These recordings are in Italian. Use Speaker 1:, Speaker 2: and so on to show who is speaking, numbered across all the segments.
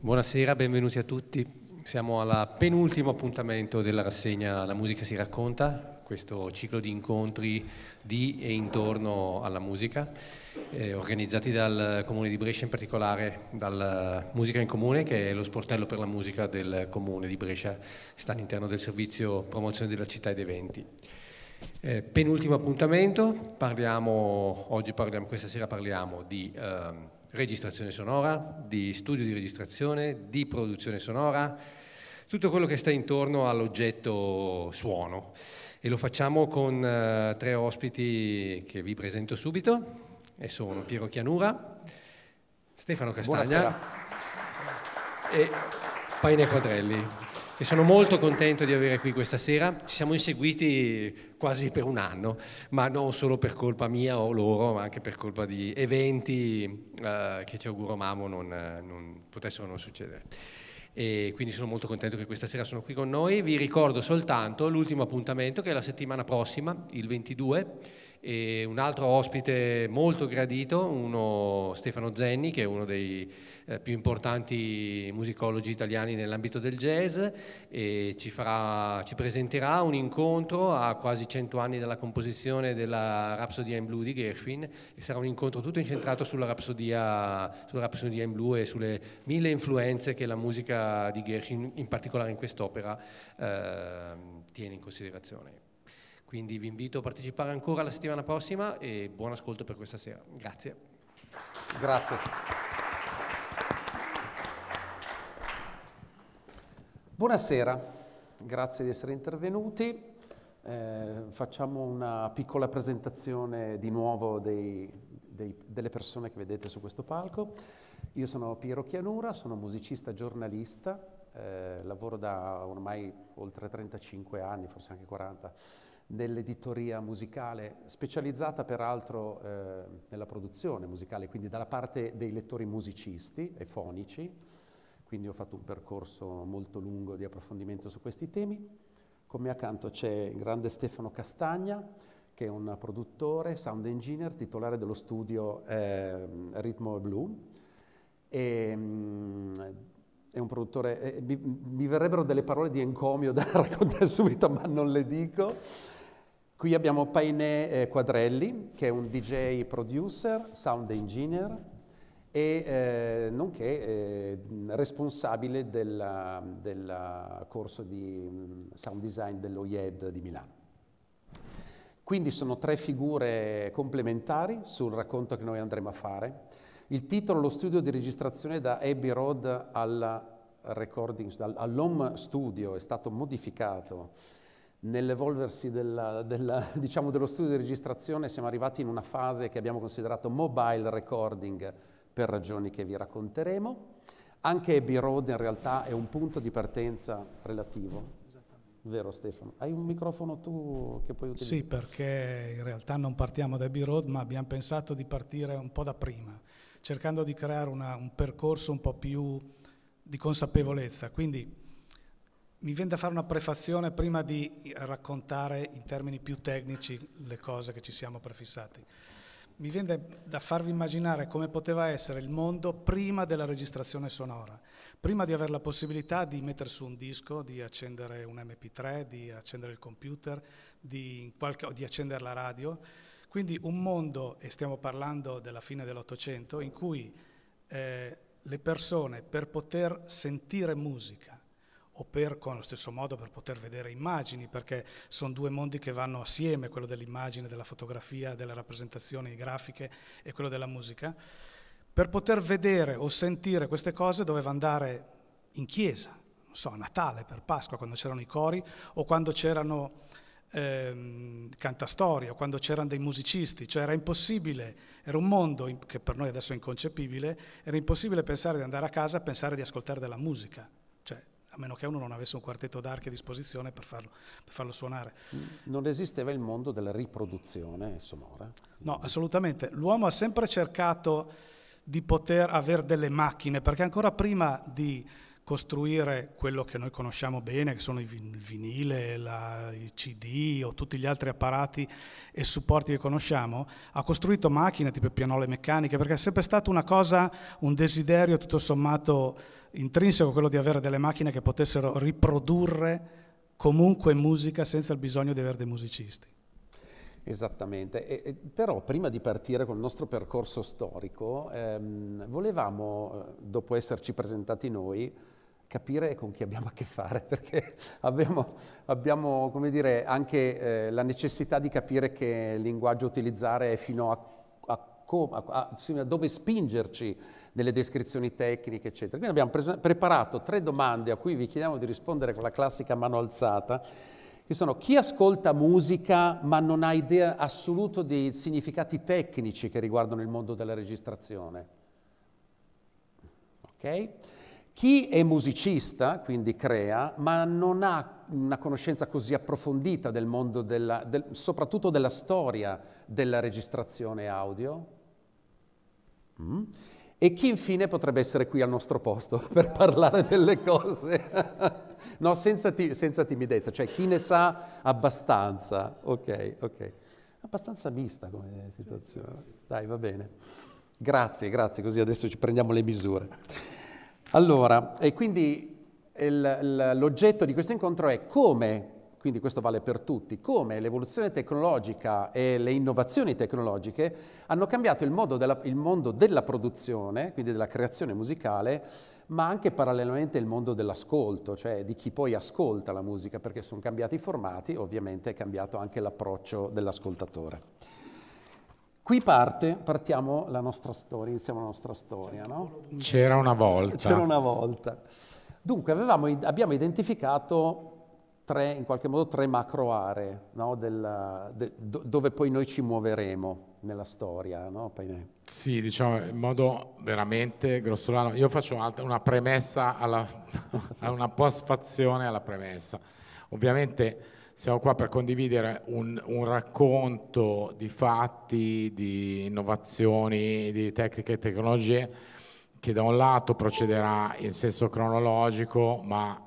Speaker 1: Buonasera, benvenuti a tutti. Siamo al penultimo appuntamento della rassegna La musica si racconta, questo ciclo di incontri di e intorno alla musica, eh, organizzati dal Comune di Brescia, in particolare dal eh, Musica in Comune, che è lo sportello per la musica del Comune di Brescia, sta all'interno del servizio promozione della città ed eventi. Eh, penultimo appuntamento, parliamo, oggi parliamo, questa sera parliamo di eh, registrazione sonora, di studio di registrazione, di produzione sonora, tutto quello che sta intorno all'oggetto suono e lo facciamo con uh, tre ospiti che vi presento subito e sono Piero Chianura, Stefano Castagna Buonasera. e Paine Quadrelli. E sono molto contento di avere qui questa sera. Ci siamo inseguiti quasi per un anno, ma non solo per colpa mia o loro, ma anche per colpa di eventi uh, che ci auguravamo non, eh, non potessero non succedere e quindi sono molto contento che questa sera sono qui con noi. Vi ricordo soltanto l'ultimo appuntamento che è la settimana prossima, il 22 e un altro ospite molto gradito, uno Stefano Zenni, che è uno dei eh, più importanti musicologi italiani nell'ambito del jazz e ci, farà, ci, presenterà un incontro a quasi 100 anni dalla composizione della Rhapsodia in Blue di Gershwin e sarà un incontro tutto incentrato sulla Rapsodia, sulla Rapsodia in Blu e sulle mille influenze che la musica di Gershwin, in particolare in quest'opera, eh, tiene in considerazione. Quindi vi invito a partecipare ancora la settimana prossima e buon ascolto per questa sera. Grazie. Grazie. Buonasera,
Speaker 2: grazie di essere intervenuti. Eh, facciamo una piccola presentazione di nuovo dei, dei, delle persone che vedete su questo palco. Io sono Piero Chianura, sono musicista giornalista, eh, lavoro da ormai oltre 35 anni, forse anche 40 nell'editoria musicale, specializzata peraltro eh, nella produzione musicale, quindi dalla parte dei lettori musicisti e fonici, quindi ho fatto un percorso molto lungo di approfondimento su questi temi. Con me accanto c'è il grande Stefano Castagna, che è un produttore, sound engineer, titolare dello studio eh, Ritmo Blu. E, mh, mm, è un produttore, eh, mi, mi verrebbero delle parole di encomio da raccontare subito, ma non le dico. Qui abbiamo Painé eh, Quadrelli, che è un DJ producer, sound engineer e eh, nonché eh, responsabile del corso di mm, sound design dell'OIED di Milano. Quindi sono tre figure complementari sul racconto che noi andremo a fare. Il titolo, lo studio di registrazione da Abbey Road alla recording, all'home studio è stato modificato Nell'evolversi della, della, diciamo dello studio di registrazione siamo arrivati in una fase che abbiamo considerato mobile recording per ragioni che vi racconteremo. Anche b Road in realtà è un punto di partenza relativo. Vero Stefano? Hai un
Speaker 3: sì. microfono tu che puoi utilizzare? Sì, perché in realtà non partiamo da b Road, ma abbiamo pensato di partire un po' da prima, cercando di creare una, un percorso un po' più di consapevolezza. Quindi mi viene da fare una prefazione prima di raccontare in termini più tecnici le cose che ci siamo prefissati. Mi viene da farvi immaginare come poteva essere il mondo prima della registrazione sonora, prima di avere la possibilità di mettere su un disco, di accendere un MP3, di accendere il computer, di, qualche, di accendere la radio. Quindi un mondo, e stiamo parlando della fine dell'Ottocento, in cui eh, le persone per poter sentire musica, o per, con lo stesso modo per poter vedere immagini, perché sono due mondi che vanno assieme, quello dell'immagine, della fotografia, delle rappresentazioni grafiche e quello della musica. Per poter vedere o sentire queste cose doveva andare in chiesa, non so, a Natale, per Pasqua, quando c'erano i cori o quando c'erano ehm, cantastorie o quando c'erano dei musicisti, cioè era impossibile, era un mondo che per noi adesso è inconcepibile, era impossibile pensare di andare a casa, e pensare di ascoltare della musica a meno che uno non avesse un quartetto d'archi a disposizione per farlo, per farlo, suonare.
Speaker 2: Non esisteva il mondo della riproduzione sonora?
Speaker 3: No, assolutamente. L'uomo ha sempre cercato di poter avere delle macchine, perché ancora prima di costruire quello che noi conosciamo bene, che sono il vinile, la, i CD o tutti gli altri apparati e supporti che conosciamo, ha costruito macchine tipo pianole meccaniche, perché è sempre stato una cosa, un desiderio tutto sommato intrinseco, quello di avere delle macchine che potessero riprodurre comunque musica senza il bisogno di avere dei musicisti.
Speaker 2: Esattamente, e, e, però prima di partire col nostro percorso storico, ehm, volevamo, eh, dopo esserci presentati noi, capire con chi abbiamo a che fare, perché abbiamo, abbiamo dire, anche eh, la necessità di capire che linguaggio utilizzare e fino a, a, a, a, dove spingerci nelle descrizioni tecniche, eccetera. Quindi abbiamo presa, preparato tre domande a cui vi chiediamo di rispondere con la classica mano alzata, che sono chi ascolta musica ma non ha idea assoluta dei significati tecnici che riguardano il mondo della registrazione. Okay? Chi è musicista, quindi crea, ma non ha una conoscenza così approfondita del mondo, della, del, soprattutto della storia della registrazione audio? Mm. E chi infine potrebbe essere qui al nostro posto per parlare delle cose? no, senza, ti, senza, timidezza, cioè chi ne sa abbastanza. Ok, ok. Abbastanza mista come situazione. Dai, va bene. Grazie, grazie, così adesso ci prendiamo le misure. Allora, e quindi l'oggetto di questo incontro è come, quindi questo vale per tutti, come l'evoluzione tecnologica e le innovazioni tecnologiche hanno cambiato il, della, il mondo della produzione, quindi della creazione musicale, ma anche parallelamente il mondo dell'ascolto, cioè di chi poi ascolta la musica, perché sono cambiati i formati, ovviamente è cambiato anche l'approccio dell'ascoltatore. Qui parte, partiamo la nostra storia, iniziamo la nostra storia. No?
Speaker 4: C'era una volta. C'era una
Speaker 2: volta. Dunque, avevamo, abbiamo identificato tre, in qualche modo tre macro aree no? Della, de, do, dove poi noi ci muoveremo nella storia. No? Poi...
Speaker 4: Sì, diciamo in modo veramente grossolano. Io faccio una premessa, alla, una postfazione alla premessa. Ovviamente siamo qua per condividere un, un racconto di fatti, di innovazioni, di tecniche e tecnologie che da un lato procederà in senso cronologico, ma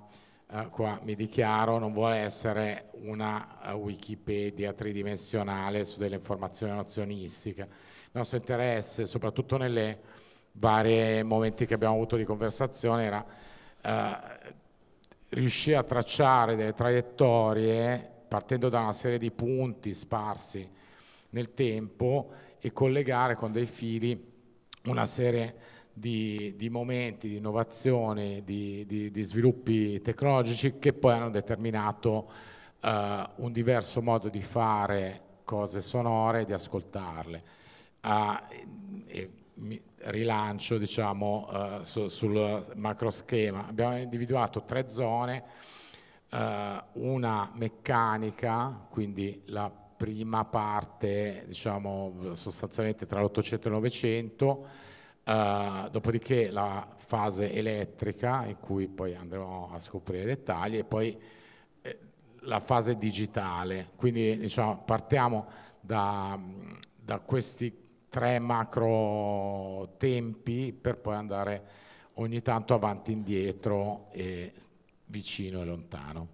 Speaker 4: Uh, qua mi dichiaro, non vuole essere una uh, Wikipedia tridimensionale su delle informazioni nozionistiche. Il nostro interesse, soprattutto nelle varie momenti che abbiamo avuto di conversazione, era uh, riuscì a tracciare delle traiettorie partendo da una serie di punti sparsi nel tempo e collegare con dei fili una serie di, di momenti, di innovazione, di, di, di, sviluppi tecnologici che poi hanno determinato eh, un diverso modo di fare cose sonore e di ascoltarle. Ah, e, e, mi, rilancio diciamo, eh, su, sul macro schema. Abbiamo individuato tre zone, eh, una meccanica, quindi la prima parte diciamo, sostanzialmente tra l'800 e il 900, Uh, eh, dopodiché la fase elettrica, in cui poi andremo a scoprire i dettagli, e poi eh, la fase digitale. Quindi diciamo, partiamo da, da, questi tre macro tempi per poi andare ogni tanto avanti e indietro e vicino e lontano.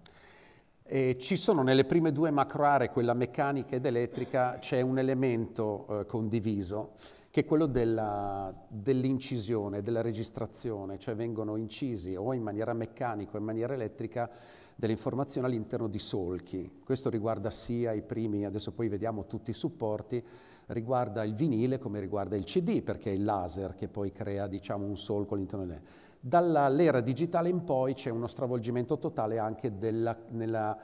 Speaker 2: E ci sono nelle prime due macro aree, quella meccanica ed elettrica, c'è un elemento eh, condiviso che è quello dell'incisione, della registrazione, cioè vengono incisi o in maniera meccanica o in maniera elettrica delle informazioni all'interno di solchi. Questo riguarda sia i primi, adesso poi vediamo tutti i supporti, riguarda il vinile come riguarda il CD, perché è il laser che poi crea diciamo, un solco all'interno del... Dall'era digitale in poi c'è uno stravolgimento totale anche della, nella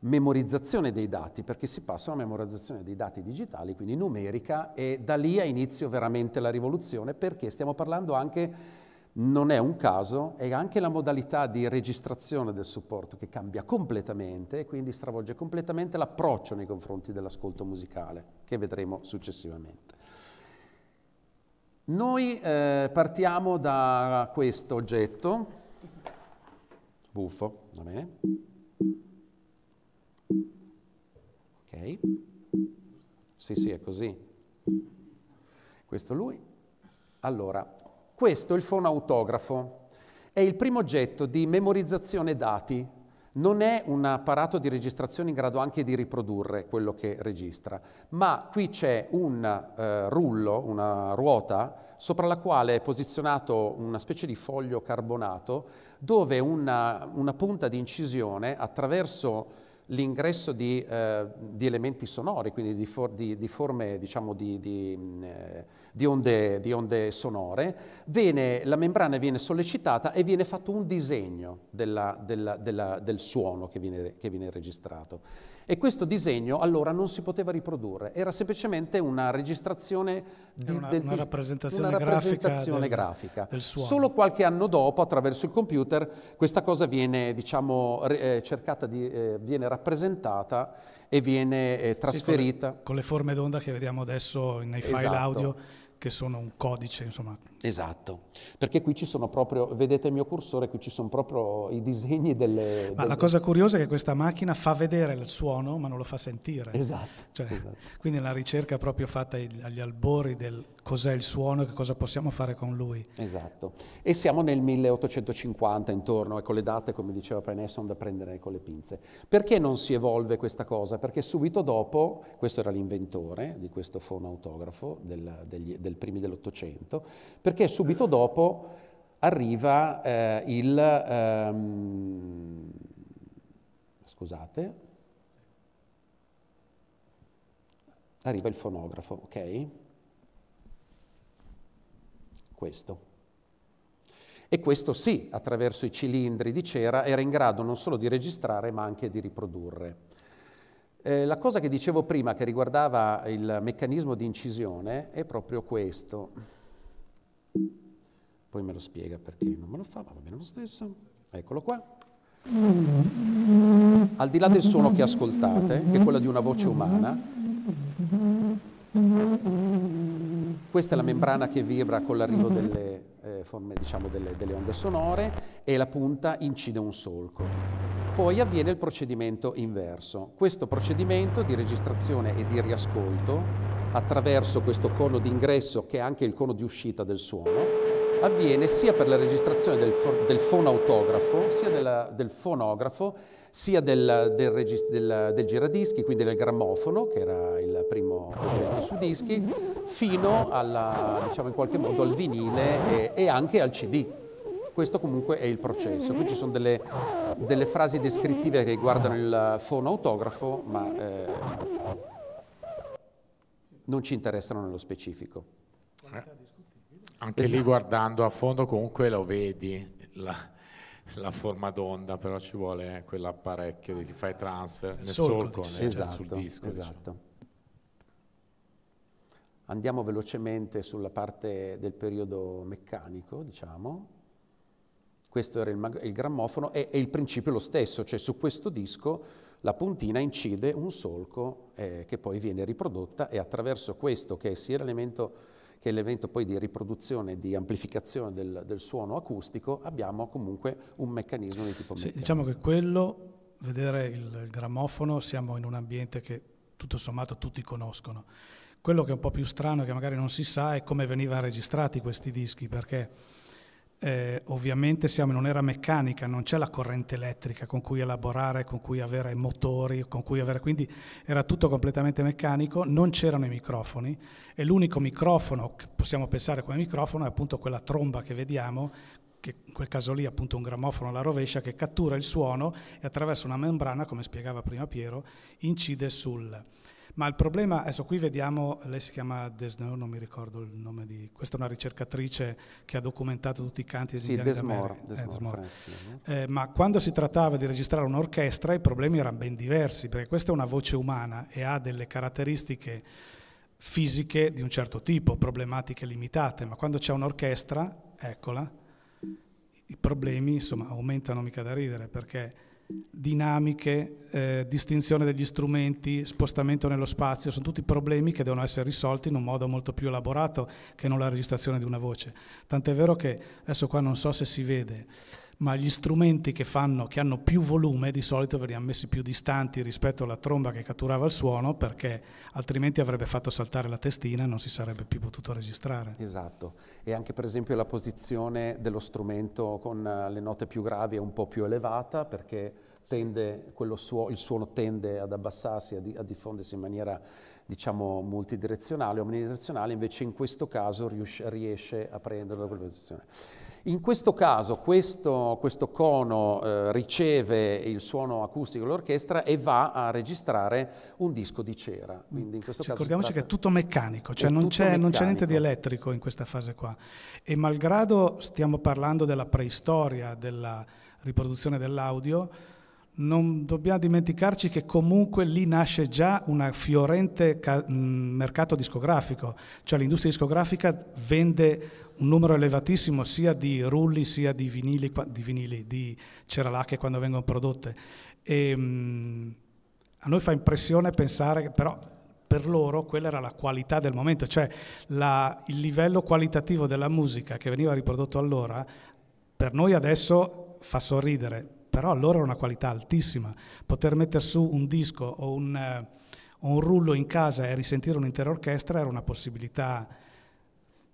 Speaker 2: memorizzazione dei dati, perché si passa alla memorizzazione dei dati digitali, quindi numerica, e da lì ha inizio veramente la rivoluzione, perché stiamo parlando anche non è un caso, è anche la modalità di registrazione del supporto che cambia completamente e quindi stravolge completamente l'approccio nei confronti dell'ascolto musicale, che vedremo successivamente. Noi eh, partiamo da questo oggetto, buffo, va bene? Ok? Sì, sì, è così. Questo lui. Allora, questo è il fonautografo. È il primo oggetto di memorizzazione dati. Non è un apparato di registrazione in grado anche di riprodurre quello che registra, ma qui c'è un eh, rullo, una ruota, sopra la quale è posizionato una specie di foglio carbonato dove una, una punta di incisione attraverso l'ingresso di, eh, di, elementi sonori, quindi di, for, di, di forme, diciamo, mm, eh, onde, di, onde, sonore, viene, la membrana viene sollecitata e viene fatto un disegno della, della, della, del suono che viene, che viene registrato. E questo disegno allora non si poteva riprodurre, era semplicemente una registrazione, di, una, del, una rappresentazione, una rappresentazione grafica, grafica. Del, del Solo qualche anno dopo, attraverso il computer, questa cosa viene, diciamo, eh, cercata di, eh, viene rappresentata e viene eh, trasferita. Sì, con,
Speaker 3: le, con, le, forme d'onda che vediamo adesso nei esatto. file audio, che sono un codice, insomma,
Speaker 2: Esatto, perché qui ci sono proprio, vedete il mio cursore, qui ci sono proprio i disegni delle... Ma delle... la cosa curiosa
Speaker 3: è che questa macchina fa vedere il suono ma non lo fa sentire. Esatto. Cioè, esatto. Quindi è una ricerca proprio fatta agli albori del cos'è il suono e che cosa possiamo fare con lui. Esatto, e siamo
Speaker 2: nel 1850 intorno, ecco le date come diceva Penesson da prendere con le pinze. Perché non si evolve questa cosa? Perché subito dopo, questo era l'inventore di questo fonautografo del, del primi dell'Ottocento, perché subito dopo arriva eh, il... Ehm, scusate, arriva il fonografo, ok? Questo. E questo sì, attraverso i cilindri di cera, era in grado non solo di registrare ma anche di riprodurre. Eh, la cosa che dicevo prima che riguardava il meccanismo di incisione è proprio questo. Poi me lo spiega perché non me lo fa, ma va bene lo stesso. Eccolo qua.
Speaker 1: Al di là del suono che ascoltate, che è quello
Speaker 2: di una voce umana, questa è la membrana che vibra con l'arrivo delle, eh, forme, diciamo, delle, delle onde sonore e la punta incide un solco poi avviene il procedimento inverso. Questo procedimento di registrazione e di riascolto attraverso questo cono d'ingresso che è anche il cono di uscita del suono, avviene sia per la registrazione del, del fonautografo, sia della, del fonografo, sia del, del, del, del, giradischi, quindi del grammofono, che era il primo oggetto su dischi, fino alla, diciamo in qualche modo al vinile e, e, anche al CD. Questo comunque è il processo. Qui ci sono delle, delle frasi descrittive che riguardano il fonoautografo, ma eh, non ci interessano
Speaker 4: nello specifico. Eh, anche esatto. lì guardando a fondo comunque lo vedi la, la forma d'onda, però ci vuole eh, quell'apparecchio che fai transfer nel solco, solco esatto, sul disco. Esatto. Diciamo.
Speaker 2: Andiamo velocemente sulla parte del periodo meccanico, diciamo. Questo era il, il grammofono e, e il principio è lo stesso, cioè su questo disco la puntina incide un solco eh, che poi viene riprodotta e attraverso questo che è sia l'elemento che è l'elemento poi di riproduzione, di amplificazione del, del, suono acustico, abbiamo comunque un meccanismo di tipo meccanico. Sì, diciamo che
Speaker 3: quello, vedere il, il grammofono, siamo in un ambiente che tutto sommato tutti conoscono. Quello che è un po' più strano che magari non si sa è come venivano registrati questi dischi, perché eh, ovviamente siamo in un'era meccanica, non c'è la corrente elettrica con cui elaborare, con cui avere motori, con cui avere, quindi era tutto completamente meccanico, non c'erano i microfoni e l'unico microfono che possiamo pensare come microfono è appunto quella tromba che vediamo, che in quel caso lì è appunto un grammofono alla rovescia che cattura il suono e attraverso una membrana, come spiegava prima Piero, incide sul, ma il problema, adesso qui vediamo, lei si chiama Desnor, non mi ricordo il nome di, questa è una ricercatrice che ha documentato tutti i canti sì, indiani Desmor, eh, Desmor. Eh, ma quando si trattava di registrare un'orchestra i problemi erano ben diversi, perché questa è una voce umana e ha delle caratteristiche fisiche di un certo tipo, problematiche limitate, ma quando c'è un'orchestra, eccola, i problemi insomma aumentano mica da ridere perché dinamiche, eh, distinzione degli strumenti, spostamento nello spazio, sono tutti problemi che devono essere risolti in un modo molto più elaborato che non la registrazione di una voce. Tant'è vero che adesso qua non so se si vede, ma gli strumenti che, fanno, che hanno più volume di solito venivano messi più distanti rispetto alla tromba che catturava il suono perché altrimenti avrebbe fatto saltare la testina e non si sarebbe più potuto registrare. Esatto,
Speaker 2: e anche per esempio la posizione dello strumento con eh, le note più gravi è un po' più elevata perché tende, suo, il suono tende ad abbassarsi, a, di, a diffondersi in maniera diciamo multidirezionale o omnidirezionale, invece in questo caso riesce, riesce a prendere la posizione. In questo caso questo, questo cono eh, riceve il suono acustico dell'orchestra e va a registrare un disco di cera. Mm.
Speaker 3: Quindi cioè, ricordiamoci che è tutto meccanico, cioè non, c'è, niente di elettrico in questa fase qua. E malgrado stiamo parlando della preistoria, della riproduzione dell'audio, non dobbiamo dimenticarci che comunque lì nasce già un fiorente mm, mercato discografico, cioè l'industria discografica vende un numero elevatissimo sia di rulli sia di vinili, di, vinili, di ceralacche quando vengono prodotte. E, ehm, mh, a noi fa impressione pensare che però per loro quella era la qualità del momento, cioè la, il livello qualitativo della musica che veniva riprodotto allora, per noi adesso fa sorridere, però allora era una qualità altissima. Poter mettere su un disco o un, uh, un rullo in casa e risentire un'intera orchestra era una possibilità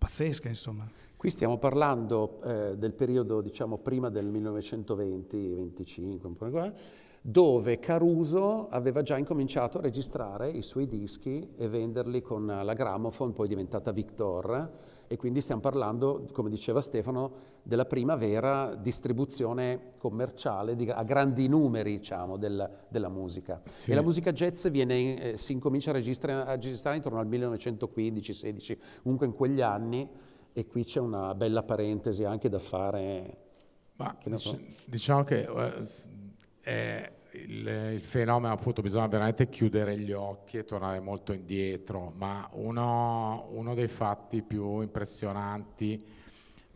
Speaker 3: pazzesca, insomma.
Speaker 2: Qui stiamo parlando eh, del periodo, diciamo, prima del 1920-25, dove Caruso aveva già incominciato a registrare i suoi dischi e venderli con la gramophone, poi diventata Victor, e quindi stiamo parlando, come diceva Stefano, della prima vera distribuzione commerciale di, a grandi numeri diciamo, del, della musica. Sì. E la musica jazz viene, eh, si incomincia a, registra- a registrare intorno al 1915-16, comunque in quegli anni, e qui c'è una bella parentesi anche da fare.
Speaker 4: Ma, che so. diciamo che eh, è il, il, fenomeno appunto bisogna veramente chiudere gli occhi e tornare molto indietro, ma uno, uno dei fatti più impressionanti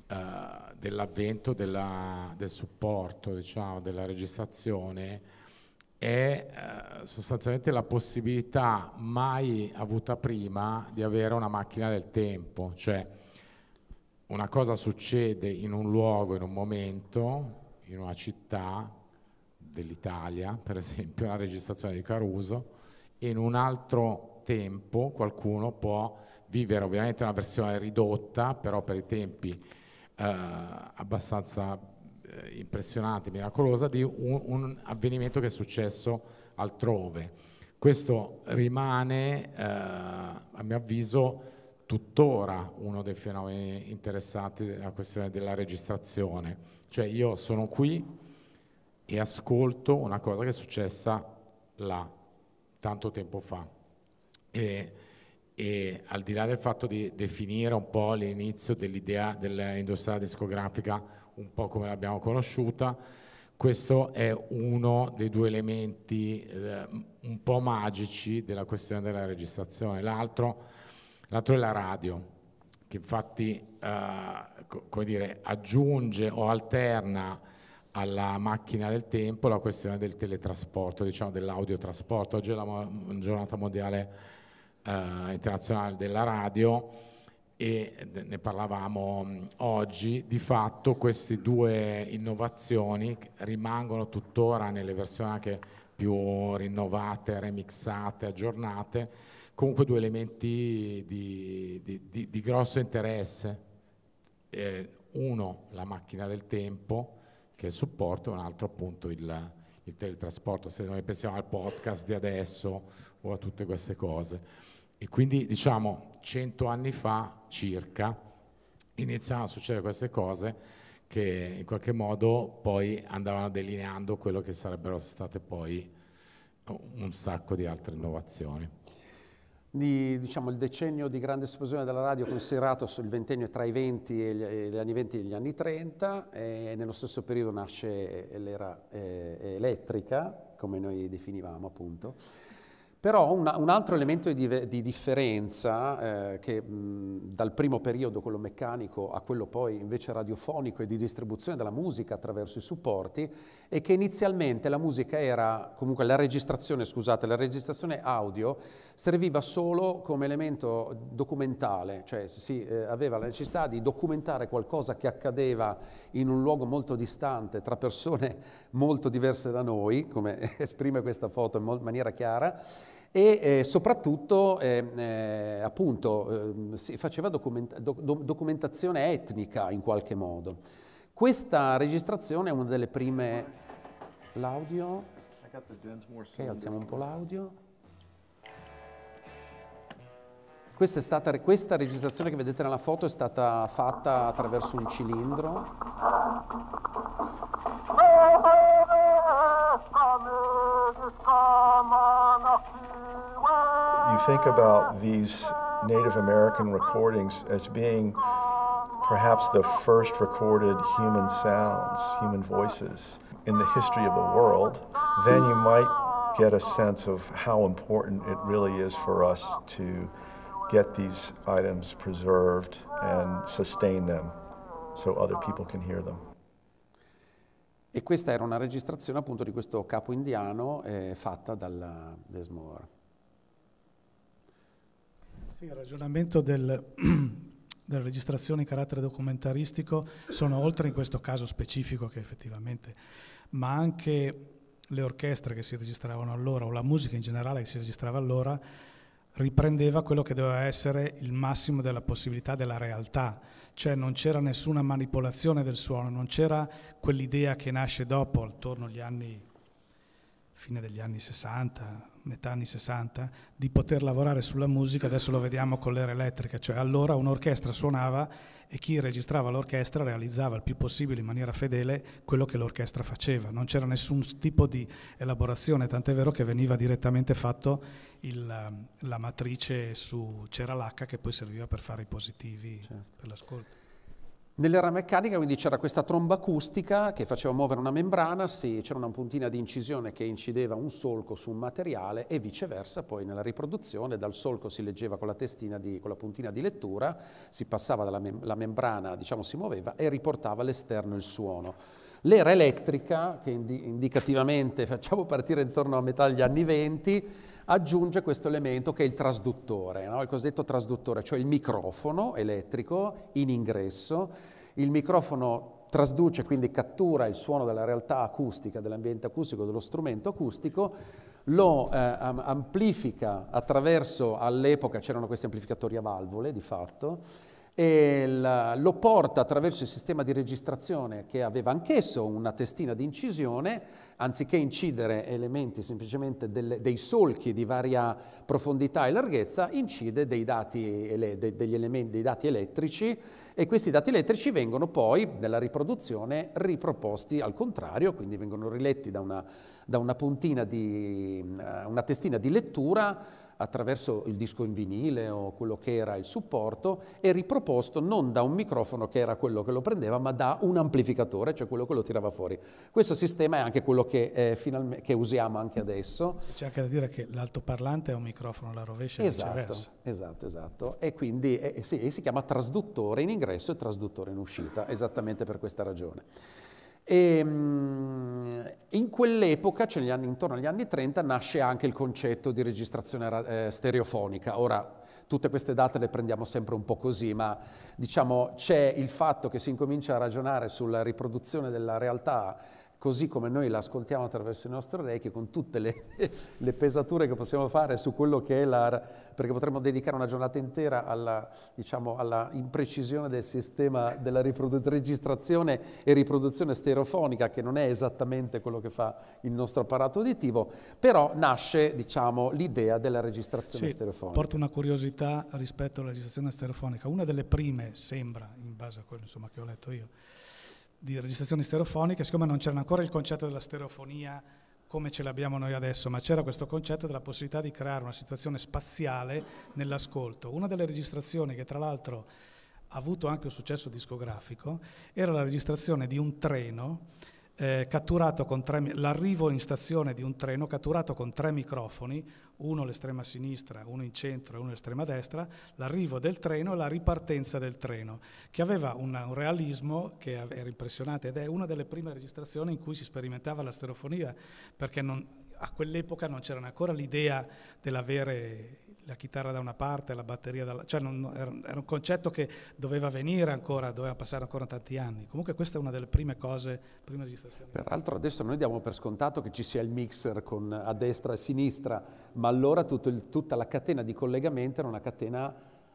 Speaker 4: eh, dell'avvento della, del supporto, diciamo, della registrazione è eh, sostanzialmente la possibilità mai avuta prima di avere una macchina del tempo, cioè una cosa succede in un luogo, in un momento, in una città, dell'Italia, per esempio, la registrazione di Caruso, e in un altro tempo qualcuno può vivere ovviamente una versione ridotta, però per i tempi eh, abbastanza eh, impressionante, miracolosa, di un, un, avvenimento che è successo altrove. Questo rimane, eh, a mio avviso, tuttora uno dei fenomeni interessanti alla questione della registrazione. Cioè io sono qui, e ascolto una cosa che è successa là, tanto tempo fa. E, e al di là del fatto di definire un po' l'inizio dell'idea dell'industria discografica un po' come l'abbiamo conosciuta, questo è uno dei due elementi eh, un po' magici della questione della registrazione. L'altro, l'altro è la radio, che infatti eh, co- dire, aggiunge o alterna alla macchina del tempo la questione del teletrasporto, diciamo dell'audiotrasporto. Oggi è la mo giornata mondiale eh, internazionale della radio e ne parlavamo oggi, di fatto queste due innovazioni rimangono tuttora nelle versioni anche più rinnovate, remixate, aggiornate, comunque due elementi di, di, di, di grosso interesse. Eh, uno, la macchina del tempo, che è il supporto, e un altro appunto il, il teletrasporto, se noi pensiamo al podcast di adesso o a tutte queste cose. E quindi diciamo cento anni fa circa iniziano a succedere queste cose che in qualche modo poi andavano delineando quello che sarebbero state poi un sacco di altre innovazioni
Speaker 2: di, diciamo, il
Speaker 4: decennio di grande
Speaker 2: esplosione della radio considerato sul ventennio tra i 20 e gli, anni 20 e gli anni 30 e nello stesso periodo nasce l'era eh, elettrica, come noi definivamo appunto, però un, un altro elemento di, di differenza eh, che mh, dal primo periodo, quello meccanico, a quello poi invece radiofonico e di distribuzione della musica attraverso i supporti, è che inizialmente la musica era, comunque la registrazione, scusate, la registrazione audio serviva solo come elemento documentale, cioè si eh, aveva la necessità di documentare qualcosa che accadeva in un luogo molto distante tra persone molto diverse da noi, come esprime questa foto in maniera chiara, e eh, soprattutto eh, eh, appunto, ehm, si faceva documenta- doc- documentazione etnica in qualche modo. Questa registrazione è una delle prime... L'audio?
Speaker 5: Ok, alziamo
Speaker 2: un po' l'audio. Questa, stata, questa registrazione che vedete nella foto è stata fatta attraverso un cilindro.
Speaker 3: think about these Native American recordings as being perhaps the first recorded human sounds, human voices in the history of the world, then you might get a sense of how important it really is for us to get these items preserved and sustain them so other people can hear them.
Speaker 2: E questa era una registrazione appunto di questo capo indiano eh, fatta Desmore.
Speaker 3: Sì, il ragionamento del, delle registrazioni in carattere documentaristico sono oltre in questo caso specifico che effettivamente, ma anche le orchestre che si registravano allora o la musica in generale che si registrava allora riprendeva quello che doveva essere il massimo della possibilità della realtà, cioè non c'era nessuna manipolazione del suono, non c'era quell'idea che nasce dopo, attorno agli anni, fine degli anni 60, metà anni 60, di poter lavorare sulla musica, adesso lo vediamo con l'era elettrica, cioè allora un'orchestra suonava e chi registrava l'orchestra realizzava il più possibile in maniera fedele quello che l'orchestra faceva, non c'era nessun tipo di elaborazione, tant'è vero che veniva direttamente fatto il, la matrice su c'era l'H che poi serviva per fare i positivi certo. per l'ascolto.
Speaker 2: Nell'era meccanica quindi c'era questa tromba acustica che faceva muovere una membrana, sì, c'era una puntina di incisione che incideva un solco su un materiale e viceversa poi nella riproduzione dal solco si leggeva con la, di, con la puntina di lettura, si passava dalla mem la membrana, diciamo si muoveva e riportava all'esterno il suono. L'era elettrica, che indicativamente facciamo partire intorno a metà degli anni 20, aggiunge questo elemento che è il trasduttore, no? il cosiddetto trasduttore, cioè il microfono elettrico in ingresso. Il microfono trasduce, quindi cattura il suono della realtà acustica, dell'ambiente acustico, dello strumento acustico, lo eh, amplifica attraverso, all'epoca c'erano questi amplificatori a valvole di fatto, e lo porta attraverso il sistema di registrazione che aveva anch'esso una testina di incisione, anziché incidere elementi semplicemente delle, dei solchi di varia profondità e larghezza, incide dei dati, degli elementi, dei dati elettrici e questi dati elettrici vengono poi nella riproduzione riproposti al contrario, quindi vengono riletti da una, da una puntina di, eh, una testina di lettura attraverso il disco in vinile o quello che era il supporto e riproposto non da un microfono che era quello che lo prendeva, ma da un amplificatore, cioè quello che lo tirava fuori. Questo sistema è anche quello che, eh, che usiamo anche adesso.
Speaker 3: C'è anche da dire che l'altoparlante è un microfono alla rovescia esatto, viceversa. Esatto,
Speaker 2: esatto. E quindi eh, sì, si chiama trasduttore in ingresso e trasduttore in uscita, esattamente per questa ragione. E, ehm, in quell'epoca, cioè anni, intorno agli anni 30, nasce anche il concetto di registrazione eh, stereofonica. Ora, tutte queste date le prendiamo sempre un po' così, ma diciamo c'è il fatto che si incomincia a ragionare sulla riproduzione della realtà così come noi la ascoltiamo attraverso i nostri orecchi, con tutte le, le, pesature che possiamo fare su quello che è la... perché potremmo dedicare una giornata intera alla, diciamo, alla imprecisione del sistema della registrazione e riproduzione stereofonica, che non è esattamente quello che fa il nostro apparato uditivo, però nasce diciamo, l'idea della registrazione sì, stereofonica. Porto
Speaker 3: una curiosità rispetto alla registrazione stereofonica. Una delle prime, sembra, in base a quello insomma, che ho letto io, di registrazioni stereofoniche, siccome non c'era ancora il concetto della stereofonia come ce l'abbiamo noi adesso, ma c'era questo concetto della possibilità di creare una situazione spaziale nell'ascolto. Una delle registrazioni che tra l'altro ha avuto anche un successo discografico era la registrazione di un treno eh, catturato con tre, l'arrivo in stazione di un treno catturato con tre microfoni, uno all'estrema sinistra, uno in centro e uno all'estrema destra, l'arrivo del treno e la ripartenza del treno, che aveva una, un realismo che era impressionante ed è una delle prime registrazioni in cui si sperimentava la stereofonia, perché non, a quell'epoca non c'era ancora l'idea dell'avere la chitarra da una parte, la batteria dalla... cioè non, era, un concetto che doveva venire ancora, doveva passare ancora tanti anni. Comunque questa è una delle prime cose, prime registrazioni.
Speaker 2: Peraltro adesso noi diamo per scontato che ci sia il mixer con a destra e a sinistra, ma allora il, tutta la catena di collegamento era una catena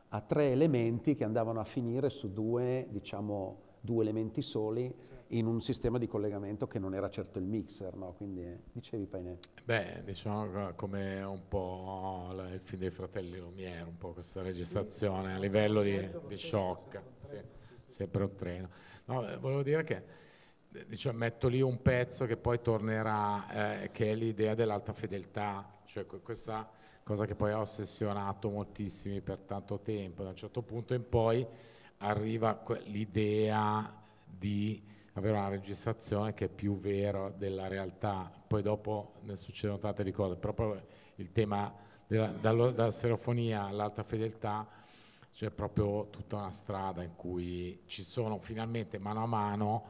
Speaker 2: a tre elementi che andavano a finire su due, diciamo, due elementi soli in un sistema di collegamento che non era certo il mixer, no? Quindi eh, dicevi Paine.
Speaker 4: Beh, diciamo come un po' il film dei fratelli Lumiere, un po' questa registrazione sì, a livello di, di shock, sempre un treno. Sì, sempre un treno. No, eh, volevo dire che eh, diciamo, metto lì un pezzo che poi tornerà, eh, che è l'idea dell'alta fedeltà, cioè questa cosa che poi ha ossessionato moltissimi per tanto tempo, da un certo punto in poi arriva l'idea di avere una registrazione che è più vera della realtà. Poi dopo ne succedono tante cose, proprio il tema della, dalla, dalla stereofonia all'alta fedeltà c'è proprio tutta una strada in cui ci sono finalmente mano a mano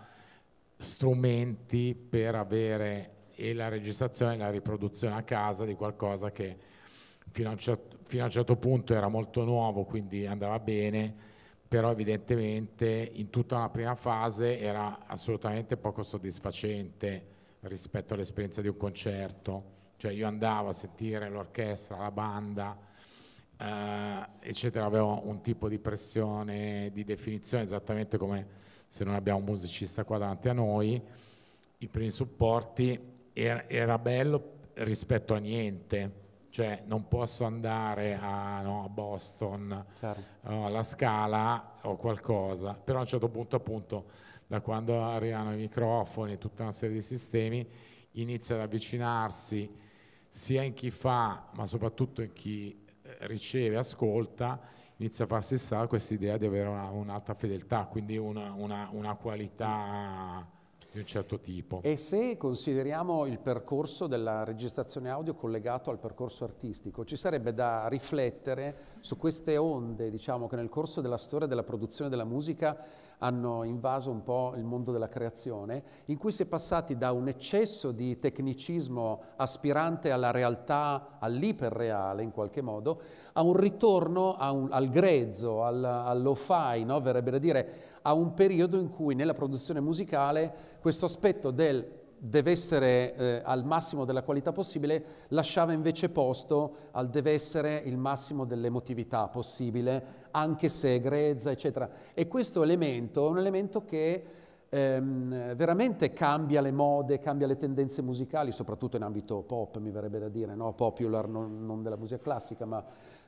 Speaker 4: strumenti per avere e la registrazione e la riproduzione a casa di qualcosa che fino a un certo, fino a un certo punto era molto nuovo, quindi andava bene, però evidentemente in tutta la prima fase era assolutamente poco soddisfacente rispetto all'esperienza di un concerto, cioè io andavo a sentire l'orchestra, la banda, eh, eccetera, avevo un tipo di pressione, di definizione, esattamente come se non abbiamo un musicista qua davanti a noi, i primi supporti era, era bello rispetto a niente cioè non posso andare a, no, a Boston, certo. uh, alla Scala o qualcosa, però a un certo punto appunto da quando arrivano i microfoni e tutta una serie di sistemi inizia ad avvicinarsi sia in chi fa ma soprattutto in chi eh, riceve, ascolta, inizia a farsi stare questa idea di avere una, un'alta fedeltà, quindi una, una, una qualità di un certo tipo.
Speaker 2: E se consideriamo il percorso della registrazione audio collegato al percorso artistico, ci sarebbe da riflettere su queste onde, diciamo, che nel corso della storia della produzione della musica hanno invaso un po' il mondo della creazione, in cui si è passati da un eccesso di tecnicismo aspirante alla realtà, all'iperreale in qualche modo, a un ritorno a un, al grezzo, al, allo fai, no? verrebbe da dire, a un periodo in cui nella produzione musicale questo aspetto del deve essere eh, al massimo della qualità possibile, lasciava invece posto al deve essere il massimo dell'emotività possibile, anche se grezza, eccetera. E questo elemento è un elemento che ehm, veramente cambia le mode, cambia le tendenze musicali, soprattutto in ambito pop, mi verrebbe da dire, no? popular, non, non della musica classica, ma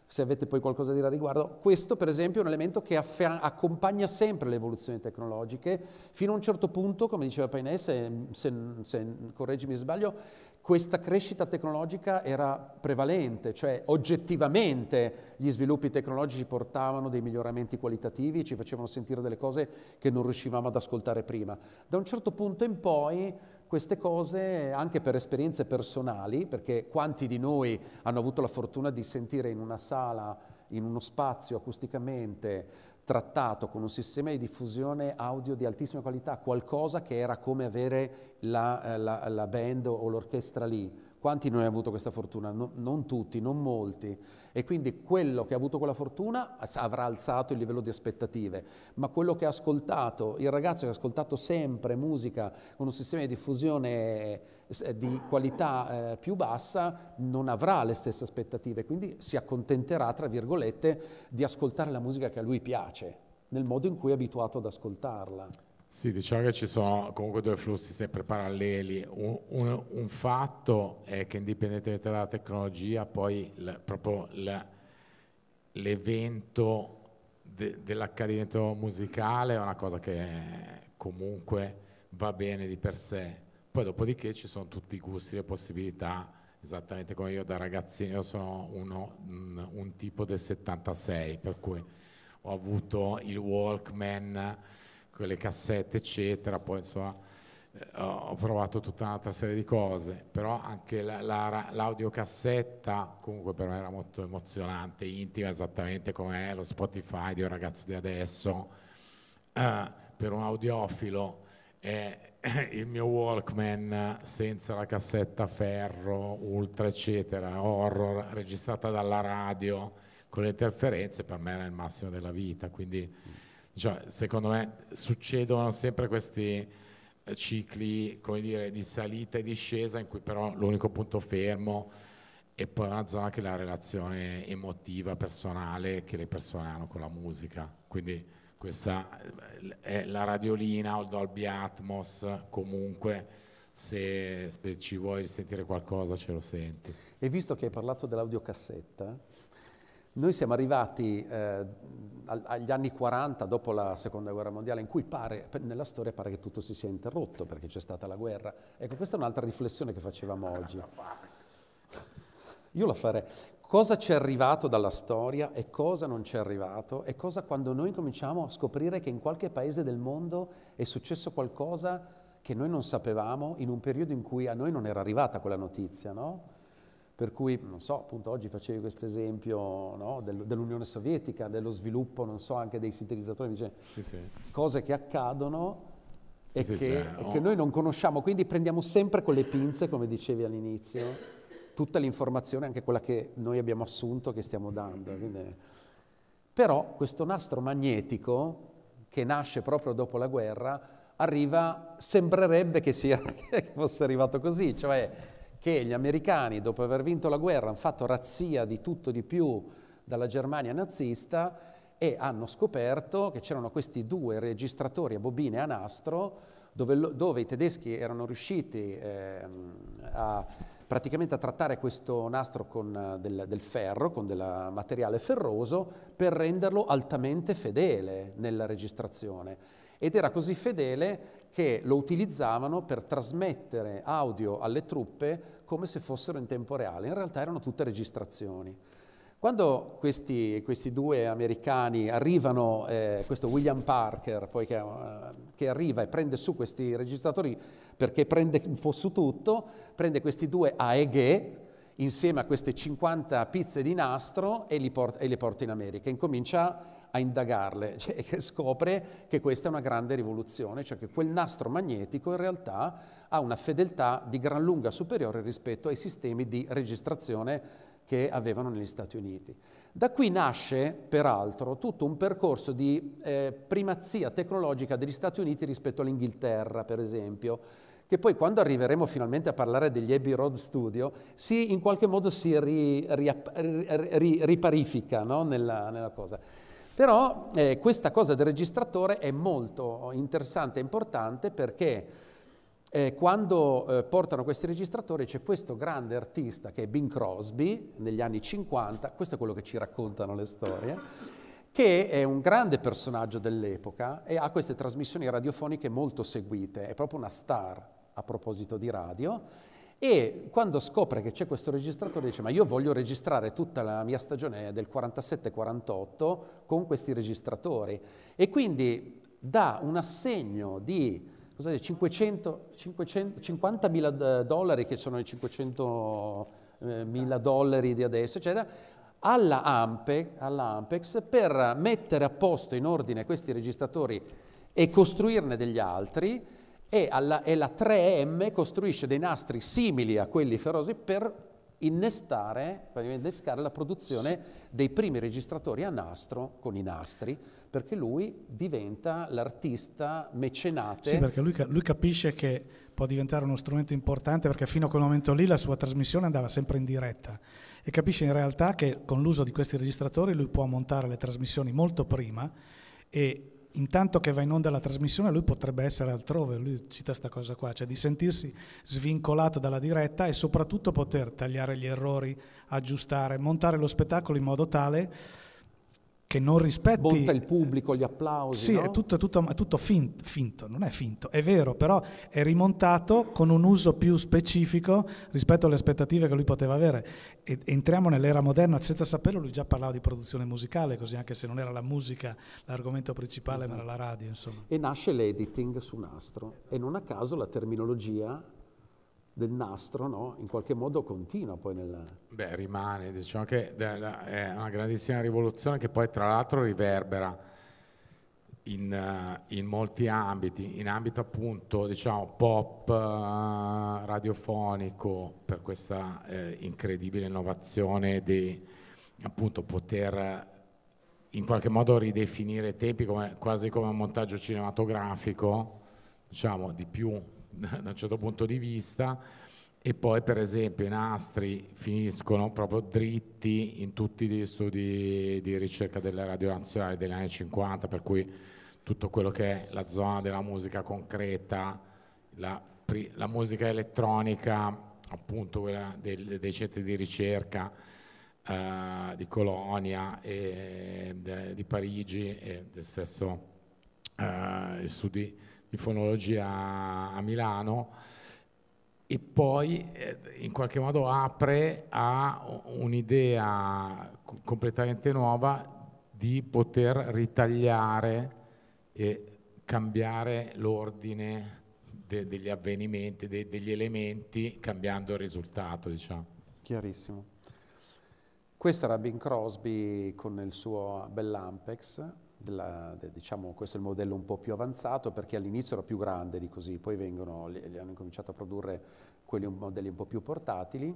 Speaker 2: se avete poi qualcosa da dire a riguardo, questo per esempio è un elemento che affia- accompagna sempre le evoluzioni tecnologiche, fino a un certo punto, come diceva Painès, se, se, se correggimi se sbaglio, questa crescita tecnologica era prevalente, cioè oggettivamente gli sviluppi tecnologici portavano dei miglioramenti qualitativi, ci facevano sentire delle cose che non riuscivamo ad ascoltare prima. Da un certo punto in poi queste cose anche per esperienze personali, perché quanti di noi hanno avuto la fortuna di sentire in una sala, in uno spazio acusticamente trattato con un sistema di diffusione audio di altissima qualità, qualcosa che era come avere la, eh, la, la band o l'orchestra lì quanti non hanno avuto questa fortuna? No, non tutti, non molti. E quindi quello che ha avuto quella fortuna avrà alzato il livello di aspettative, ma quello che ha ascoltato, il ragazzo che ha ascoltato sempre musica con un sistema di diffusione di qualità eh, più bassa non avrà le stesse aspettative, quindi si accontenterà, tra virgolette, di ascoltare la musica che a lui piace, nel modo in cui è abituato ad ascoltarla.
Speaker 4: Sì, diciamo che ci sono comunque due flussi sempre paralleli. Un, un, un fatto è che indipendentemente dalla tecnologia, poi il, proprio l'evento de, dell'accadimento musicale è una cosa che comunque va bene di per sé. Poi dopodiché ci sono tutti i gusti, le possibilità, esattamente come io da ragazzino sono uno, un, un tipo del 76, per cui ho avuto il Walkman con le cassette eccetera, poi insomma eh, ho provato tutta un'altra serie di cose, però anche l'audiocassetta la, la, comunque per me era molto emozionante, intima esattamente come è lo Spotify di un ragazzo di adesso, uh, per un audiofilo è il mio Walkman senza la cassetta ferro, ultra eccetera, horror registrata dalla radio con le interferenze per me era il massimo della vita, quindi cioè, secondo me succedono sempre questi eh, cicli dire, di salita e discesa in cui però l'unico punto fermo è poi una zona che è la relazione emotiva, personale che le persone hanno con la musica. Quindi questa eh, è la radiolina o il Dolby Atmos comunque se, se ci vuoi sentire qualcosa ce lo senti. E
Speaker 2: visto che hai parlato dell'audiocassetta, noi siamo arrivati eh, agli anni 40, dopo la seconda guerra mondiale, in cui pare, nella storia pare che tutto si sia interrotto perché c'è stata la guerra. Ecco, questa è un'altra riflessione che facevamo oggi. Io la farei. Cosa ci è arrivato dalla storia e cosa non ci è arrivato e cosa quando noi cominciamo a scoprire che in qualche paese del mondo è successo qualcosa che noi non sapevamo in un periodo in cui a noi non era arrivata quella notizia, no? Per cui, non so, appunto oggi facevi questo esempio no, del, dell'Unione Sovietica, dello sviluppo, non so, anche dei sintetizzatori, dice, sì, sì. cose che accadono e, sì, che, cioè, e eh, che oh. noi non conosciamo, quindi prendiamo sempre con le pinze, come dicevi all'inizio, tutta l'informazione, anche quella che noi abbiamo assunto, che stiamo dando. Mm-hmm. Quindi... Però questo nastro magnetico, che nasce proprio dopo la guerra, arriva, sembrerebbe che, sia, che fosse arrivato così, cioè che gli americani, dopo aver vinto la guerra, hanno fatto razzia di tutto di più dalla Germania nazista e hanno scoperto che c'erano questi due registratori a bobine a nastro dove, dove i tedeschi erano riusciti eh, a, praticamente a trattare questo nastro con eh, del, del ferro, con del materiale ferroso, per renderlo altamente fedele nella registrazione ed era così fedele che lo utilizzavano per trasmettere audio alle truppe come se fossero in tempo reale. In realtà erano tutte registrazioni. Quando questi, questi due americani arrivano, eh, questo William Parker, poi che, uh, che, arriva e prende su questi registratori perché prende un po' su tutto, prende questi due AEG, insieme a queste 50 pizze di nastro e, porta, e le porta in America. Incomincia a indagarle, cioè, che scopre che questa è una grande rivoluzione, cioè che quel nastro magnetico in realtà ha una fedeltà di gran lunga superiore rispetto ai sistemi di registrazione che avevano negli Stati Uniti. Da qui nasce, peraltro, tutto un percorso di eh, primazia tecnologica degli Stati Uniti rispetto all'Inghilterra, per esempio, che poi quando arriveremo finalmente a parlare degli Abbey Road Studio, si, in qualche modo si ri, ri, ri, riparifica no? nella, nella cosa. Però eh, questa cosa del registratore è molto interessante e importante perché eh, quando eh, portano questi registratori c'è questo grande artista che è Bing Crosby negli anni 50, questo è quello che ci raccontano le storie, che è un grande personaggio dell'epoca e ha queste trasmissioni radiofoniche molto seguite, è proprio una star a proposito di radio e quando scopre che c'è questo registratore dice ma io voglio registrare tutta la mia stagione del 47-48 con questi registratori e quindi dà un assegno di 50.000 eh, dollari che sono i 500.000 eh, dollari di adesso eccetera alla, Ampe, alla Ampex per mettere a posto in ordine questi registratori e costruirne degli altri e, alla, e la 3M costruisce dei nastri simili a quelli ferrosi per innestare, innestare la produzione dei primi registratori a nastro con i nastri, perché lui diventa l'artista mecenate. Sì, perché lui,
Speaker 3: lui, capisce che può diventare uno strumento importante perché fino a quel momento lì la sua trasmissione andava sempre in diretta e capisce in realtà che con l'uso di questi registratori lui può montare le trasmissioni molto prima e intanto che va in onda la trasmissione lui potrebbe essere altrove, lui cita questa cosa qua, cioè di sentirsi svincolato dalla diretta e soprattutto poter tagliare gli errori, aggiustare, montare lo spettacolo in modo tale che non rispetti... Botta il
Speaker 2: pubblico, gli applausi. Sì, no? è tutto,
Speaker 3: tutto, è tutto finto, finto, non è finto, è vero, però è rimontato con un uso più specifico rispetto alle aspettative che lui poteva avere. E, entriamo nell'era moderna, senza saperlo lui già parlava di produzione musicale, così anche se non era la musica l'argomento principale, esatto. ma era la esatto. radio, insomma.
Speaker 2: E nasce l'editing su Nastro, e non a caso la terminologia del nastro, no? in qualche modo continua poi nella...
Speaker 4: Beh, rimane, diciamo che è una grandissima rivoluzione che poi tra l'altro riverbera in, in molti ambiti, in ambito appunto diciamo pop, eh, radiofonico, per questa eh, incredibile innovazione di appunto poter in qualche modo ridefinire i tempi come, quasi come un montaggio cinematografico, diciamo di più da un certo punto di vista e poi per esempio i nastri finiscono proprio dritti in tutti gli studi di ricerca delle radio nazionali degli anni 50 per cui tutto quello che è la zona della musica concreta, la, la musica elettronica appunto quella dei, dei centri di ricerca eh, di Colonia e eh, de, di Parigi e del stesso eh, studi di fonologia a Milano e poi eh, in qualche modo apre a un'idea completamente nuova di poter ritagliare e cambiare l'ordine de degli avvenimenti, de degli elementi, cambiando il risultato. Diciamo. Chiarissimo.
Speaker 2: Questo era Bing Crosby con il suo Bell'Ampex, della, de, diciamo, questo è il modello un po' più avanzato perché all'inizio era più grande di così, poi vengono, li, li hanno cominciato a produrre quelli, modelli un po' più portatili.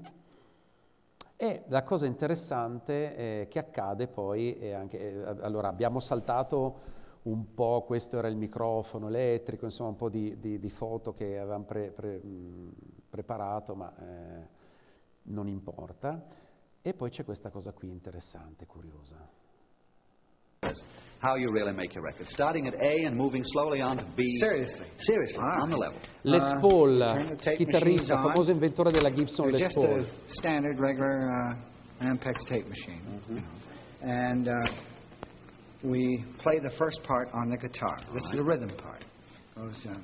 Speaker 2: E la cosa interessante eh, che accade poi è anche, eh, allora abbiamo saltato un po', questo era il microfono elettrico, insomma un po' di, di, di foto che avevamo pre, pre, mh, preparato, ma eh, non importa. E poi c'è questa cosa qui interessante, curiosa.
Speaker 1: is how
Speaker 6: you really make your record. Starting at A and moving slowly on to B. Seriously? Seriously, ah. on the level. Les uh, Paul, uh, chitarrista, famoso inventore della Gibson Les Paul. Just standard, regular uh, Ampex tape machine. Mm -hmm. you know. And uh, we play the first part on the guitar. All this right. is the rhythm part. Goes, uh,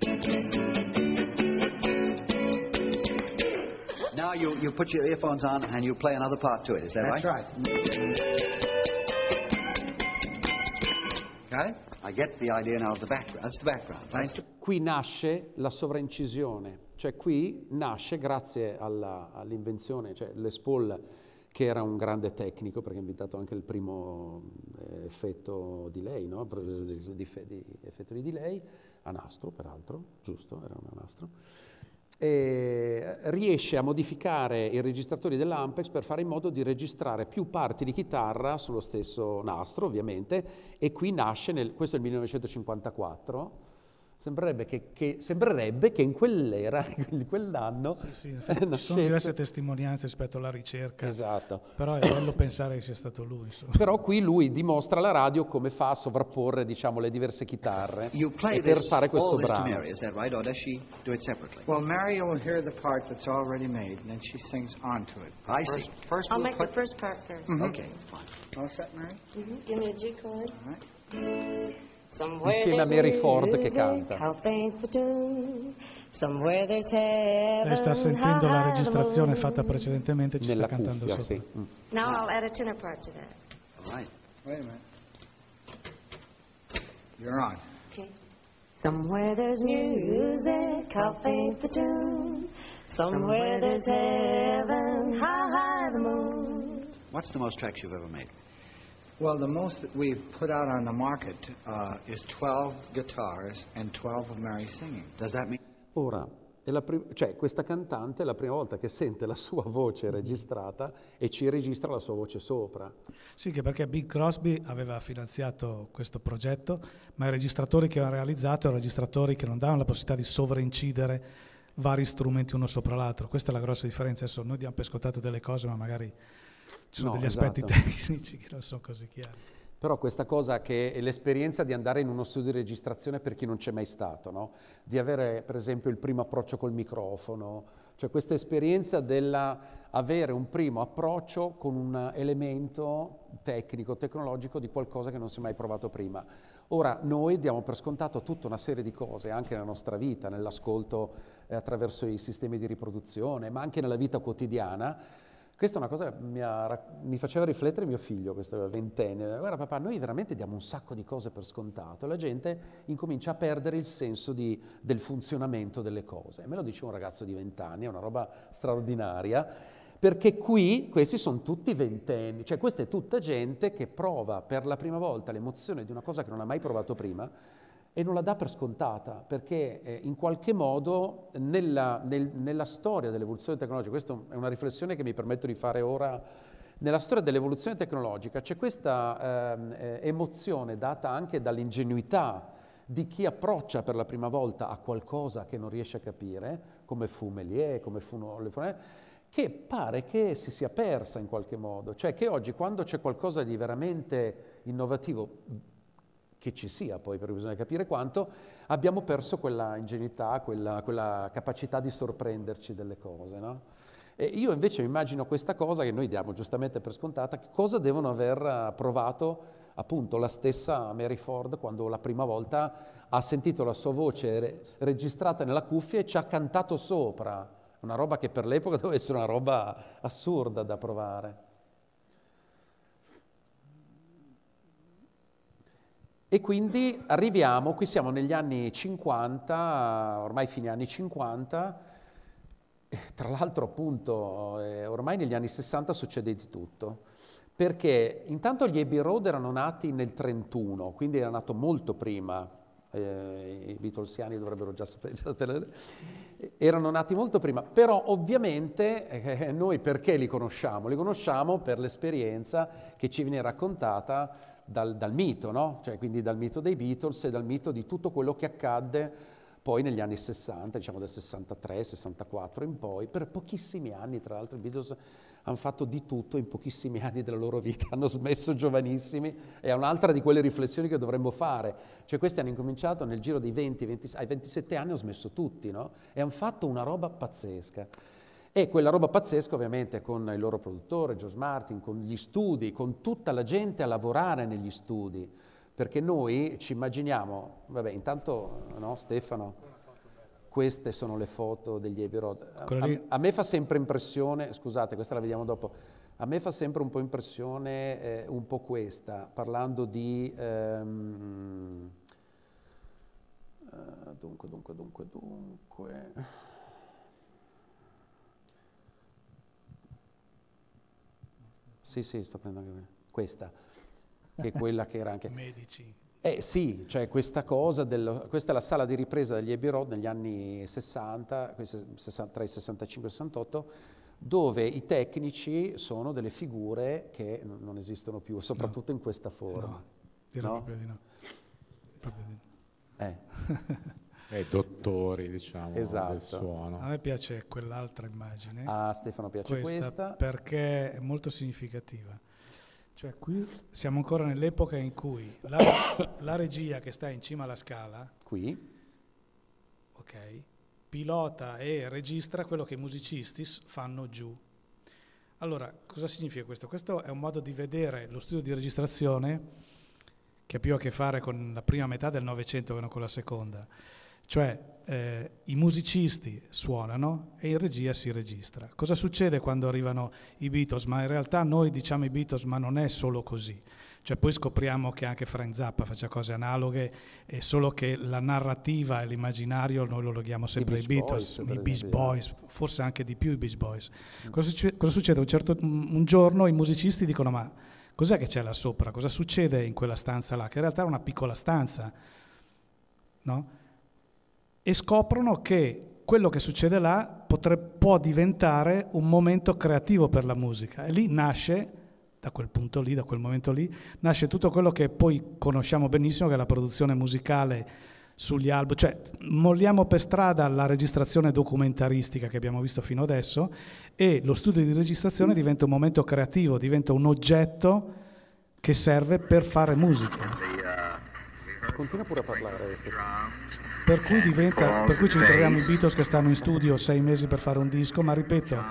Speaker 6: now you, you put your earphones on and you play another part to it, is that That's right? That's right.
Speaker 1: Okay? Right?
Speaker 2: Qui nasce la sovraincisione, cioè qui nasce, grazie all'invenzione, all cioè Les che era un grande tecnico, perché ha inventato anche il primo eh, effetto di lei, no? di, di, di, effetto di delay, a nastro peraltro, giusto, era un nastro eh, riesce a modificare i registratori dell'Ampex per fare in modo di registrare più parti di chitarra sullo stesso nastro, ovviamente, e qui nasce, nel, questo è il 1954, Sembrerebbe che, che, sembrerebbe che, in quell'era, in quell'anno... Sì, sì, infatti, nascesse... ci sono diverse
Speaker 3: testimonianze rispetto alla ricerca, esatto. però è bello pensare che sia stato lui. Insomma.
Speaker 2: Però qui lui dimostra alla radio come fa a sovrapporre diciamo, le diverse chitarre e per fare questo brano. Mary, is that right? Or does she do it
Speaker 6: separately? Well, Mary will hear the part that's already made and then she sings onto it. I first, see. First I'll we'll make put... the first part 1 mm-hmm. Okay, fine. All set, Mary? Mm-hmm. Give me a G chord. All right insieme a Mary Ford che canta.
Speaker 2: Lei sta sentendo la registrazione fatta precedentemente, ci Nella sta cantando cuffia, sopra. Sì.
Speaker 6: Mm.
Speaker 7: Now I'll add a tenor part to that.
Speaker 6: All right. Wait a minute. You're on. Okay. Somewhere there's music, I'll paint the tune. Somewhere there's heaven, how high the
Speaker 1: moon.
Speaker 6: What's the most tracks you've ever made? Well, the most that we've put out on the market uh, is 12 guitars and 12 of Mary singing. Does that mean? Ora,
Speaker 2: prim- cioè, questa cantante è la prima volta che sente la sua voce mm-hmm. registrata e ci registra la sua voce sopra.
Speaker 3: Sì, che perché Big Crosby aveva finanziato questo progetto, ma i registratori che avevano realizzato erano registratori che non davano la possibilità di sovraincidere vari strumenti uno sopra l'altro. Questa è la grossa differenza. Adesso noi abbiamo pescottato delle cose, ma magari ci sono no, degli aspetti esatto. tecnici che non sono così chiari.
Speaker 2: Però questa cosa che è l'esperienza di andare in uno studio di registrazione per chi non c'è mai stato, no? di avere per esempio il primo approccio col microfono, cioè questa esperienza dell'avere un primo approccio con un elemento tecnico, tecnologico di qualcosa che non si è mai provato prima. Ora noi diamo per scontato tutta una serie di cose anche nella nostra vita, nell'ascolto eh, attraverso i sistemi di riproduzione, ma anche nella vita quotidiana questa è una cosa che mi, ha, mi faceva riflettere mio figlio, questo ventenne. Guarda papà, noi veramente diamo un sacco di cose per scontato la gente incomincia a perdere il senso di, del funzionamento delle cose. E me lo dice un ragazzo di vent'anni, è una roba straordinaria, perché qui questi sono tutti ventenni, cioè questa è tutta gente che prova per la prima volta l'emozione di una cosa che non ha mai provato prima e non la dà per scontata, perché eh, in qualche modo nella, nel, nella storia dell'evoluzione tecnologica, questa è una riflessione che mi permetto di fare ora, nella storia dell'evoluzione tecnologica c'è questa ehm, eh, emozione data anche dall'ingenuità di chi approccia per la prima volta a qualcosa che non riesce a capire, come fu Méliès, come fu Le Fournel, che pare che si sia persa in qualche modo, cioè che oggi quando c'è qualcosa di veramente innovativo, che ci sia, poi però bisogna capire quanto, abbiamo perso quella ingenuità, quella, quella capacità di sorprenderci delle cose. No? E io invece immagino questa cosa che noi diamo giustamente per scontata, che cosa devono aver eh, provato appunto la stessa Mary Ford quando la prima volta ha sentito la sua voce re- registrata nella cuffia e ci ha cantato sopra, una roba che per l'epoca doveva essere una roba assurda da provare. E quindi arriviamo, qui siamo negli anni 50, ormai fine anni 50, tra l'altro appunto eh, ormai negli anni 60 succede di tutto, perché intanto gli Abbey Road erano nati nel 31, quindi era nato molto prima, eh, i Beatlesiani dovrebbero già sapere, erano nati molto prima, però ovviamente eh, noi perché li conosciamo? Li conosciamo per l'esperienza che ci viene raccontata dal, dal mito, no? cioè, quindi dal mito dei Beatles e dal mito di tutto quello che accadde poi negli anni 60, diciamo dal 63, 64 in poi, per pochissimi anni, tra l'altro i Beatles hanno fatto di tutto in pochissimi anni della loro vita, hanno smesso giovanissimi, è un'altra di quelle riflessioni che dovremmo fare, cioè questi hanno incominciato nel giro dei 20, 20 ai 27 anni hanno smesso tutti, no? E hanno fatto una roba pazzesca. E quella roba pazzesca ovviamente con il loro produttore, George Martin, con gli studi, con tutta la gente a lavorare negli studi, perché noi ci immaginiamo, vabbè intanto no, Stefano, queste sono le foto degli Abbey Road. A, a, me fa sempre impressione, scusate questa la vediamo dopo, a me fa sempre un po' impressione eh, un po' questa, parlando di... Ehm, eh, dunque, dunque, dunque, dunque... Sì, sì, sto prendendo anche questa, che è quella che era anche... Medici. Eh sì, cioè questa cosa, del, questa è la sala di ripresa degli Abbey Road negli anni 60, tra i 65 e i 68, dove i tecnici sono delle figure che non esistono più, soprattutto no. in questa forma. No,
Speaker 4: direi no? proprio
Speaker 3: di no.
Speaker 5: Proprio di
Speaker 4: no. Eh. eh, dottori diciamo, esatto. del suono. A
Speaker 3: me piace quell'altra immagine. A Stefano piace questa, questa. Perché è molto significativa. Cioè, qui siamo ancora nell'epoca in cui la, la, regia che sta in cima alla scala, qui, ok, pilota e registra quello che i musicisti fanno giù. Allora, cosa significa questo? Questo è un modo di vedere lo studio di registrazione che ha più a che fare con la prima metà del Novecento che non con la seconda cioè eh, i musicisti suonano e in regia si registra. Cosa succede quando arrivano i Beatles? Ma in realtà noi diciamo i Beatles, ma non è solo così. Cioè, poi scopriamo che anche Frank Zappa faccia cose analoghe, è solo che la narrativa e l'immaginario noi lo leghiamo sempre I ai Beatles, i Beach eh. Boys, forse anche di più i Beach Boys. Mm. Cosa succede? Un, certo, un giorno i musicisti dicono ma cos'è che c'è là sopra? Cosa succede in quella stanza là? Che in realtà è una piccola stanza, no? e scoprono che quello che succede là potre, può diventare un momento creativo per la musica. E lì nasce, da quel punto lì, da quel momento lì, nasce tutto quello che poi conosciamo benissimo, che è la produzione musicale sugli album, cioè molliamo per strada la registrazione documentaristica che abbiamo visto fino adesso e lo studio di registrazione diventa un momento creativo, diventa un oggetto che serve per fare musica.
Speaker 2: Continua pure a parlare. Questo
Speaker 3: per cui, diventa, per cui ci ritroviamo i Beatles che stanno in studio sei mesi per fare un disco, ma ripeto,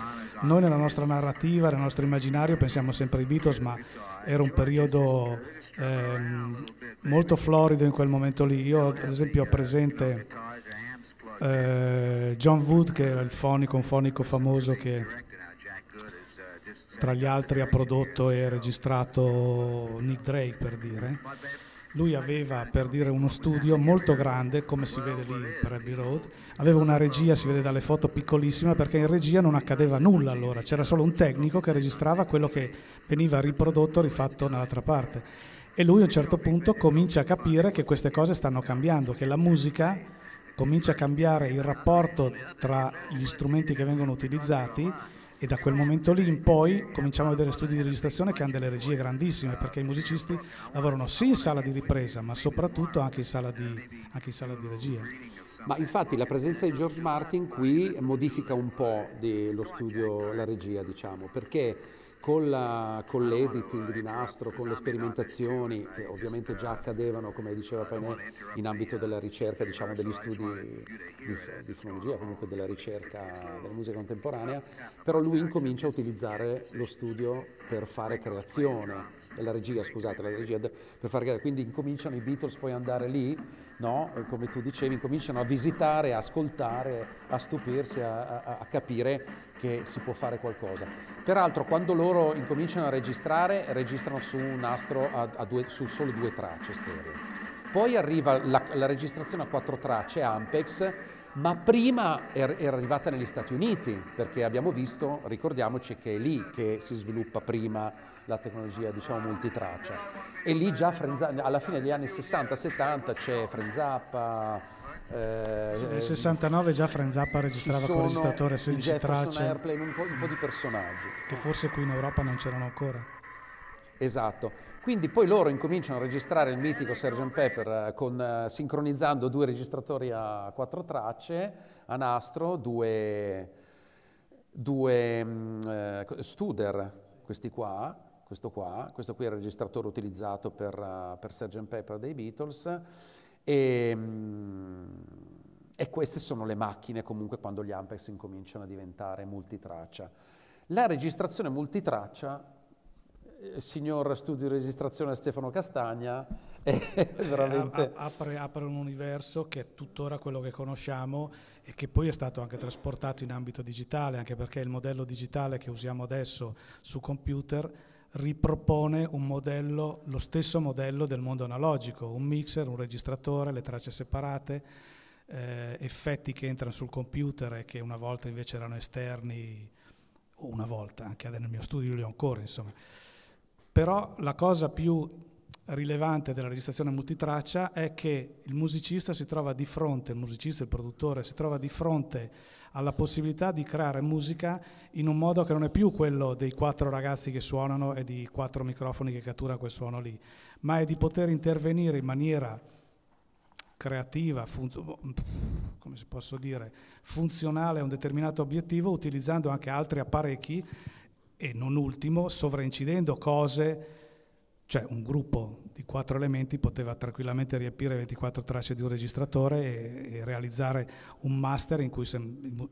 Speaker 3: noi nella nostra narrativa, nel nostro immaginario pensiamo sempre ai Beatles, ma era un periodo ehm, molto florido in quel momento lì. Io ad esempio ho presente eh, John Wood, che era il fonico, un fonico famoso che tra gli altri ha prodotto e registrato Nick Drake per dire lui aveva, per dire, uno studio molto grande, come si vede lì per Abbey Road, aveva una regia, si vede dalle foto, piccolissima, perché in regia non accadeva nulla allora, c'era solo un tecnico che registrava quello che veniva riprodotto, rifatto nell'altra parte. E lui a un certo punto comincia a capire che queste cose stanno cambiando, che la musica comincia a cambiare il rapporto tra gli strumenti che vengono utilizzati e da quel momento lì in poi cominciamo a vedere studi di registrazione che hanno delle regie grandissime perché i musicisti lavorano sì in sala di ripresa ma soprattutto anche in sala di, anche in sala di regia.
Speaker 2: Ma infatti la presenza di George Martin qui modifica un po' lo studio, la regia diciamo perché con, la, con, l'editing di nastro, con le sperimentazioni che ovviamente già accadevano, come diceva Pané, in ambito della ricerca, diciamo degli studi di, di fonologia, comunque della ricerca della musica contemporanea, però lui incomincia a utilizzare lo studio per fare creazione, la regia, scusate, la regia per fare creazione, quindi incominciano i Beatles poi ad andare lì no? Eh, come tu dicevi, cominciano a visitare, a ascoltare, a stupirsi, a, a, a, capire che si può fare qualcosa. Peraltro quando loro incominciano a registrare, registrano su un nastro a, due, su solo due tracce
Speaker 6: stereo.
Speaker 2: Poi arriva la, la registrazione a quattro tracce, Ampex, ma prima era arrivata negli Stati Uniti, perché abbiamo visto, ricordiamoci che è lì che si sviluppa prima la tecnologia
Speaker 3: diciamo multitraccia
Speaker 2: e lì già Frenzappa, alla fine degli anni 60-70 c'è Frenzappa eh, nel 69
Speaker 3: già Frenzappa registrava con registratore 16 tracce Airplane, un, po', un po' di
Speaker 2: personaggi
Speaker 3: che forse qui in Europa non c'erano ancora
Speaker 2: esatto quindi poi loro incominciano a registrare il mitico Sgt. Pepper eh, con, uh, sincronizzando due registratori a quattro tracce, a nastro, due, due um, uh, Studer, questi qua, questo qua, questo qui era il registratore utilizzato per, eh, per Sgt. Pepper dei Beatles, e, ehm, e, queste sono le macchine comunque quando gli Ampex incominciano a diventare multitraccia. La registrazione multitraccia, il eh, signor studio di registrazione Stefano Castagna, è eh, veramente...
Speaker 3: Apre, apre un universo che è tuttora quello che conosciamo e che poi è stato anche trasportato in ambito digitale, anche perché il modello digitale che usiamo adesso su computer ripropone modello, lo stesso modello del mondo analogico, un mixer, un registratore, le tracce separate, eh, effetti che entrano sul computer e che una volta invece erano esterni, o una volta, anche nel mio studio li ho ancora, insomma. Però la cosa più rilevante della registrazione multitraccia è che il musicista si trova di fronte, il musicista, il produttore, si trova di fronte alla possibilità di creare musica in un modo che non è più quello dei quattro ragazzi che suonano e di quattro microfoni che cattura quel suono lì, ma è di poter intervenire in maniera creativa, come si posso dire, funzionale a un determinato obiettivo utilizzando anche altri apparecchi e non ultimo sovraincidendo cose cioè un gruppo di quattro elementi poteva tranquillamente riempire 24 tracce di un registratore e, e realizzare un master in cui se,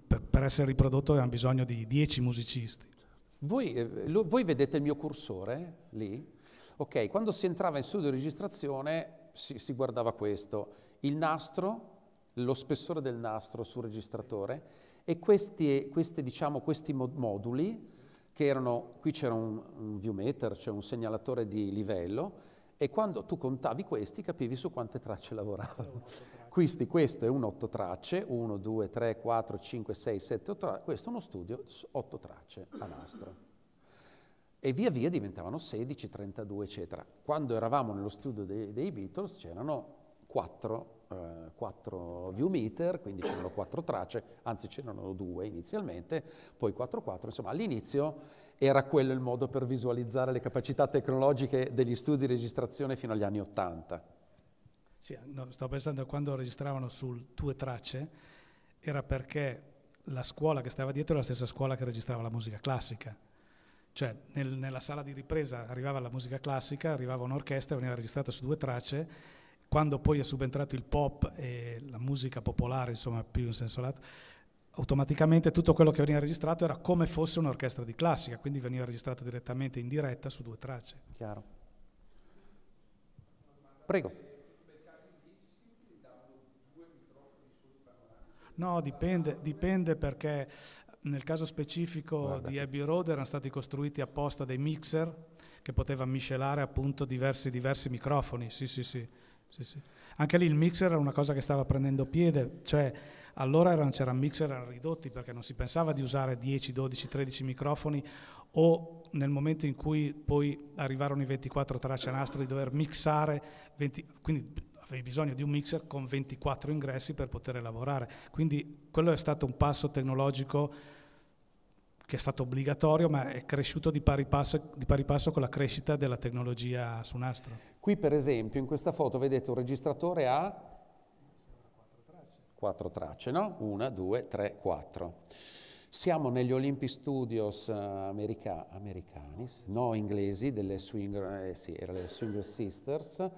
Speaker 3: per, per, essere riprodotto avevano bisogno di 10 musicisti.
Speaker 2: Voi, eh, lo, voi, vedete il mio cursore lì? Ok, quando si entrava in studio di registrazione si, si guardava questo, il nastro, lo spessore del nastro sul registratore e questi, questi, diciamo, questi moduli che erano, qui c'era un, un viewmeter, cioè un segnalatore di livello, e quando tu contavi questi capivi su quante tracce lavoravano. Questi, questo è un 8 tracce, 1, 2, 3, 4, 5, 6, 7, 8 tracce, questo è uno studio 8 tracce a nastro. E via via diventavano 16, 32, eccetera. Quando eravamo nello studio dei, dei Beatles c'erano 4 eh, quattro meter, quindi c'erano quattro tracce, anzi c'erano due inizialmente, poi 4-4, insomma all'inizio era quello il modo per visualizzare le capacità tecnologiche degli studi di registrazione fino agli anni 80.
Speaker 3: Sì, eh, no, stavo pensando a quando registravano su due tracce, era perché la scuola che stava dietro era la stessa scuola che registrava la musica classica, cioè nel, nella sala di ripresa arrivava la musica classica, arrivava un'orchestra, veniva registrata su due tracce quando poi è subentrato il pop e la musica popolare, insomma, più in senso lato, automaticamente tutto quello che veniva registrato era come fosse un'orchestra di classica, quindi veniva registrato direttamente in diretta su due tracce. Chiaro. Prego. No, dipende, dipende perché nel caso specifico Guarda. di Abbey Road erano stati costruiti apposta dei mixer che poteva miscelare appunto diversi, diversi microfoni, sì sì sì. Sì, sì. Anche lì il mixer era una cosa che stava prendendo piede, cioè allora erano, c'erano mixer ridotti perché non si pensava di usare 10, 12, 13 microfoni o nel momento in cui poi arrivarono i 24 tracce a nastro di dover mixare, 20, quindi avevi bisogno di un mixer con 24 ingressi per poter lavorare. Quindi quello è stato un passo tecnologico che è stato obbligatorio ma è cresciuto di pari passo, di pari passo con la crescita della tecnologia su nastro.
Speaker 2: Qui per esempio in questa foto vedete un registratore a quattro tracce, no? Una, due, tre, quattro. Siamo negli Olympic Studios eh, america, americani, no inglesi, delle Swinger, eh, sì, Swinger Sisters.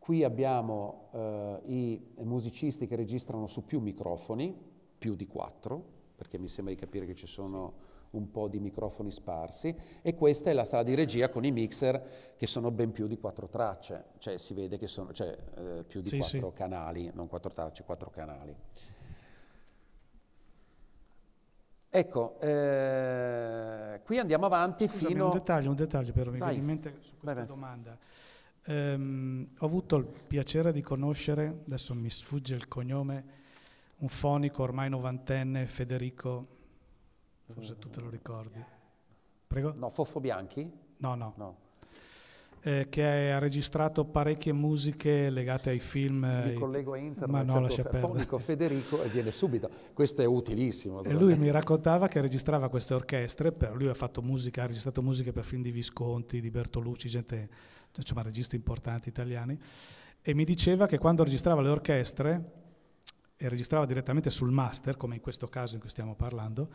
Speaker 2: Qui abbiamo eh, i musicisti che registrano su più microfoni, più di quattro, perché mi sembra di capire che ci sono un po' di microfoni sparsi e questa è la sala di regia con i mixer che sono ben più di quattro tracce, cioè si vede che sono cioè, eh, più di quattro sì. canali, non quattro tracce, quattro canali. Ecco, eh, qui andiamo avanti Scusami, fino... un dettaglio, un dettaglio però mi viene in mente su questa Vabbè. domanda.
Speaker 3: Um, ho avuto il piacere di conoscere, adesso mi sfugge il cognome, un fonico ormai novantenne, Federico forse tu te lo mm. ricordi. Prego? No, Foffo Bianchi? No, no. no. Eh, che ha registrato parecchie musiche legate ai film. Mi eh, collego a internet, ma no, certo, lascia perdere.
Speaker 2: Federico e viene subito. Questo è utilissimo. E lui mi
Speaker 3: raccontava che registrava queste orchestre, per, lui ha, fatto musica, ha registrato musiche per film di Visconti, di Bertolucci, gente, insomma registi importanti italiani, e mi diceva che quando registrava le orchestre, e registrava direttamente sul master, come in questo caso in cui stiamo parlando,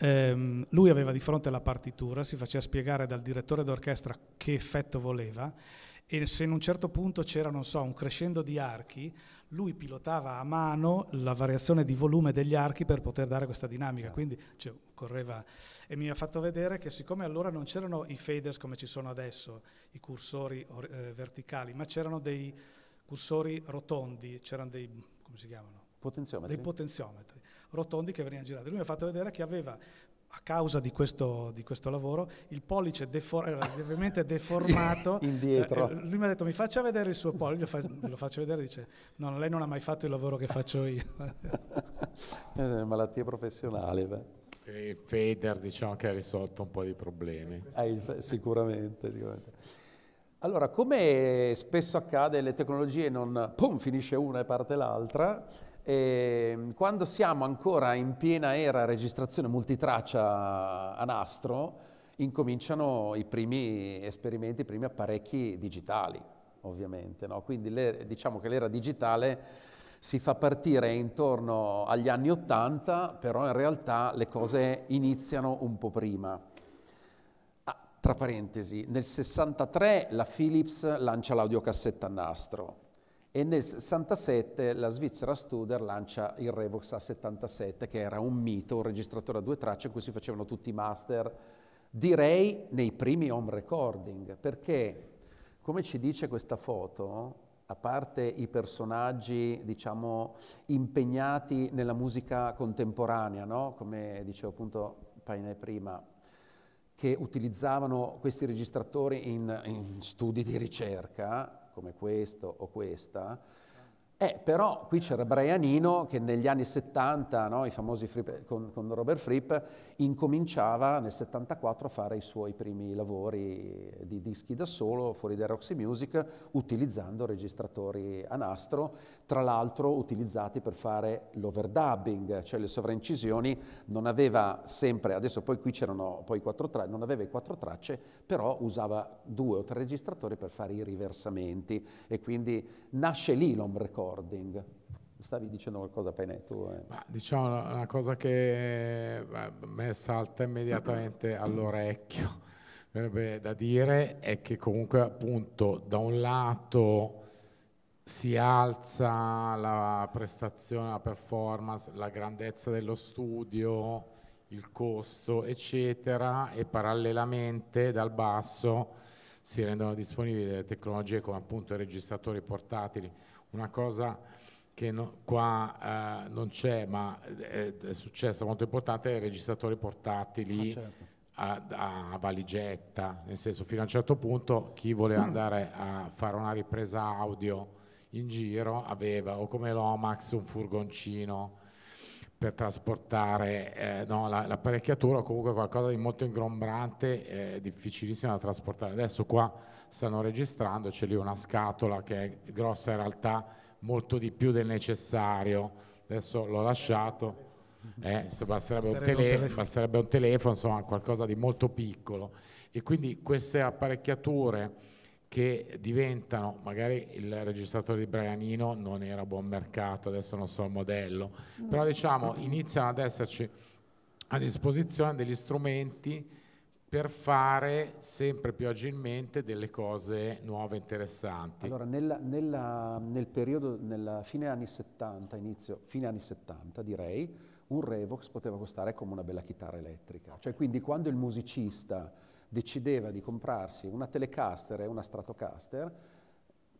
Speaker 3: ehm, lui aveva di fronte la partitura, si faceva spiegare dal direttore d'orchestra che effetto voleva e se in un certo punto c'era, non so, un crescendo di archi, lui pilotava a mano la variazione di volume degli archi per poter dare questa dinamica, ah. quindi cioè, correva e mi ha fatto vedere che siccome allora non c'erano i faders come ci sono adesso, i cursori eh, verticali, ma c'erano dei cursori rotondi, c'erano dei, come si chiamano? Potenziometri? Dei potenziometri rotondi che venivano girati. Lui mi ha fatto vedere che aveva a causa di questo, di questo lavoro, il pollice defor- era lievemente deformato. Indietro. Eh, eh, lui mi ha detto: Mi faccia vedere il suo pollice. Fa- lo faccio vedere e dice: No, lei non ha mai fatto il lavoro che faccio io.
Speaker 4: Eh, eh, malattie professionali. Beh. Feder, diciamo che ha risolto un po' di problemi. Eh,
Speaker 2: sicuramente, sicuramente. Allora, come spesso accade, le tecnologie non. Pum, finisce una e parte l'altra e ehm, quando siamo ancora in piena era registrazione multitraccia a nastro, incominciano i primi esperimenti, i primi apparecchi digitali, ovviamente. No? Quindi le, diciamo che l'era digitale si fa partire intorno agli anni Ottanta, però in realtà le cose iniziano un po' prima. Ah, tra parentesi, nel 63 la Philips lancia l'audiocassetta a nastro, e nel 67 la Svizzera Studer lancia il Revox A77 che era un mito, un registratore a due tracce in cui si facevano tutti i master, direi nei primi home recording, perché come ci dice questa foto, a parte i personaggi diciamo impegnati nella musica contemporanea, no? come dicevo appunto Paine prima, che utilizzavano questi registratori in, in studi di ricerca, come questo o questa, eh, però qui c'era Brianino che negli anni 70, no, i famosi Fripp, con, con, Robert Fripp, incominciava nel 74 a fare i suoi primi lavori di dischi da solo fuori da Roxy Music utilizzando registratori a nastro tra l'altro utilizzati per fare l'overdubbing, cioè le sovraincisioni, non aveva sempre, adesso poi qui c'erano poi quattro tracce, non aveva i quattro tracce, però usava due o tre registratori per fare i riversamenti e quindi nasce lì l'home recording. Stavi dicendo qualcosa Paine, tu? Eh. Ma,
Speaker 4: diciamo una cosa che eh, mi salta immediatamente all'orecchio, verrebbe da dire, è che comunque appunto da un lato si alza la prestazione, la performance, la grandezza dello studio, il costo, eccetera, e parallelamente dal basso si rendono disponibili delle tecnologie come appunto i registratori portatili. Una cosa che no, qua eh, non c'è, ma è, eh, è, successa molto importante, è i registratori portatili. Ah, certo. A, a, valigetta, nel senso fino a un certo punto chi voleva andare a fare una ripresa audio in giro aveva o come l'Omax un furgoncino per trasportare eh, no, l'apparecchiatura o comunque qualcosa di molto ingombrante eh, difficilissimo da trasportare. Adesso qua stanno registrando, c'è lì una scatola che è grossa in realtà molto di più del necessario. Adesso l'ho lasciato, eh, basterebbe, un telefono, basterebbe un telefono, insomma qualcosa di molto piccolo. E quindi queste apparecchiature che diventano, magari il registratore di Braganino non era buon mercato, adesso non so il modello, però diciamo iniziano ad esserci a disposizione degli strumenti per fare sempre più agilmente delle cose nuove interessanti.
Speaker 2: Allora, nella, nella, nel periodo, nella fine anni 70, inizio, fine anni 70 direi, un Revox poteva costare come una bella chitarra elettrica. Cioè, quindi quando il musicista decideva di comprarsi una Telecaster e una Stratocaster,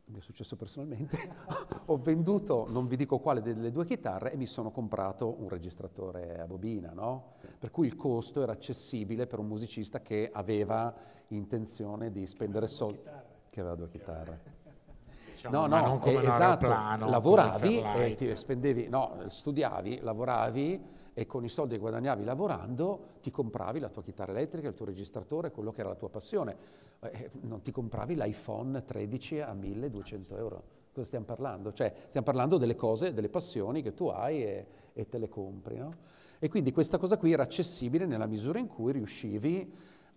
Speaker 2: mi è successo personalmente, ho venduto, non vi dico quale delle due chitarre, e mi sono comprato un registratore a bobina, no? Per cui il costo era accessibile per un musicista che aveva intenzione di spendere soldi. Che aveva due chitarre. Diciamo, no, no, non come eh, esatto, l'aeroplano. Lavoravi e ti spendevi, no, studiavi, lavoravi e con i soldi che guadagnavi lavorando ti compravi la tua chitarra elettrica, il tuo registratore, quello che era la tua passione. Eh, eh non ti compravi l'iPhone 13 a 1200 euro. Cosa stiamo parlando? Cioè, stiamo parlando delle cose, delle passioni che tu hai e, e te le compri, no? E quindi questa cosa qui era accessibile nella misura in cui riuscivi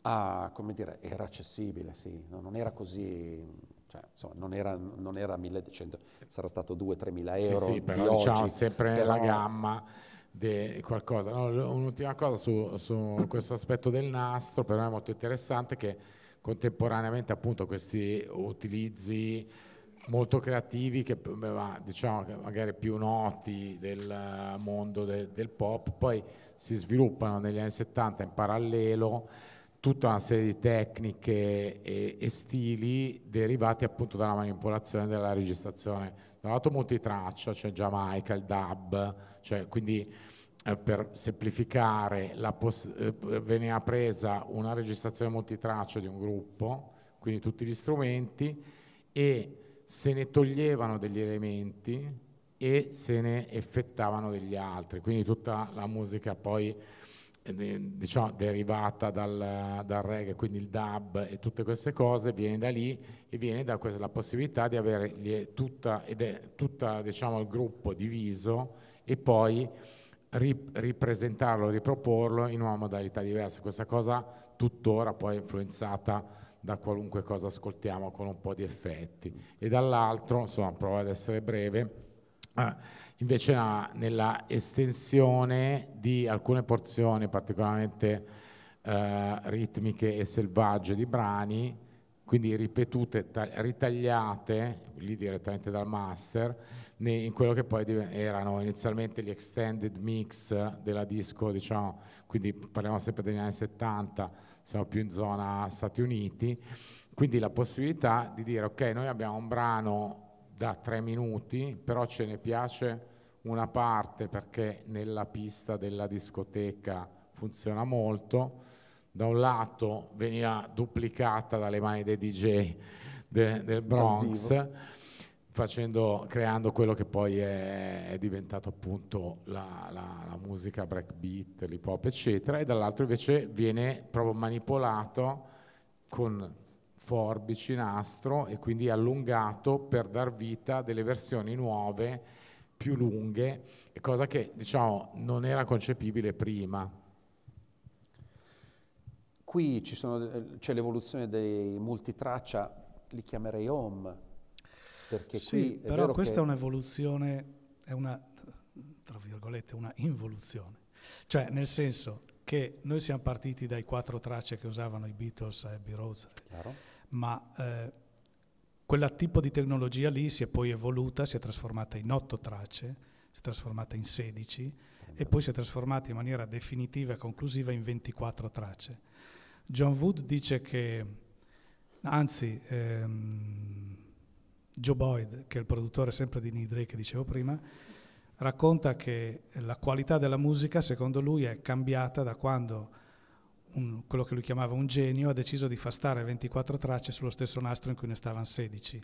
Speaker 2: a, come dire, era accessibile, sì, no, non era così cioè, insomma, non era, non era 1100, sarà stato 2-3 mila euro. Sì, sì però oggi, diciamo sempre però... la
Speaker 4: gamma de qualcosa. No, un'ultima cosa su, su questo aspetto del nastro, per me è molto interessante che contemporaneamente appunto questi utilizzi molto creativi che diciamo magari più noti del mondo de, del pop poi si sviluppano negli anni 70 in parallelo tutta una serie di tecniche e, e stili derivati appunto dalla manipolazione della registrazione da un lato multitraccia, c'è cioè Giamaica, il DAB, cioè quindi eh, per semplificare eh, veniva presa una registrazione multitraccia di un gruppo, quindi tutti gli strumenti, e se ne toglievano degli elementi e se ne effettavano degli altri, quindi tutta la musica poi diciamo, derivata dal, dal, reggae, quindi il dub e tutte queste cose, viene da lì e viene da questa, la possibilità di avere tutta, ed è tutta diciamo, il gruppo diviso e poi ripresentarlo, riproporlo in una modalità diversa. Questa cosa tuttora poi è influenzata da qualunque cosa ascoltiamo con un po' di effetti. E dall'altro, insomma, provo ad essere breve, ah, invece ha, nella estensione di alcune porzioni particolarmente eh, ritmiche e selvagge di brani, quindi ripetute, ritagliate, lì direttamente dal master, in quello che poi erano inizialmente gli extended mix della disco, diciamo, quindi parliamo sempre degli anni 70, siamo più in zona Stati Uniti, quindi la possibilità di dire ok, noi abbiamo un brano da tre minuti, però ce ne piace una parte perché nella pista della discoteca funziona molto, da un lato veniva duplicata dalle mani dei DJ de, del Bronx, facendo, creando quello che poi è, è diventato appunto la, la, la musica breakbeat, l'hip hop eccetera, e dall'altro invece viene proprio manipolato con forbici, nastro e quindi allungato per dar vita a delle versioni nuove più lunghe, cosa che diciamo, non era concepibile prima.
Speaker 2: Qui ci sono, c'è l'evoluzione dei multitraccia, li chiamerei home. Perché sì, qui però questa che... è
Speaker 3: un'evoluzione, è una, tra virgolette, una involuzione. Cioè, nel senso che noi siamo partiti dai quattro tracce che usavano i Beatles e Abbey Road, ma eh, quella tipo di tecnologia lì si è poi evoluta, si è trasformata in otto tracce, si è trasformata in 16 e poi si è trasformata in maniera definitiva e conclusiva in 24 tracce. John Wood dice che, anzi, ehm, Joe Boyd, che è il produttore sempre di Nick Drake, che dicevo prima, racconta che la qualità della musica, secondo lui, è cambiata da quando un, quello che lui chiamava un genio, ha deciso di far stare 24 tracce sullo stesso nastro in cui ne stavano 16.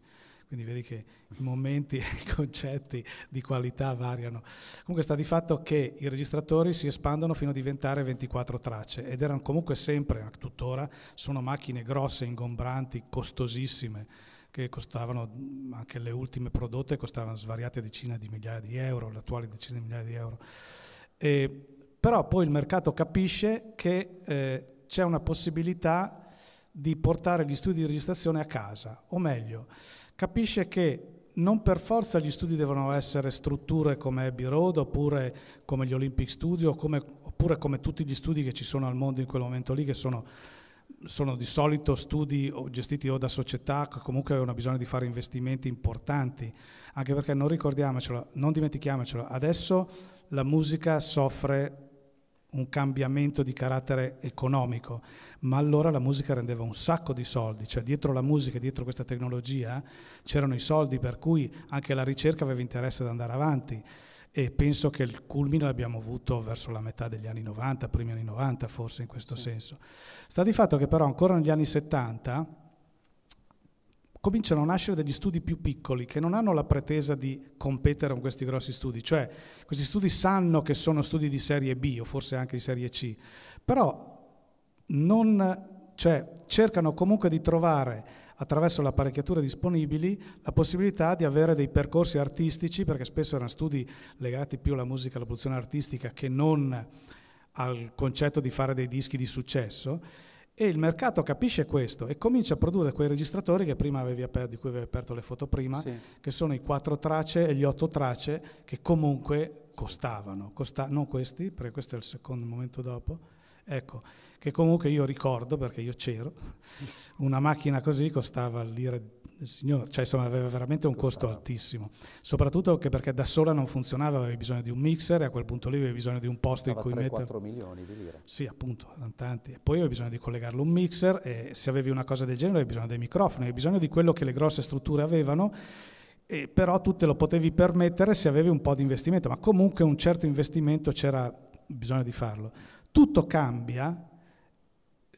Speaker 3: Quindi vedi che i momenti e i concetti di qualità variano. Comunque sta di fatto che i registratori si espandono fino a diventare 24 tracce ed erano comunque sempre, tuttora, sono macchine grosse, ingombranti, costosissime, che costavano, anche le ultime prodotte costavano svariate decine di migliaia di euro, le attuali decine di migliaia di euro. E però poi il mercato capisce che eh, c'è una possibilità di portare gli studi di registrazione a casa, o meglio, capisce che non per forza gli studi devono essere strutture come Abbey Road oppure come gli Olympic Studio come, oppure come tutti gli studi che ci sono al mondo in quel momento lì che sono, sono di solito studi gestiti o da società che comunque avevano bisogno di fare investimenti importanti anche perché non ricordiamocelo, non dimentichiamocelo, adesso la musica soffre un cambiamento di carattere economico, ma allora la musica rendeva un sacco di soldi, cioè dietro la musica, dietro questa tecnologia c'erano i soldi per cui anche la ricerca aveva interesse ad andare avanti e penso che il culmine l'abbiamo avuto verso la metà degli anni 90, primi anni 90 forse in questo senso. Sta di fatto che però ancora negli anni 70 cominciano a nascere degli studi più piccoli che non hanno la pretesa di competere con questi grossi studi, cioè questi studi sanno che sono studi di serie B o forse anche di serie C, però non, cioè, cercano comunque di trovare attraverso le apparecchiature disponibili la possibilità di avere dei percorsi artistici, perché spesso erano studi legati più alla musica, alla produzione artistica che non al concetto di fare dei dischi di successo e il mercato capisce questo e comincia a produrre quei registratori aperto, di cui avevi aperto le foto prima, sì. che sono i quattro tracce e gli otto tracce che comunque costavano, Costa non questi, perché questo è il secondo momento dopo, ecco, che comunque io ricordo perché io c'ero, una macchina così costava l'ire del Signore, cioè insomma aveva veramente un costo altissimo, soprattutto che perché da sola non funzionava, avevi bisogno di un mixer e a quel punto lì avevi bisogno di un posto Stava in cui 3, mettere... 4 milioni di lire. Sì, appunto, erano tanti. E poi avevi bisogno di collegarlo a un mixer e se avevi una cosa del genere avevi bisogno dei microfoni, avevi bisogno di quello che le grosse strutture avevano. E però tu te lo potevi permettere se avevi un po' di investimento, ma comunque un certo investimento c'era bisogno di farlo. Tutto cambia,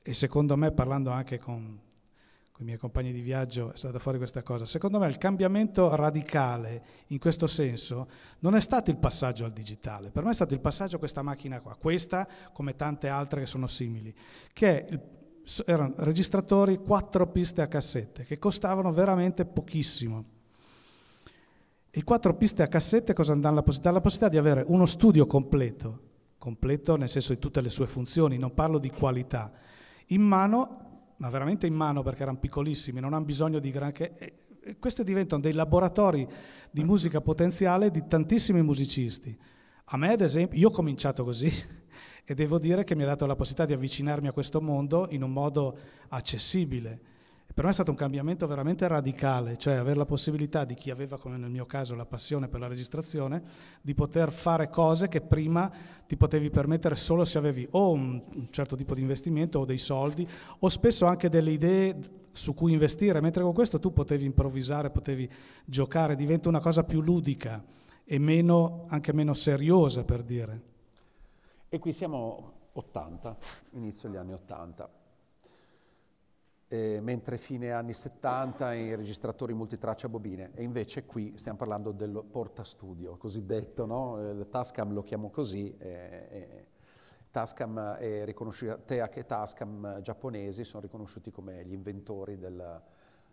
Speaker 3: e secondo me parlando anche con con i miei compagni di viaggio è stata fuori questa cosa. Secondo me il cambiamento radicale in questo senso non è stato il passaggio al digitale, per me è stato il passaggio a questa macchina qua, questa come tante altre che sono simili, che il, erano registratori quattro piste a cassette che costavano veramente pochissimo. I quattro piste a cassette cosa danno la possibilità? La possibilità di avere uno studio completo, completo nel senso di tutte le sue funzioni, non parlo di qualità, in mano ma veramente in mano perché erano piccolissimi, non hanno bisogno di granché. E questi diventano dei laboratori di musica potenziale di tantissimi musicisti. A me, ad esempio, io ho cominciato così e devo dire che mi ha dato la possibilità di avvicinarmi a questo mondo in un modo accessibile per me è stato un cambiamento veramente radicale, cioè avere la possibilità di chi aveva, come nel mio caso, la passione per la registrazione, di poter fare cose che prima ti potevi permettere solo se avevi o un certo tipo di investimento o dei soldi o spesso anche delle idee su cui investire, mentre con questo tu potevi improvvisare, potevi giocare, diventa una cosa più ludica e meno, anche meno seriosa per dire.
Speaker 2: E qui siamo 80, inizio degli anni 80 eh, mentre fine anni 70 i registratori multitraccia bobine e invece qui stiamo parlando del portastudio, cosiddetto, no? Eh, il Tascam lo chiamo così, eh, eh, Tascam è Teac e Tascam giapponesi sono riconosciuti come gli inventori del,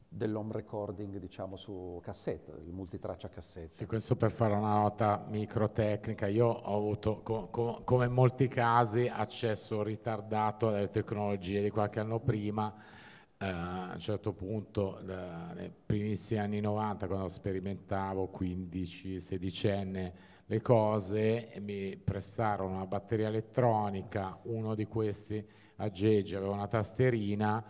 Speaker 2: dell'home recording diciamo su cassetta, il multitraccia cassetta.
Speaker 4: Sì, questo per fare una nota microtecnica, io ho avuto co co come in molti casi accesso ritardato alle tecnologie di qualche anno prima eh, a un certo punto, la, nei primissimi anni 90, quando sperimentavo 15-16enne le cose, mi prestarono una batteria elettronica, uno di questi a aggeggi aveva una tasterina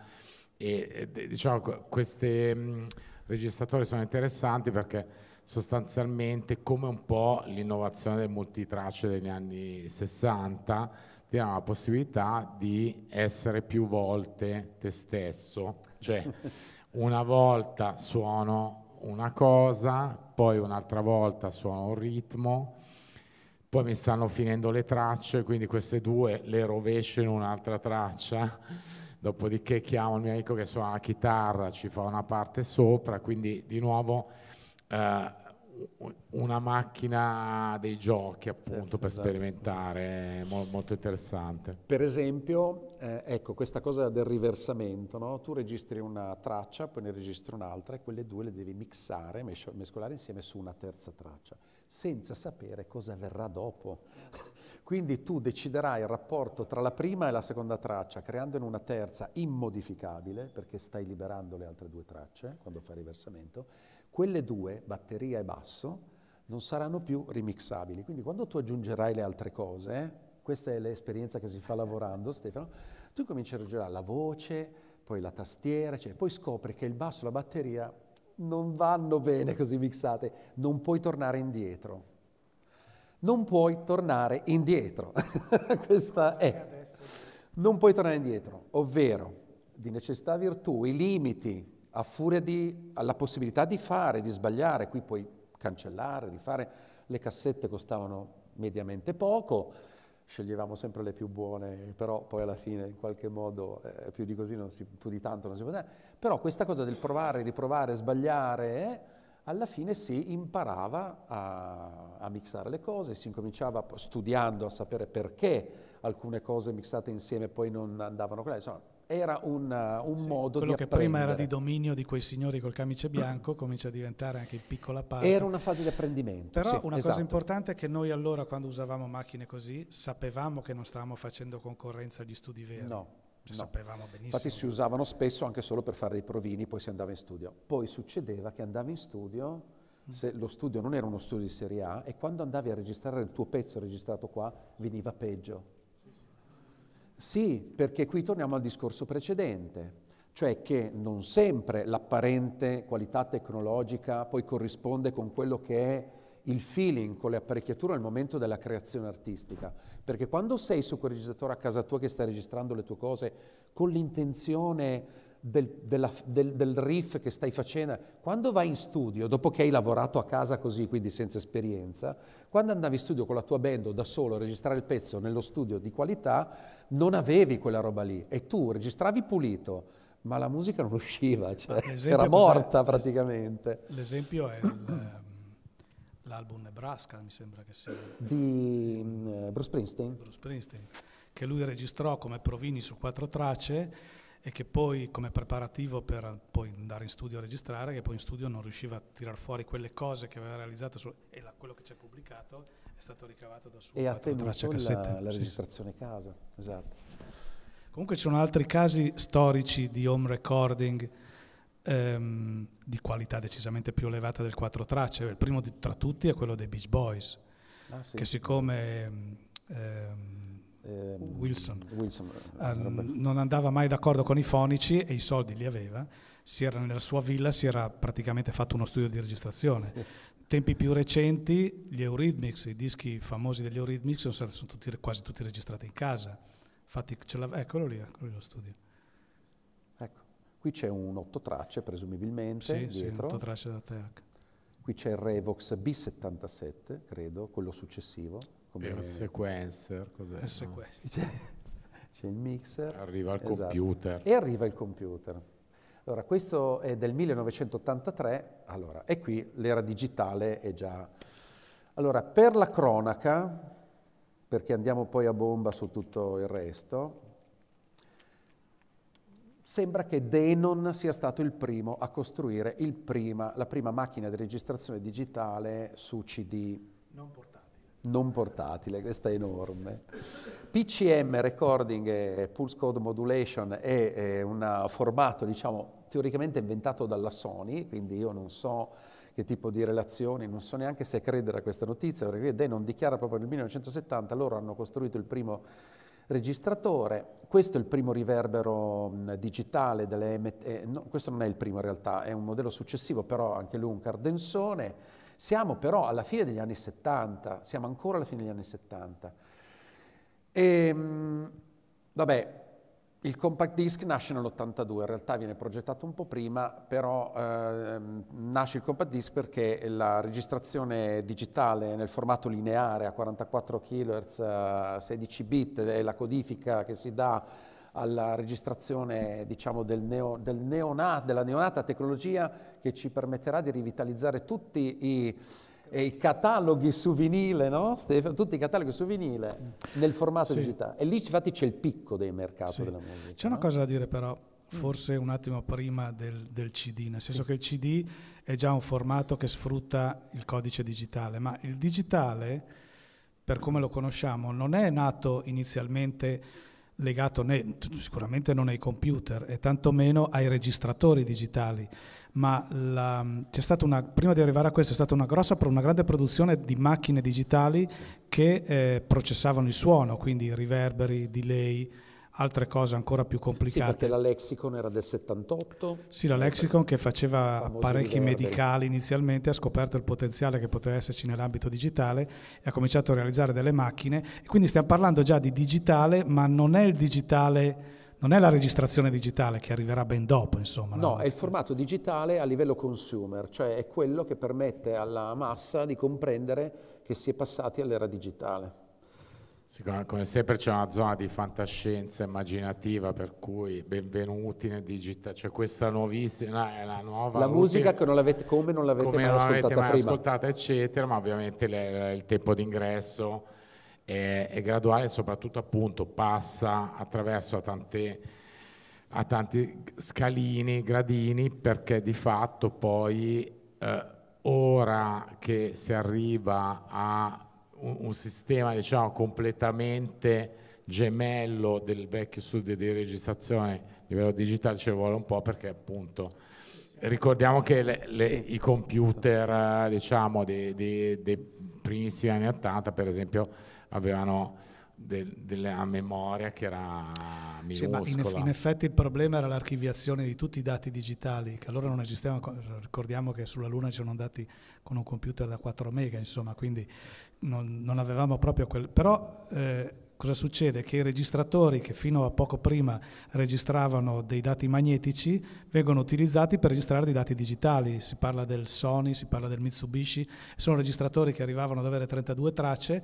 Speaker 4: e diciamo questi mm, registratori sono interessanti perché sostanzialmente come un po' l'innovazione del multitracce degli anni 60 ti dà la possibilità di essere più volte te stesso, cioè una volta suono una cosa, poi un'altra volta suono un ritmo, poi mi stanno finendo le tracce, quindi queste due le rovescio in un'altra traccia, dopodiché chiamo il mio amico che suona la chitarra, ci fa una parte sopra, quindi di nuovo... Eh, una macchina dei giochi appunto certo, per esatto. sperimentare, mo molto interessante.
Speaker 2: Per esempio, eh, ecco questa cosa del riversamento, no? tu registri una traccia, poi ne registri un'altra e quelle due le devi mixare, mes mescolare insieme su una terza traccia, senza sapere cosa verrà dopo. Quindi tu deciderai il rapporto tra la prima e la seconda traccia, creandone una terza immodificabile, perché stai liberando le altre due tracce sì. quando fai riversamento, quelle due, batteria e basso, non saranno più remixabili. Quindi quando tu aggiungerai le altre cose, eh, questa è l'esperienza che si fa lavorando, Stefano, tu cominci a ragionare la voce, poi la tastiera, cioè, poi scopri che il basso e la batteria non vanno bene così mixate, non puoi tornare indietro. Non puoi tornare indietro. Questa è. Non puoi tornare indietro, ovvero di necessità virtù, i limiti a furia di, alla possibilità di fare, di sbagliare, qui puoi cancellare, rifare, le cassette costavano mediamente poco, sceglievamo sempre le più buone, però poi alla fine in qualche modo eh, più di così non si, più di tanto non si poteva, dare, però questa cosa del provare, riprovare, sbagliare, eh, alla fine si imparava a, a mixare le cose, si incominciava studiando a sapere perché alcune cose mixate insieme poi non andavano, insomma era un, eh, un sì, modo quello di quello che apprendere. prima era di
Speaker 3: dominio di quei signori col camice mm. bianco comincia a diventare anche in piccola parte era una fase di apprendimento però sì, una esatto. cosa importante è che noi allora quando usavamo macchine così sapevamo che non stavamo facendo concorrenza agli studi veri no Ci cioè, no. sapevamo benissimo infatti si
Speaker 2: usavano spesso anche solo per fare dei provini poi si andava in studio poi succedeva che andavi in studio mm. se lo studio non era uno studio di serie A e quando andavi a registrare il tuo pezzo registrato qua veniva peggio sì, perché qui torniamo al discorso precedente, cioè che non sempre l'apparente qualità tecnologica poi corrisponde con quello che è il feeling con le apparecchiature al momento della creazione artistica, perché quando sei su quel registratore a casa tua che stai registrando le tue cose con l'intenzione del, della, del, del, riff che stai facendo. Quando vai in studio, dopo che hai lavorato a casa così, quindi senza esperienza, quando andavi in studio con la tua band o da solo a registrare il pezzo nello studio di qualità, non avevi quella roba lì e tu registravi pulito, ma la musica non usciva, cioè, era morta praticamente.
Speaker 3: L'esempio è il, ehm, l'album Nebraska, mi sembra che sia.
Speaker 2: Di mm, Bruce Springsteen? Bruce
Speaker 3: Springsteen, che lui registrò come provini su quattro tracce e che poi come preparativo per poi andare in studio a registrare, che poi in studio non riusciva a tirar fuori quelle cose che aveva realizzato su, e la, quello che c'è pubblicato è stato ricavato da suo e traccia cassette. La, la
Speaker 2: registrazione sì. casa, esatto.
Speaker 3: Comunque ci sono altri casi storici di home recording ehm, di qualità decisamente più elevata del quattro tracce. Il primo di, tra tutti è quello dei Beach Boys, ah, sì. che siccome ehm, Ehm, Wilson, Wilson um, non andava mai d'accordo con i fonici e i soldi li aveva, si era nella sua villa, si era praticamente fatto uno studio di registrazione. Sì. Tempi più recenti, gli Eurythmics, i dischi famosi degli Eurythmics sono, sono tutti, quasi tutti registrati in casa. Infatti, eccolo eh, lì, eccolo eh, lì lo studio.
Speaker 2: Ecco, qui c'è un otto tracce presumibilmente. Sì, dietro. sì, otto tracce da TH. Qui c'è il Revox B77, credo, quello successivo. Come un
Speaker 4: sequencer, cos'è?
Speaker 2: Un
Speaker 1: sequencer. No?
Speaker 4: Cioè,
Speaker 2: c'è il mixer. Arriva il esatto. computer. E arriva il computer. Allora, questo è del 1983, allora, e qui l'era digitale è già... Allora, per la cronaca, perché andiamo poi a bomba su tutto il resto, sembra che Denon sia stato il primo a costruire prima, la prima macchina di registrazione digitale su CD. Non portatile non portatile, questa è enorme. PCM Recording e eh, Pulse Code Modulation è, è un formato, diciamo, teoricamente inventato dalla Sony, quindi io non so che tipo di relazioni, non so neanche se credere a questa notizia, perché Green Day non dichiara proprio nel 1970, loro hanno costruito il primo registratore, questo è il primo riverbero digitale delle MT, eh, no, questo non è il primo in realtà, è un modello successivo, però anche lui un cardensone, siamo però alla fine degli anni 70, siamo ancora alla fine degli anni 70. E, ehm, vabbè, il compact disc nasce nell'82, in realtà viene progettato un po' prima, però eh, nasce il compact disc perché la registrazione digitale nel formato lineare a 44 kHz, 16 bit, e la codifica che si dà alla registrazione diciamo, del neo, del neonat, della neonata tecnologia che ci permetterà di rivitalizzare tutti i, i cataloghi su vinile, no? tutti i cataloghi su vinile nel formato sì. digitale. E lì infatti c'è il picco del mercato sì. della musica.
Speaker 3: C'è no? una cosa da dire però, mm. forse un attimo prima del, del CD, nel senso sì. che il CD è già un formato che sfrutta il codice digitale, ma il digitale, per come lo conosciamo, non è nato inizialmente legato né, sicuramente non ai computer e tantomeno ai registratori digitali, ma la, una, prima di arrivare a questo c'è stata una, grossa, una grande produzione di macchine digitali che eh, processavano il suono, quindi riverberi, delay, altre cose ancora più complicate. Sì, perché
Speaker 2: la Lexicon era del 78.
Speaker 3: Sì, la Lexicon che faceva apparecchi medicali inizialmente ha scoperto il potenziale che poteva esserci nell'ambito digitale e ha cominciato a realizzare delle macchine. E quindi stiamo parlando già di digitale, ma non è il digitale non è la registrazione digitale che arriverà ben dopo, insomma.
Speaker 2: No, è il formato digitale a livello consumer, cioè è quello che permette alla massa di comprendere che si è passati all'era digitale.
Speaker 4: Sì, come sempre c'è una zona di fantascienza immaginativa, per cui benvenuti nel digitale, c'è questa nuovissima, la nuova... La musica
Speaker 2: che non l'avete, come non l'avete come mai, non ascoltata, mai
Speaker 4: ascoltata eccetera, ma ovviamente le, il tempo d'ingresso è, è graduale e soprattutto appunto passa attraverso a tante a tanti scalini, gradini, perché di fatto poi eh, ora che si arriva a un, un sistema diciamo, completamente gemello del vecchio studio di registrazione a livello digitale ci vuole un po' perché appunto ricordiamo che le, le, sì. i computer diciamo, dei, dei, dei primissimi anni 80 per esempio avevano del, della memoria che era minuscola. Sì, in, eff- in,
Speaker 3: effetti il problema era l'archiviazione di tutti i dati digitali, che allora non esistevano, ricordiamo che sulla Luna c'erano dati con un computer da 4 mega, insomma, quindi non, non avevamo proprio quel... Però eh, cosa succede? Che i registratori che fino a poco prima registravano dei dati magnetici vengono utilizzati per registrare dei dati digitali, si parla del Sony, si parla del Mitsubishi, sono registratori che arrivavano ad avere 32 tracce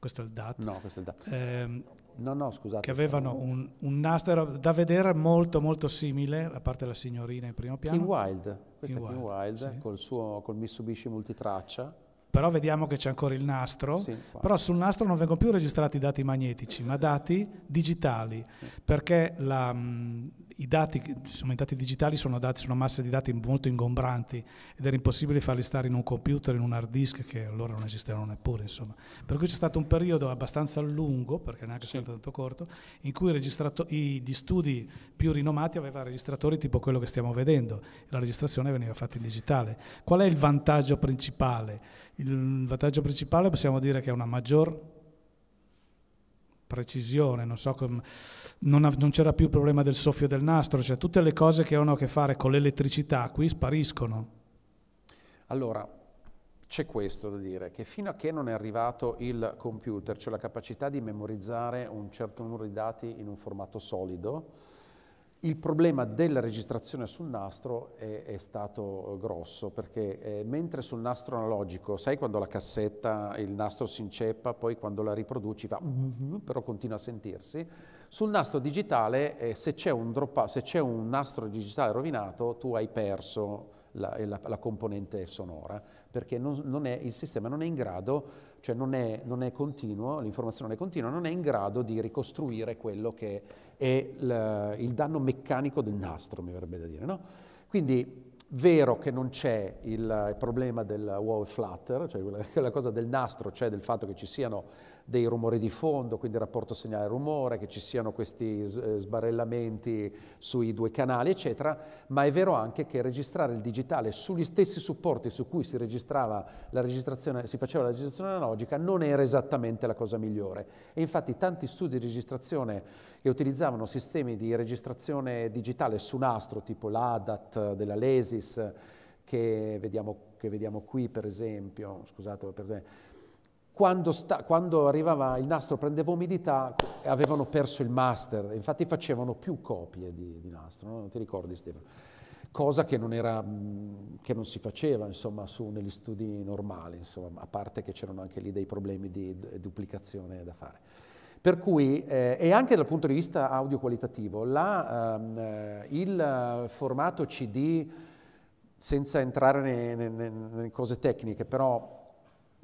Speaker 3: questo è il dato. No, questo è il dato. Ehm,
Speaker 2: no, no, scusate. Che avevano un,
Speaker 3: un nastro da vedere molto, molto simile, a parte la signorina in primo piano. King
Speaker 2: Wild, questo King è King Wild, Wild sì. col, suo, col Mitsubishi multitraccia.
Speaker 3: Però vediamo che c'è ancora il nastro, sì, però sul nastro non vengono più registrati dati magnetici, ma dati digitali, sì. perché la, i dati, insomma, i dati digitali sono dati su una massa di dati molto ingombranti ed era impossibile farli stare in un computer, in un hard disk che allora non esistevano neppure. Insomma. Per cui c'è stato un periodo abbastanza lungo, perché neanche sì. è stato tanto corto, in cui i, gli studi più rinomati avevano registratori tipo quello che stiamo vedendo la registrazione veniva fatta in digitale. Qual è il vantaggio principale? Il vantaggio principale possiamo dire che è una maggior precisione, non, so com- non, non c'era più il problema del soffio del nastro, cioè tutte le cose che hanno a che fare con l'elettricità qui spariscono.
Speaker 2: Allora, c'è questo da dire, che fino a che non è arrivato il computer, cioè la capacità di memorizzare un certo numero di dati in un formato solido, il problema della registrazione sul nastro è, è stato grosso perché eh, mentre sul nastro analogico, sai quando la cassetta, il nastro si inceppa, poi quando la riproduci fa però continua a sentirsi, sul nastro digitale eh, se, c'è dropa, se, c'è un nastro digitale rovinato tu hai perso la, la, la componente sonora perché non, non è, il sistema non è in grado cioè non è, non è continuo, l'informazione non è continua, non è in grado di ricostruire quello che è il, il danno meccanico del nastro, mi verrebbe da dire. No? Quindi vero che non c'è il, il problema del wall flutter, cioè quella, quella, cosa del nastro, cioè del fatto che ci siano dei rumori di fondo, quindi il rapporto segnale-rumore, che ci siano questi eh, sbarellamenti sui due canali, eccetera, ma è vero anche che registrare il digitale sugli stessi supporti su cui si, registrava la registrazione, si faceva la registrazione analogica, non era esattamente la cosa migliore. E infatti tanti studi di registrazione che utilizzavano sistemi di registrazione digitale su nastro, tipo l'ADAT della Lesis, che vediamo, che vediamo qui per esempio, scusate, per esempio quando, sta, quando, arrivava il nastro prendeva umidità avevano perso il master, infatti facevano più copie di, di nastro, no? non ti ricordi Stefano? Cosa che non, era, che non si faceva insomma, su, negli studi normali, insomma, a parte che c'erano anche lì dei problemi di duplicazione da fare. Per cui, eh, e anche dal punto di vista audio qualitativo, la, ehm, eh, il formato CD, senza entrare nelle cose tecniche, però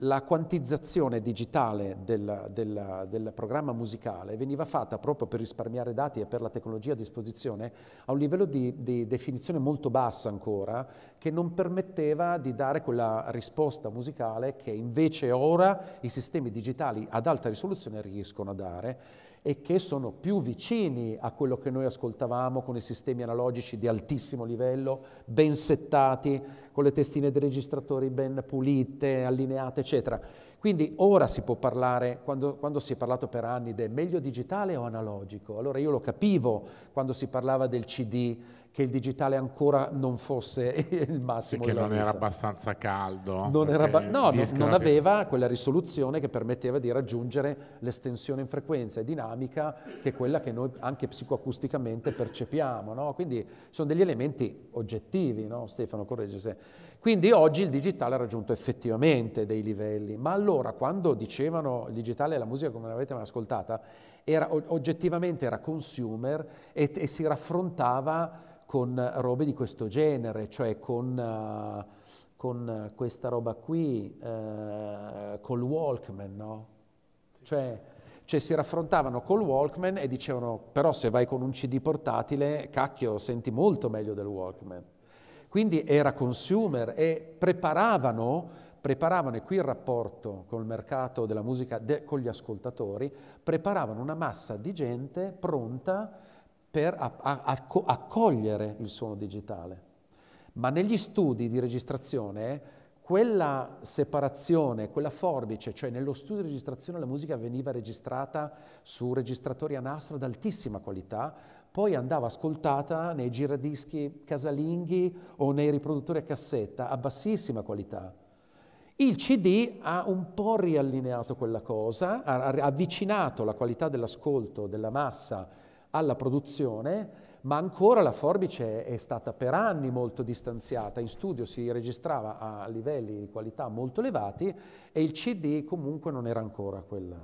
Speaker 2: la quantizzazione digitale del, del, del, programma musicale veniva fatta proprio per risparmiare dati e per la tecnologia a disposizione a un livello di, di definizione molto bassa ancora che non permetteva di dare quella risposta musicale che invece ora i sistemi digitali ad alta risoluzione riescono a dare e che sono più vicini a quello che noi ascoltavamo con i sistemi analogici di altissimo livello, ben settati, con le testine dei registratori ben pulite, allineate, eccetera. Quindi ora si può parlare, quando, quando si è parlato per anni del meglio digitale o analogico, allora io lo capivo quando si parlava del CD che il digitale ancora non fosse il massimo. Perché non vita. era
Speaker 4: abbastanza caldo. Non era, no, non, non aveva
Speaker 2: quella risoluzione che permetteva di raggiungere l'estensione in frequenza e dinamica che è quella che noi anche psicoacusticamente percepiamo. No? Quindi sono degli elementi oggettivi, no? Stefano, corregge se. Quindi oggi il digitale ha raggiunto effettivamente dei livelli, ma allora quando dicevano il digitale e la musica come l'avete mai ascoltata, era, oggettivamente era consumer e, e si raffrontava con robe di questo genere, cioè con, uh, con questa roba qui, uh, col Walkman, no? Sì. Cioè, cioè si raffrontavano col Walkman e dicevano però se vai con un CD portatile, cacchio, senti molto meglio del Walkman. Quindi era consumer e preparavano, preparavano e qui il rapporto col mercato della musica, de, con gli ascoltatori, preparavano una massa di gente pronta per accogliere il suono digitale. Ma negli studi di registrazione quella separazione, quella forbice, cioè nello studio di registrazione la musica veniva registrata su registratori a nastro ad altissima qualità, poi andava ascoltata nei giradischi casalinghi o nei riproduttori a cassetta a bassissima qualità. Il CD ha un po' riallineato quella cosa, ha avvicinato la qualità dell'ascolto della massa alla produzione, ma ancora la forbice è stata per anni molto distanziata, in studio si registrava a livelli di qualità molto elevati e il CD comunque non era ancora quella.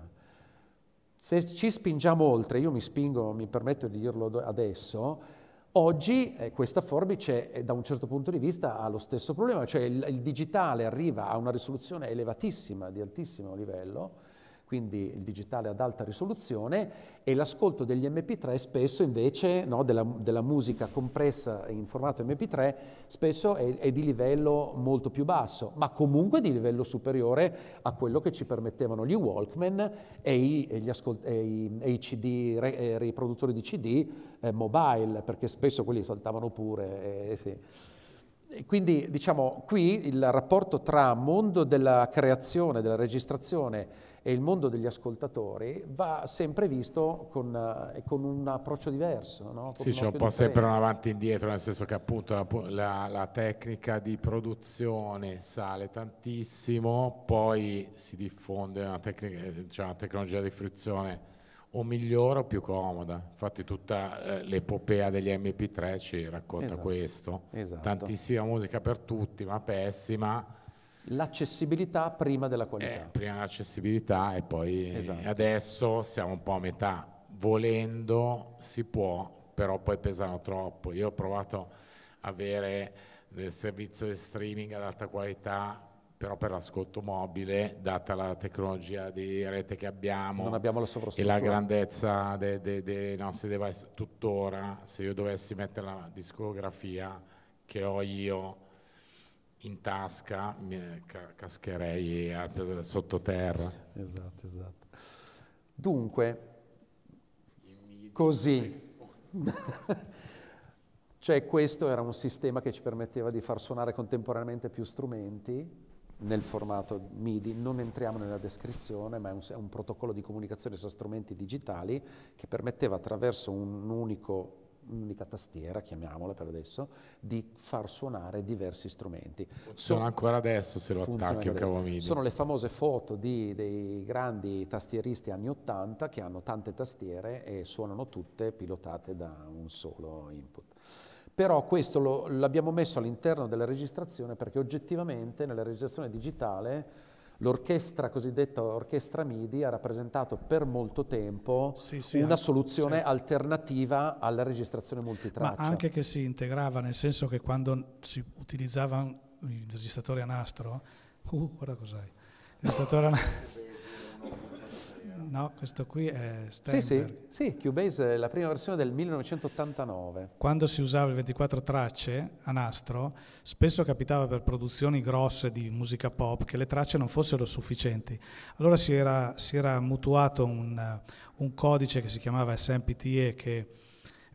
Speaker 2: Se ci spingiamo oltre, io mi spingo, mi permetto di dirlo adesso, Oggi eh, questa forbice eh, da un certo punto di vista ha lo stesso problema, cioè il, il digitale arriva a una risoluzione elevatissima, di altissimo livello, quindi il digitale ad alta risoluzione, e l'ascolto degli MP3 spesso invece, no, della, della, musica compressa in formato MP3, spesso è, è, di livello molto più basso, ma comunque di livello superiore a quello che ci permettevano gli Walkman e i, e ascolt- e i, e i CD, re, riproduttori di CD eh, mobile, perché spesso quelli saltavano pure. Eh, sì. Quindi diciamo qui il rapporto tra mondo della creazione, della registrazione, e il mondo degli ascoltatori va sempre visto con, eh, con un approccio diverso. No? Sì, c'è un po' sempre un
Speaker 4: avanti e indietro, nel senso che appunto la, la, la, tecnica di produzione sale tantissimo, poi si diffonde una, tecnica, eh, cioè una tecnologia di frizione o migliore o più comoda. Infatti tutta eh, l'epopea degli MP3 ci racconta esatto, questo. Esatto. Tantissima musica per tutti, ma pessima L'accessibilità prima della eh, qualità. Eh, prima l'accessibilità e poi esatto. adesso siamo un po' a metà. Volendo si può, però poi pesano troppo. Io ho provato a avere del servizio di streaming ad alta qualità però per l'ascolto mobile, data la tecnologia di rete che abbiamo, abbiamo la e la grandezza dei, dei, dei nostri device, tuttora, se io dovessi mettere la discografia che ho io in tasca eh, cascherei eh, sottoterra. Esatto, esatto. Dunque,
Speaker 2: così. cioè questo era un sistema che ci permetteva di far suonare contemporaneamente più strumenti nel formato MIDI, non entriamo nella descrizione, ma è un, è un protocollo di comunicazione su strumenti digitali che permetteva attraverso un unico un'unica tastiera, chiamiamola per adesso, di far suonare diversi strumenti. Sono, ancora
Speaker 4: adesso se lo attacchi un cavo MIDI. Sono
Speaker 2: le famose foto di, dei grandi tastieristi anni 80 che hanno tante tastiere e suonano tutte pilotate da un solo input. Però questo l'abbiamo messo all'interno della registrazione perché oggettivamente nella registrazione digitale L'orchestra cosiddetta orchestra MIDI ha rappresentato per molto tempo sì, sì, una soluzione certo. alternativa alla registrazione multitraccia. Ma anche
Speaker 3: che si integrava, nel senso che quando si utilizzava i registratori a nastro, uh, guarda cos'hai, il registratore a nastro... No, questo qui è Steinberg.
Speaker 2: Sì, sì, sì, Cubase è la prima versione del 1989.
Speaker 3: Quando si usava il 24 tracce a nastro, spesso capitava per produzioni grosse di musica pop che le tracce non fossero sufficienti. Allora si era, si era mutuato un, un codice che si chiamava SMPTE che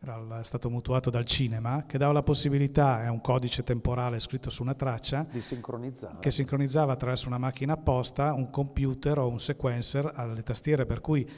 Speaker 3: era stato mutuato dal cinema, che dava la possibilità, è un codice temporale scritto su una traccia,
Speaker 2: che
Speaker 3: sincronizzava attraverso una macchina apposta un computer o un sequencer alle tastiere, per cui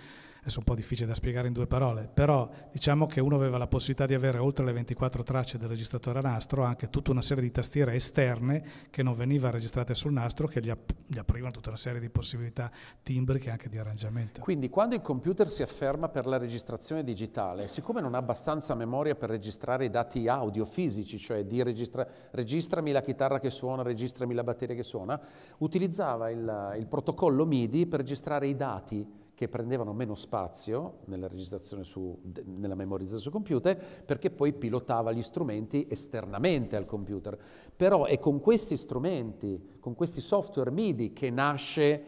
Speaker 3: adesso è un po' difficile da spiegare in due parole, però diciamo che uno aveva la possibilità di avere oltre le 24 tracce del registratore a nastro anche tutta una serie di tastiere esterne che non veniva registrate sul nastro che gli, ap- gli aprivano tutta una serie di possibilità timbriche e anche di arrangiamento.
Speaker 2: Quindi quando il computer si afferma per la registrazione digitale, siccome non ha abbastanza memoria per registrare i dati audio fisici, cioè di registra- registrami la chitarra che suona, registrami la batteria che suona, utilizzava il, il protocollo MIDI per registrare i dati che prendevano meno spazio nella registrazione su, nella memorizzazione su computer, perché poi pilotava gli strumenti esternamente al computer. Però è con questi strumenti, con questi software MIDI che nasce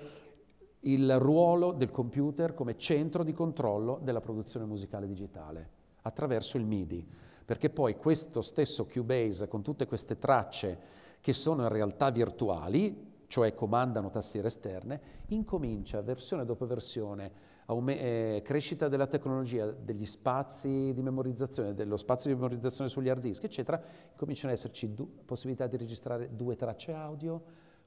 Speaker 2: il ruolo del computer come centro di controllo della produzione musicale digitale, attraverso il MIDI. Perché poi questo stesso Cubase, con tutte queste tracce che sono in realtà virtuali, cioè comandano tastiere esterne, incomincia versione dopo versione eh, crescita della tecnologia, degli spazi di memorizzazione, dello spazio di memorizzazione sugli hard disk, eccetera, cominciano ad esserci possibilità di registrare due tracce audio,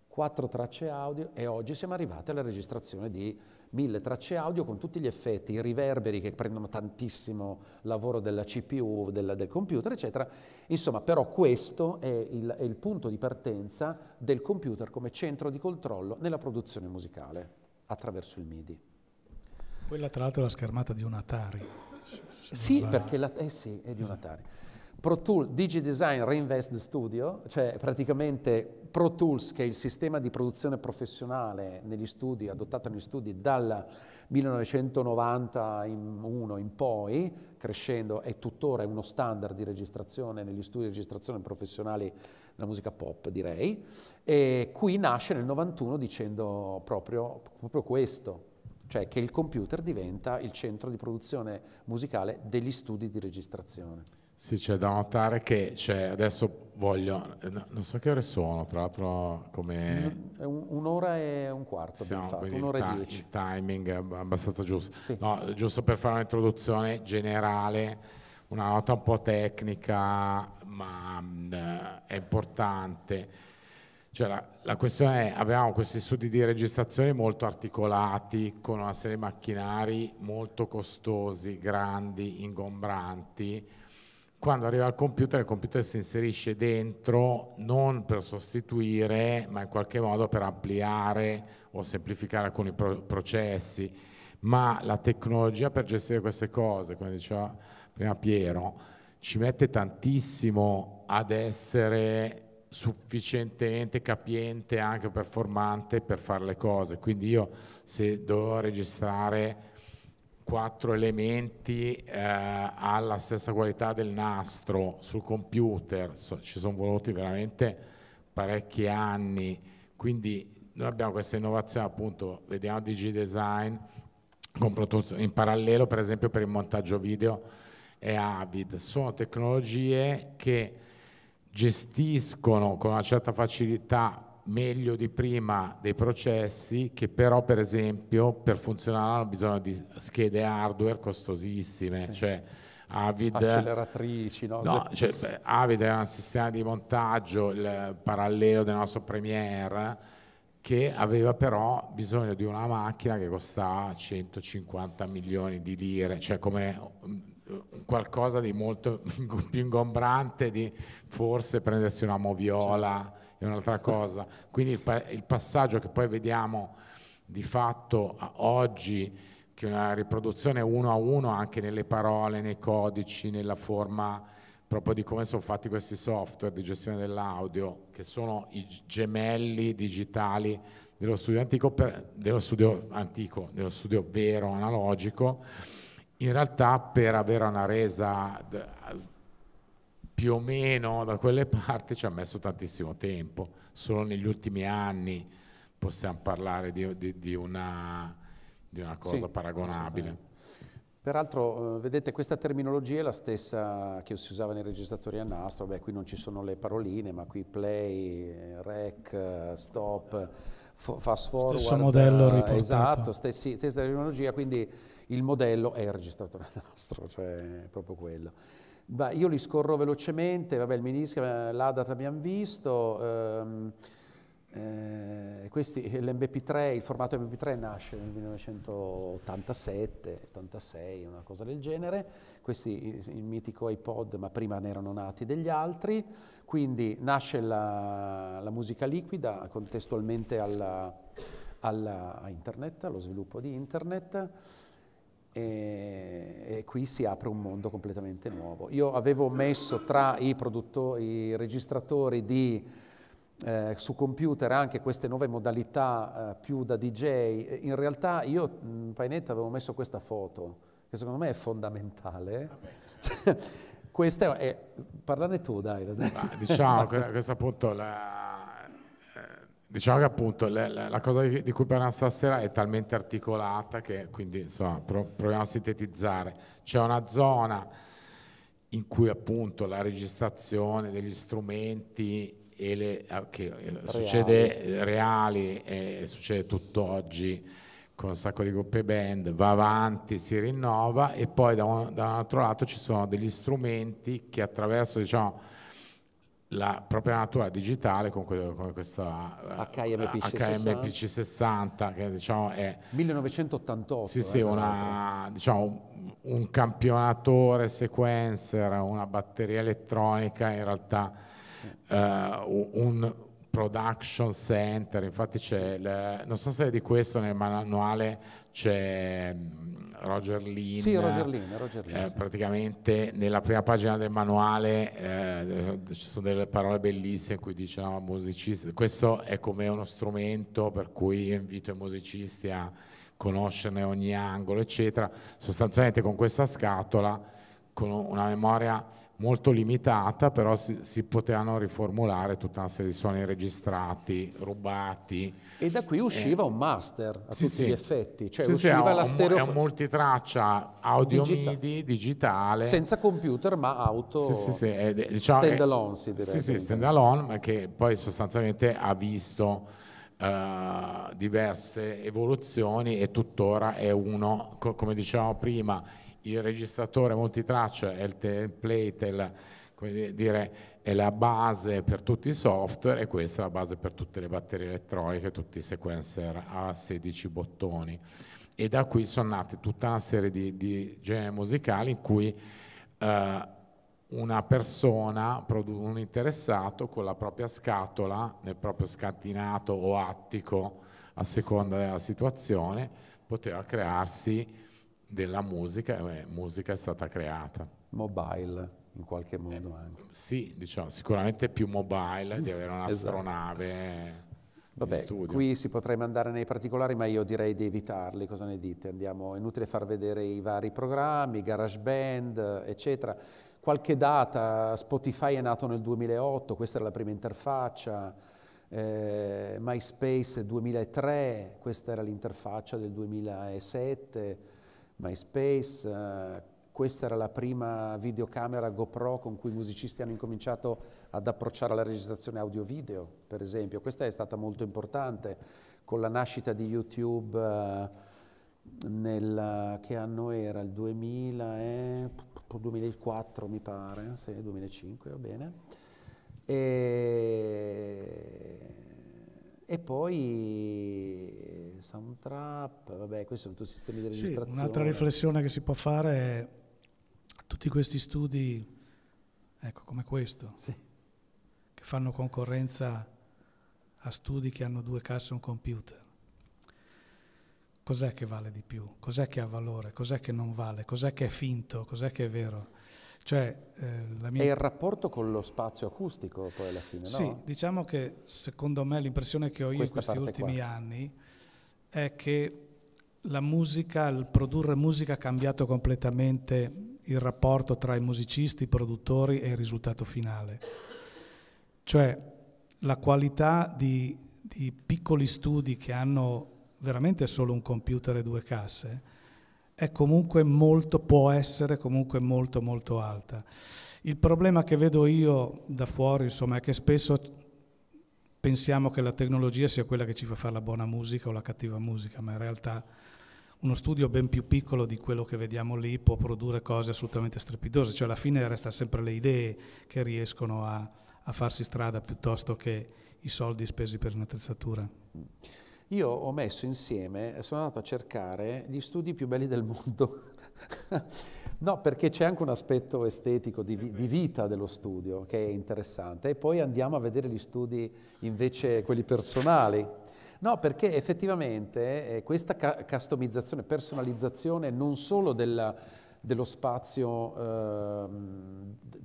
Speaker 2: quattro tracce audio e oggi siamo arrivati alla registrazione di 1000 tracce audio con tutti gli effetti, i riverberi che prendono tantissimo lavoro della CPU, del, del computer, eccetera. Insomma, però questo è il, è il punto di partenza del computer come centro di controllo nella produzione musicale attraverso il MIDI.
Speaker 3: Quella tra l'altro è la schermata di un Atari. Sì, perché
Speaker 2: la, eh sì, è di un Atari. Pro Tools DigiDesign Reinvest Studio, cioè praticamente Pro Tools che è il sistema di produzione professionale negli studi, adottato negli studi dal 1991 in, poi, crescendo, è tuttora uno standard di registrazione negli studi di registrazione professionali della musica pop, direi. E qui nasce nel 91 dicendo proprio, proprio questo, cioè che il computer diventa il centro di produzione musicale degli studi di registrazione.
Speaker 4: Sì, c'è da notare che cioè, adesso voglio, eh, non so che ore sono, tra l'altro come...
Speaker 2: Mm, un'ora e un quarto, siamo, fatto, un'ora e dieci.
Speaker 4: Il timing è abbastanza giusto. Sì. No, giusto per fare un'introduzione generale, una nota un po' tecnica, ma mh, mm, eh, è importante. Cioè la, la, questione è, avevamo questi studi di registrazione molto articolati, con una serie di macchinari molto costosi, grandi, ingombranti, quando arriva al computer, il computer si inserisce dentro non per sostituire, ma in qualche modo per ampliare o semplificare alcuni pro processi. Ma la tecnologia per gestire queste cose, come diceva prima Piero, ci mette tantissimo ad essere sufficientemente capiente, anche performante per fare le cose. Quindi io se devo registrare quattro elementi eh, ha stessa qualità del nastro sul computer, so, ci sono voluti veramente parecchi anni, quindi noi abbiamo questa innovazione appunto, vediamo DG Design in parallelo per esempio per il montaggio video e Avid, sono tecnologie che gestiscono con una certa facilità meglio di prima dei processi che però per esempio per funzionare hanno bisogno di schede hardware costosissime, sì. cioè Avid,
Speaker 2: acceleratrici, no? no cioè, beh,
Speaker 4: Avid era un sistema di montaggio il parallelo del nostro Premiere che aveva però bisogno di una macchina che costava 150 milioni di lire, cioè come mm, qualcosa di molto più ingombrante di forse prendersi una moviola. Cioè è un'altra cosa. Quindi il, pa il, passaggio che poi vediamo di fatto oggi, che è una riproduzione uno a uno anche nelle parole, nei codici, nella forma proprio di come sono fatti questi software di gestione dell'audio, che sono i gemelli digitali dello studio antico, per, dello studio antico, dello studio vero, analogico, in realtà per avere una resa più o meno da quelle parti ci ha messo tantissimo tempo, solo negli ultimi anni possiamo parlare di, di, di, una, di una, cosa sì, paragonabile.
Speaker 2: Peraltro, eh, vedete, questa terminologia è la stessa che si usava nei registratori a nastro, Beh, qui non ci sono le paroline, ma qui play, rec, stop, fast forward. Stesso modello riportato. Esatto, stessi, stessa terminologia, quindi il modello è il registratore a nastro, cioè è proprio quello. Beh, io li scorro velocemente, vabbè, il ministro, eh, l'ADAT abbiamo visto, ehm, eh, questi, eh, l'MP3, il formato MP3 nasce nel 1987, 86, una cosa del genere, questi il, il mitico iPod, ma prima ne erano nati degli altri, quindi nasce la, la musica liquida contestualmente alla, alla, a internet, allo sviluppo di internet, e, e, qui si apre un mondo completamente nuovo. Io avevo messo tra i, i registratori di, eh, su computer anche queste nuove modalità eh, più da DJ, in realtà io, mh, Painetta, avevo messo questa foto, che secondo me è fondamentale. Ah, certo. questa è, eh, parlane tu, dai. Ma, diciamo, questa
Speaker 4: appunto la Diciamo che appunto la, la, la cosa di cui parliamo stasera è talmente articolata che quindi insomma, pro, proviamo a sintetizzare. C'è una zona in cui appunto la registrazione degli strumenti e le, eh, che eh, reali. succede eh, reali e succede tutt'oggi con un sacco di gruppe band, va avanti, si rinnova e poi da un, da un, altro lato ci sono degli strumenti che attraverso diciamo la propria natura digitale con, quello, con questa HMPC eh, 60 eh, che diciamo è
Speaker 2: 1988 sì, sì, eh,
Speaker 4: una, diciamo, un campionatore sequencer una batteria elettronica in realtà sì. eh, un production center infatti c'è non so se è di questo nel manuale c'è Roger Lin, sì, Roger Lin, Roger Lin eh, sì. praticamente nella prima pagina del manuale eh, ci sono delle parole bellissime in cui dice no, musicista, questo è come uno strumento per cui io invito i musicisti a conoscerne ogni angolo eccetera, sostanzialmente con questa scatola, con una memoria molto limitata, però si, si, potevano riformulare tutta una serie di suoni registrati, rubati.
Speaker 2: E da qui usciva
Speaker 4: eh. un master a sì, tutti sì. gli effetti, cioè sì, usciva la stereo... È un multitraccia audio Digita MIDI digitale. Senza
Speaker 2: computer ma auto sì, sì, è, diciamo, stand alone si direbbe. Sì, sì, stand
Speaker 4: alone, ma che poi sostanzialmente ha visto... Uh, diverse evoluzioni e tuttora è uno, co come dicevamo prima, il registratore multitraccia è il template, è la, dire, è la, base per tutti i software e questa è la base per tutte le batterie elettroniche, tutti i sequencer a 16 bottoni. E da qui sono nate tutta una serie di, di generi musicali in cui eh, una persona, un interessato con la propria scatola, nel proprio scantinato o attico, a seconda della situazione, poteva crearsi della musica, eh, musica è stata creata. Mobile in qualche modo eh, anche. Sì, diciamo, sicuramente più mobile di avere un'astronave. esatto. Vabbè, qui
Speaker 2: si potrebbe andare nei particolari, ma io direi di evitarli. Cosa ne dite? Andiamo, è inutile far vedere i vari programmi, GarageBand, eccetera. Qualche data, Spotify è nato nel 2008, questa era la prima interfaccia, eh, MySpace 2003, questa era l'interfaccia del 2007 MySpace, eh, questa era la prima videocamera GoPro con cui i musicisti hanno incominciato ad approcciare la registrazione audio-video, per esempio. Questa è stata molto importante con la nascita di YouTube eh, nel, che anno era? Il 2000 e, 2004 mi pare, sì, 2005, va bene. E e poi eh, Soundtrap, vabbè, questi sono tutti sistemi di registrazione. Sì, un'altra riflessione
Speaker 3: che si può fare è tutti questi studi, ecco, come questo, sì. che fanno concorrenza a studi che hanno due casse e un computer. Cos'è che vale di più? Cos'è che ha valore? Cos'è che non vale? Cos'è che è finto? Cos'è che è vero? Cioè, eh, mia... E il
Speaker 2: rapporto con lo spazio acustico poi alla fine, sì, no? Sì,
Speaker 3: diciamo che secondo me l'impressione che ho io in questi ultimi qua. anni è che la musica, il produrre musica ha cambiato completamente il rapporto tra i musicisti, i produttori e il risultato finale. Cioè, la qualità di, di piccoli studi che hanno veramente solo un computer e due casse, è comunque molto, può essere comunque molto molto alta. Il problema che vedo io da fuori insomma, è che spesso pensiamo che la tecnologia sia quella che ci fa fare la buona musica o la cattiva musica, ma in realtà uno studio ben più piccolo di quello che vediamo lì può produrre cose assolutamente strepitose, cioè alla fine resta sempre le idee che riescono a, a farsi strada piuttosto che i soldi spesi per un'attrezzatura.
Speaker 2: Io ho messo insieme, sono andato a cercare gli studi più belli del mondo. no, perché c'è anche un aspetto estetico di, di, vita dello studio che è interessante. E poi andiamo a vedere gli studi invece quelli personali. No, perché effettivamente eh, questa ca- customizzazione, personalizzazione non solo della, dello spazio, eh,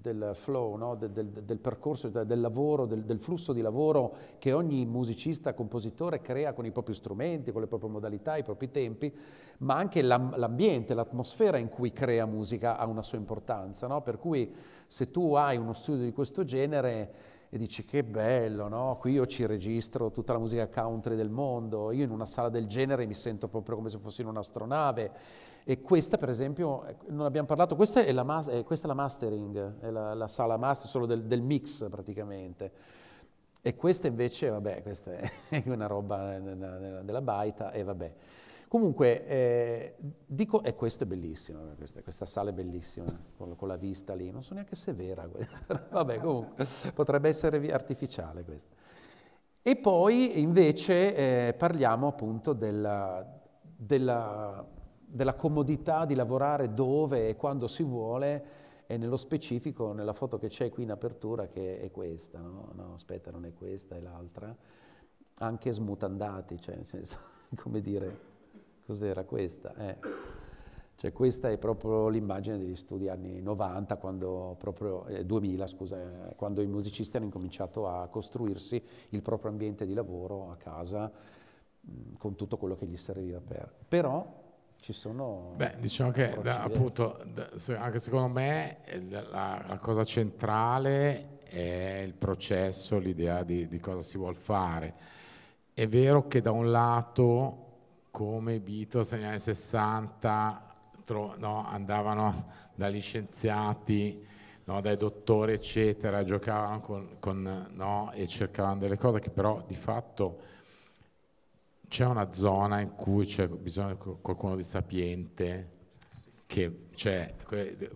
Speaker 2: del flow, no? del, del, del, percorso, cioè del lavoro, del, del, flusso di lavoro che ogni musicista, compositore crea con i propri strumenti, con le proprie modalità, i propri tempi, ma anche l'ambiente, l'atmosfera in cui crea musica ha una sua importanza. No? Per cui se tu hai uno studio di questo genere e dici che bello, no? qui io ci registro tutta la musica country del mondo, io in una sala del genere mi sento proprio come se fossi in un'astronave e questa, per esempio, ecco, non abbiamo parlato, questa è la, eh, è questa la mastering, è la, la, sala master solo del, del, mix praticamente. E questa invece, vabbè, questa è una roba della, della baita e vabbè. Comunque, eh, dico, e eh, questo è bellissimo, questa, questa sala è bellissima, con, con, la vista lì, non so neanche se è vera, vabbè comunque, potrebbe essere artificiale questa. E poi invece eh, parliamo appunto della, della della comodità di lavorare dove e quando si vuole e nello specifico nella foto che c'è qui in apertura che è questa, no? no aspetta, non è questa, è l'altra, anche smutandati, cioè nel senso, come dire, cos'era questa? Eh. Cioè questa è proprio l'immagine degli studi anni 90, quando proprio, eh, 2000 scusa, eh, quando i musicisti hanno incominciato a costruirsi il proprio ambiente di lavoro a casa mh, mm, con tutto quello che gli serviva per. Però ci sono...
Speaker 4: Beh, diciamo che da, appunto, da, anche secondo me la, la, cosa centrale è il processo, l'idea di, di cosa si vuole fare. È vero che da un lato, come Bito, negli anni 60 No, andavano dagli scienziati, no, dai dottori, eccetera, giocavano con, con, no, e cercavano delle cose che però di fatto c'è una zona in cui c'è bisogno di qualcuno di sapiente, che, cioè,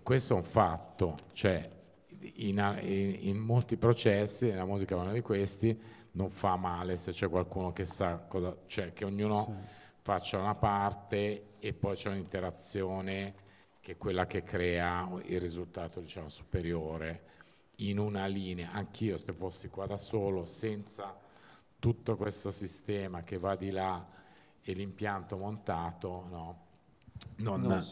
Speaker 4: questo è un fatto, cioè, in, in, in, molti processi, la musica è uno di questi, non fa male se c'è qualcuno che sa cosa, cioè che ognuno sì. faccia una parte e poi c'è un'interazione che è quella che crea il risultato diciamo, superiore in una linea. Anch'io se fossi qua da solo, senza tutto questo sistema che va di là e l'impianto montato, no, non, non,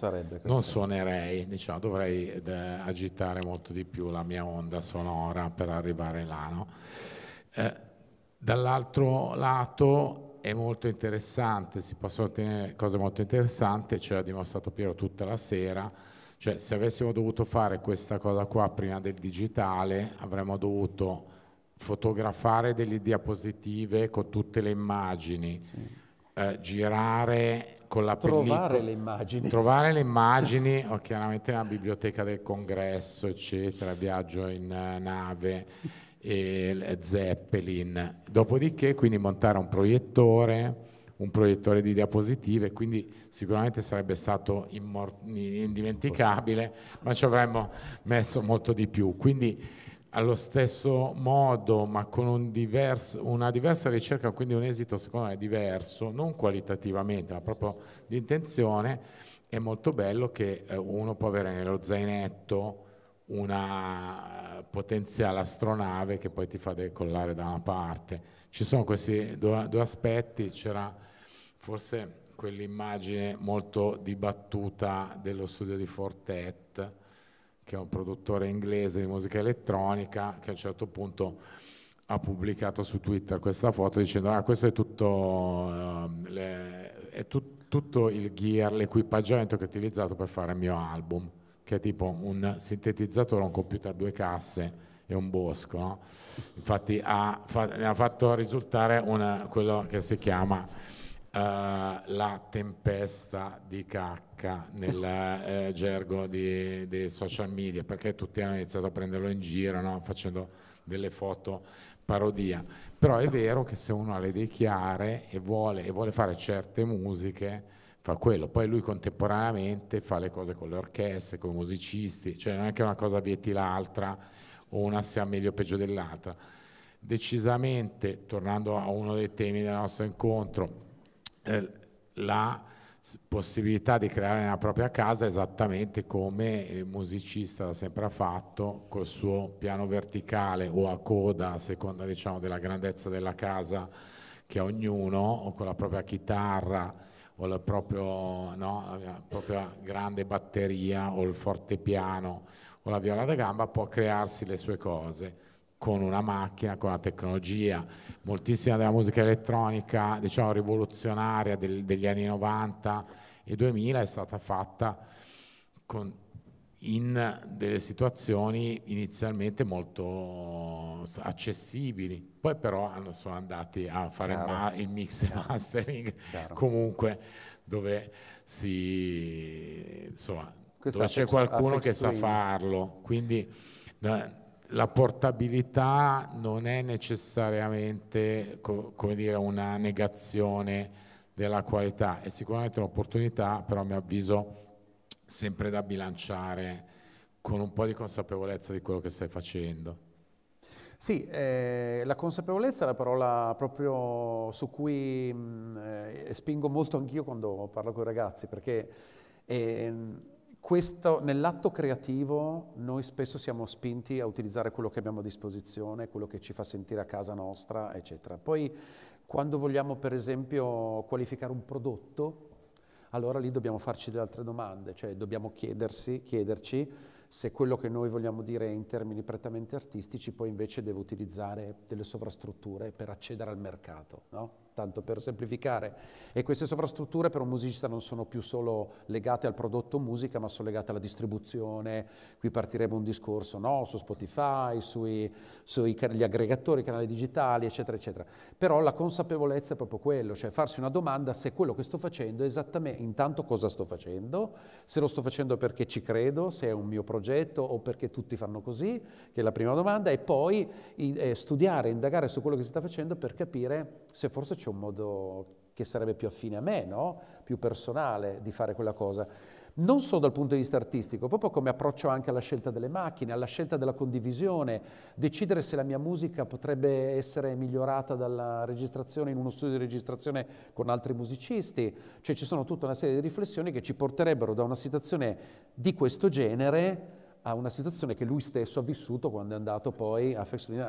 Speaker 4: non, suonerei, diciamo, dovrei eh, agitare molto di più la mia onda sonora per arrivare là. No? Eh, dall'altro lato è molto interessante, si possono ottenere cose molto interessanti, ce l'ha dimostrato Piero tutta la sera, cioè se avessimo dovuto fare questa cosa qua prima del digitale avremmo dovuto fotografare delle diapositive con tutte le immagini, sì. eh, girare con la trovare pellicola, le immagini. trovare le immagini, o chiaramente nella biblioteca del congresso, eccetera, viaggio in eh, nave, e eh, Zeppelin. Dopodiché quindi montare un proiettore, un proiettore di diapositive, quindi sicuramente sarebbe stato indimenticabile, ma ci avremmo messo molto di più. Quindi allo stesso modo ma con un diverso, una diversa ricerca, quindi un esito secondo me diverso, non qualitativamente ma proprio di intenzione, è molto bello che eh, uno può avere nello zainetto una potenziale astronave che poi ti fa decollare da una parte. Ci sono questi due, due aspetti, c'era forse quell'immagine molto dibattuta dello studio di Fortet, che è un produttore inglese di musica elettronica, che a un certo punto ha pubblicato su Twitter questa foto dicendo ah questo è tutto, uh, le, è tut, tutto il gear, l'equipaggiamento che ho utilizzato per fare il mio album, che è tipo un sintetizzatore, un computer a due casse e un bosco. No? Infatti ha, fa, ne ha fatto risultare una, quello che si chiama uh, la tempesta di cacca vacca nel eh, gergo dei social media, perché tutti hanno iniziato a prenderlo in giro no? facendo delle foto parodia. Però è vero che se uno ha le idee chiare e vuole, e vuole fare certe musiche, fa quello. Poi lui contemporaneamente fa le cose con le orchestre, con i musicisti, cioè non è che una cosa vieti l'altra o una sia meglio o peggio dell'altra. Decisamente, tornando a uno dei temi del nostro incontro, eh, la possibilità di creare la propria casa esattamente come il musicista da sempre ha fatto col suo piano verticale o a coda a seconda diciamo, della grandezza della casa che ha ognuno o con la propria chitarra o la, proprio, no, la propria grande batteria o il forte piano o la viola da gamba può crearsi le sue cose con una macchina, con la tecnologia, moltissima della musica elettronica, diciamo rivoluzionaria del, degli anni 90 e 2000 è stata fatta con, in delle situazioni inizialmente molto accessibili, poi però sono andati a fare ma, il mix e mastering Chiaro. comunque dove si insomma dove c'è qualcuno che sa farlo, quindi la portabilità non è necessariamente co dire, una negazione della qualità, è sicuramente un'opportunità, però a mio avviso sempre da bilanciare con un po' di consapevolezza di quello che stai facendo.
Speaker 2: Sì, eh, la consapevolezza è la parola proprio su cui mh, eh, spingo molto anch'io quando parlo con i ragazzi, perché eh, questo, nell'atto creativo noi spesso siamo spinti a utilizzare quello che abbiamo a disposizione, quello che ci fa sentire a casa nostra, eccetera. Poi quando vogliamo per esempio qualificare un prodotto, allora lì dobbiamo farci delle altre domande, cioè dobbiamo chiedersi, chiederci se quello che noi vogliamo dire in termini prettamente artistici poi invece deve utilizzare delle sovrastrutture per accedere al mercato. No? tanto per semplificare. E queste sovrastrutture per un musicista non sono più solo legate al prodotto musica, ma sono legate alla distribuzione. Qui partirebbe un discorso no, su Spotify, sui, sui gli aggregatori, i canali digitali, eccetera, eccetera. Però la consapevolezza è proprio quello, cioè farsi una domanda se quello che sto facendo è esattamente, intanto cosa sto facendo, se lo sto facendo perché ci credo, se è un mio progetto o perché tutti fanno così, che è la prima domanda, e poi eh, studiare, indagare su quello che si sta facendo per capire se forse c'è un modo che sarebbe più affine a me, no? più personale di fare quella cosa. Non solo dal punto di vista artistico, proprio come approccio anche alla scelta delle macchine, alla scelta della condivisione, decidere se la mia musica potrebbe essere migliorata dalla registrazione in uno studio di registrazione con altri musicisti, cioè ci sono tutta una serie di riflessioni che ci porterebbero da una situazione di questo genere a una situazione che lui stesso ha vissuto quando è andato poi a,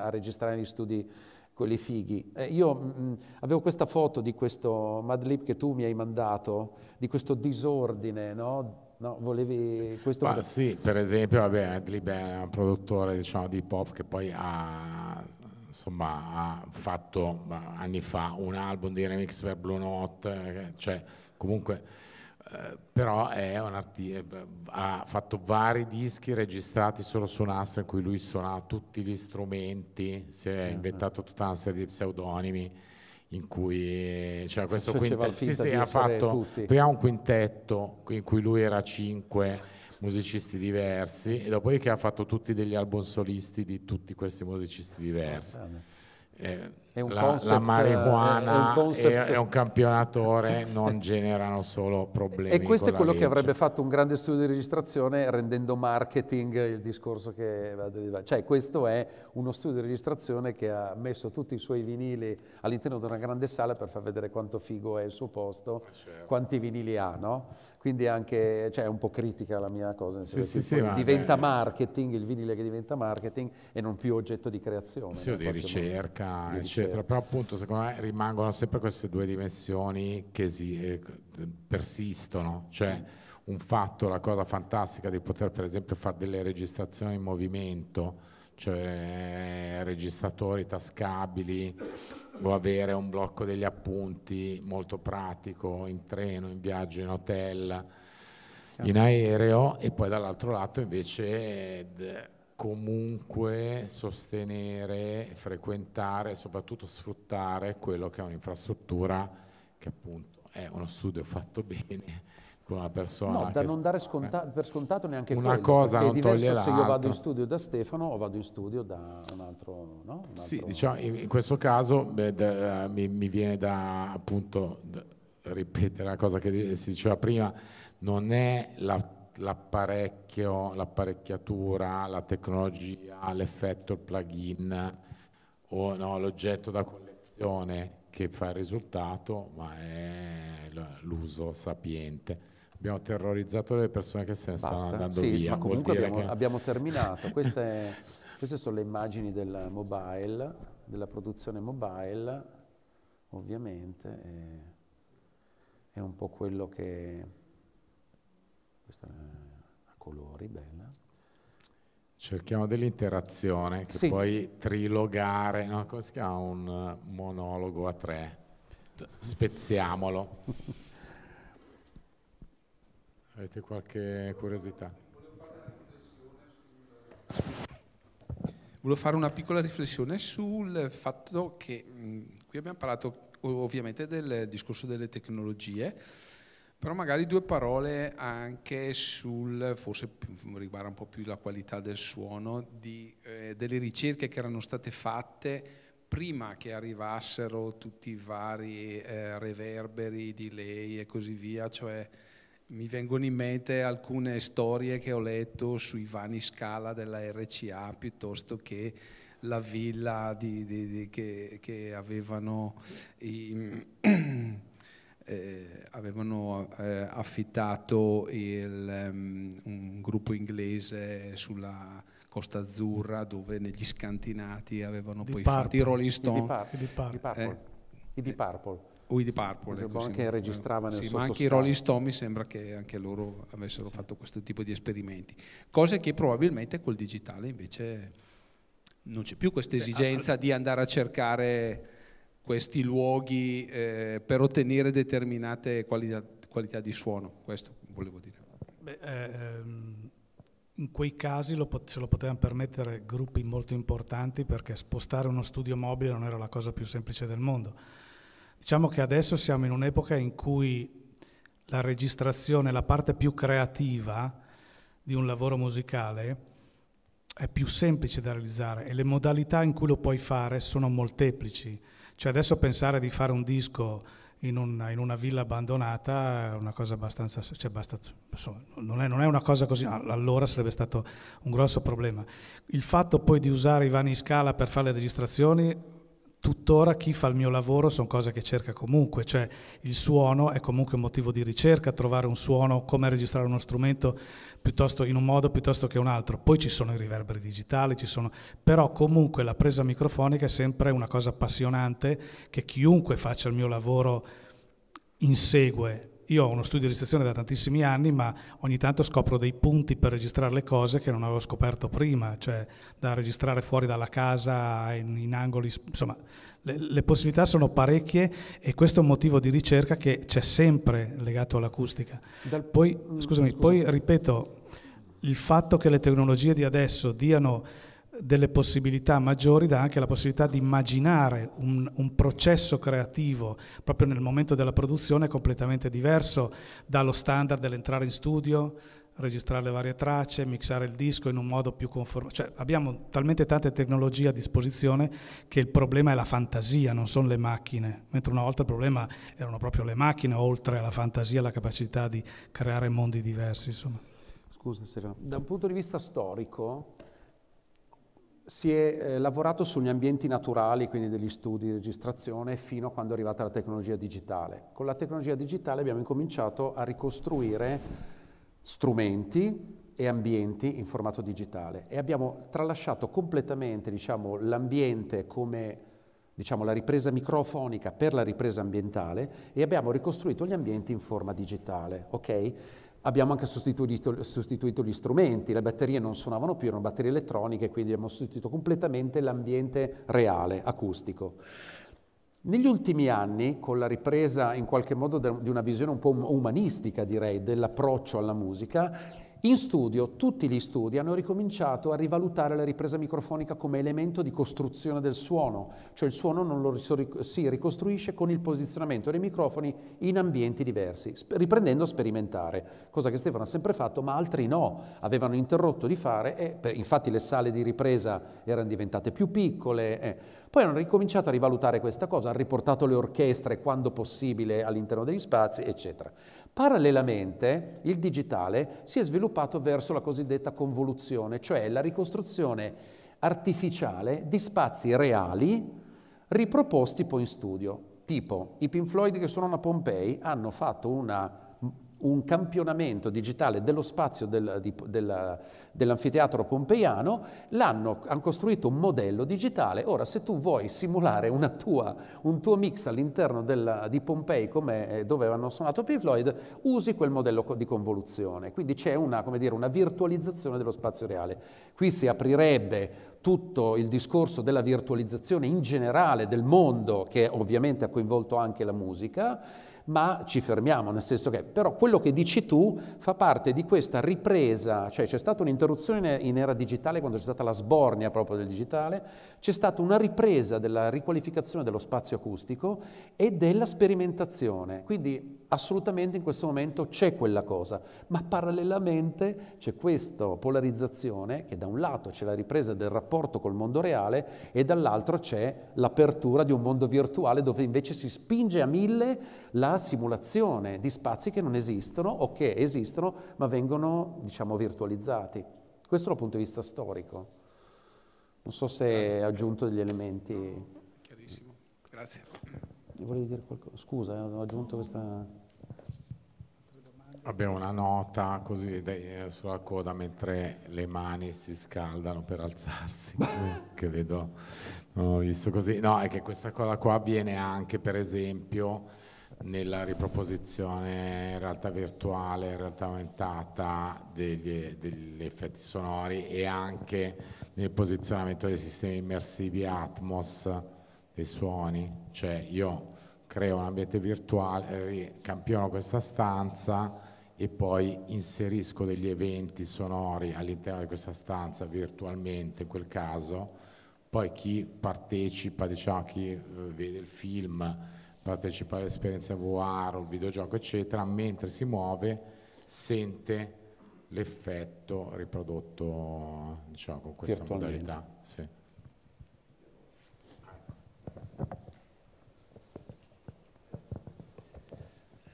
Speaker 2: a registrare negli studi
Speaker 4: quelli fighi.
Speaker 2: Eh, io mh, mm, mm, avevo questa foto di questo Madlib che tu mi hai mandato, di questo disordine, no? No, volevi sì, sì. questo? Ma sì,
Speaker 4: per esempio, vabbè, Adlib è un produttore diciamo, di hip hop che poi ha, insomma, ha fatto anni fa un album di remix per Blue Note, eh, cioè comunque eh, però è un però eh, ha fatto vari dischi registrati solo su un asso in cui lui suonava tutti gli strumenti, si è uh-huh. inventato tutta una serie di pseudonimi in cui cioè questo quintetto sì, sì, ha fatto tutti. prima un quintetto in cui lui era cinque musicisti diversi e dopodiché ha fatto tutti degli album solisti di tutti questi musicisti diversi. Ah, eh, è un la, concept, la marijuana è un concept... e, un campionatore non generano solo problemi. E questo è quello legge. che avrebbe
Speaker 2: fatto un grande studio di registrazione rendendo marketing il discorso che... Cioè questo è uno studio di registrazione che ha messo tutti i suoi vinili all'interno di una grande sala per far vedere quanto figo è il suo posto, eh, certo. quanti vinili ha, no? Quindi anche, cioè è un po' critica la mia cosa, sì, sì, sì, diventa marketing, il vinile che diventa marketing e non più oggetto di creazione. Sì, o di ricerca, eccetera eccetera,
Speaker 4: però appunto secondo me rimangono sempre queste due dimensioni che si, eh, persistono, cioè un fatto, la cosa fantastica di poter per esempio fare delle registrazioni in movimento, cioè eh, registratori tascabili o avere un blocco degli appunti molto pratico in treno, in viaggio, in hotel, in aereo e poi dall'altro lato invece eh, comunque sostenere, frequentare, e soprattutto sfruttare quello che è un'infrastruttura che appunto è uno studio fatto bene con una persona. No, da non
Speaker 2: dare sconta eh, per scontato neanche una quello, cosa non è diverso se io vado in studio da Stefano o vado in studio da un altro. No? Un altro...
Speaker 4: Sì, diciamo, in questo caso beh, da, eh, mi, mi, viene da appunto da ripetere la cosa che si diceva prima, non è la l'apparecchio, l'apparecchiatura, la tecnologia, l'effetto, il plugin o no, l'oggetto da collezione che fa il risultato, ma è l'uso sapiente. Abbiamo terrorizzato le persone che se ne Basta. stanno andando sì, via. Ma comunque abbiamo, che...
Speaker 2: abbiamo, terminato. Queste, queste sono le immagini del mobile, della produzione mobile, ovviamente. È, è un po'
Speaker 4: quello che questa a eh, colori, bella. Cerchiamo dell'interazione, che sì. poi trilogare, no, come si chiama un eh, monologo a tre? Spezziamolo. Avete qualche curiosità?
Speaker 8: Volevo fare una piccola riflessione sul fatto che mh, mm, qui abbiamo parlato ovviamente del discorso delle tecnologie, però magari due parole anche sul, forse riguarda un po' più la qualità del suono, di, eh, delle ricerche che erano state fatte prima che arrivassero tutti i vari eh, reverberi, lei e così via, cioè mi vengono in mente alcune storie che ho letto sui vani scala della RCA piuttosto che la villa di, di, che, che, avevano... I, eh, avevano eh, affittato il, um, un gruppo inglese sulla Costa Azzurra dove negli scantinati avevano di poi purple. fatto i Rolling Stone.
Speaker 2: I di Purple. I di Purple. Eh, I di Purple.
Speaker 8: O ecco, sì, anche ma anche i Rolling Stone mi sembra che anche loro avessero sì. fatto questo tipo di esperimenti. Cose che probabilmente col digitale invece non c'è più questa esigenza ah, di andare a cercare questi luoghi eh, per ottenere determinate qualità, qualità, di suono, questo volevo dire.
Speaker 3: Beh, ehm, in quei casi lo, se lo potevano permettere gruppi molto importanti perché spostare uno studio mobile non era la cosa più semplice del mondo. Diciamo che adesso siamo in un'epoca in cui la registrazione, la parte più creativa di un lavoro musicale, è più semplice da realizzare e le modalità in cui lo puoi fare sono molteplici. Cioè adesso pensare di fare un disco in una, in una villa abbandonata è una cosa abbastanza... Cioè basta, insomma, non, è, non, è, una cosa così... Allora sarebbe stato un grosso problema. Il fatto poi di usare i vani scala per fare le registrazioni tuttora chi fa il mio lavoro sono cose che cerca comunque, cioè il suono è comunque un motivo di ricerca, trovare un suono, come registrare uno strumento in un modo piuttosto che un altro. Poi ci sono i riverberi digitali, sono, però comunque la presa microfonica è sempre una cosa appassionante che chiunque faccia il mio lavoro insegue io ho uno studio di registrazione da tantissimi anni, ma ogni tanto scopro dei punti per registrare le cose che non avevo scoperto prima, cioè da registrare fuori dalla casa, in, in angoli, insomma, le, le, possibilità sono parecchie e questo è un motivo di ricerca che c'è sempre legato all'acustica. Dal, poi, mm, scusami, scusa. poi ripeto, il fatto che le tecnologie di adesso diano delle possibilità maggiori, dà anche la possibilità di immaginare un, un, processo creativo proprio nel momento della produzione completamente diverso dallo standard dell'entrare in studio, registrare le varie tracce, mixare il disco in un modo più conforme. Cioè, abbiamo talmente tante tecnologie a disposizione che il problema è la fantasia, non sono le macchine, mentre una volta il problema erano proprio le macchine, oltre alla fantasia, la capacità di creare mondi diversi. Insomma. Scusa Stefano,
Speaker 2: da un punto di vista storico, si è eh, lavorato sugli ambienti naturali, quindi degli studi di registrazione, fino a quando è arrivata la tecnologia digitale. Con la tecnologia digitale abbiamo incominciato a ricostruire strumenti e ambienti in formato digitale e abbiamo tralasciato completamente diciamo, l'ambiente come diciamo, la ripresa microfonica per la ripresa ambientale e abbiamo ricostruito gli ambienti in forma digitale. Okay? Abbiamo anche sostituito, sostituito, gli strumenti, le batterie non suonavano più, erano batterie elettroniche, quindi abbiamo sostituito completamente l'ambiente reale, acustico. Negli ultimi anni, con la ripresa in qualche modo di una visione un po' umanistica, direi, dell'approccio alla musica, in studio, tutti gli studi hanno ricominciato a rivalutare la ripresa microfonica come elemento di costruzione del suono, cioè il suono non lo si ricostruisce con il posizionamento dei microfoni in ambienti diversi, riprendendo a sperimentare, cosa che Stefano ha sempre fatto, ma altri no, avevano interrotto di fare e infatti le sale di ripresa erano diventate più piccole. Eh. Poi hanno ricominciato a rivalutare questa cosa, hanno riportato le orchestre quando possibile all'interno degli spazi, eccetera. Parallelamente il digitale si è sviluppato verso la cosiddetta convoluzione, cioè la ricostruzione artificiale di spazi reali riproposti poi in studio. Tipo, i Pink Floyd che sono a Pompei hanno fatto una un campionamento digitale dello spazio del, di, della, dell'anfiteatro pompeiano, l'hanno, hanno costruito un modello digitale. Ora, se tu vuoi simulare tua, un tuo mix all'interno della, di Pompei come eh, dove hanno suonato Pink Floyd, usi quel modello di convoluzione. Quindi c'è una, dire, una virtualizzazione dello spazio reale. Qui si aprirebbe tutto il discorso della virtualizzazione in generale del mondo, che ovviamente ha coinvolto anche la musica, ma ci fermiamo, nel senso che però quello che dici tu fa parte di questa ripresa, cioè c'è stata un'interruzione in era digitale quando c'è stata la sbornia proprio del digitale, c'è stata una ripresa della riqualificazione dello spazio acustico e della sperimentazione. Quindi Assolutamente in questo momento c'è quella cosa, ma parallelamente c'è questa polarizzazione che da un lato c'è la ripresa del rapporto col mondo reale e dall'altro c'è l'apertura di un mondo virtuale dove invece si spinge a mille la simulazione di spazi che non esistono o che esistono ma vengono diciamo virtualizzati. Questo dal punto di vista storico. Non so se Grazie. ha aggiunto degli elementi. Chiarissimo. Grazie. Volevi dire qualcosa? Scusa, eh, ho aggiunto questa...
Speaker 4: Abbiamo una nota così eh, sulla coda mentre le mani si scaldano per alzarsi, che vedo, non ho visto così. No, è che questa cosa qua avviene anche per esempio nella riproposizione in realtà virtuale, in realtà aumentata degli, eh, degli effetti sonori e anche nel posizionamento dei sistemi immersivi Atmos dei suoni. Cioè io creo un ambiente virtuale, campiono questa stanza e poi inserisco degli eventi sonori all'interno di questa stanza virtualmente in quel caso, poi chi partecipa, diciamo chi eh, vede il film, partecipa all'esperienza VR o il videogioco eccetera, mentre si muove sente l'effetto riprodotto
Speaker 5: diciamo, con questa modalità. Sì.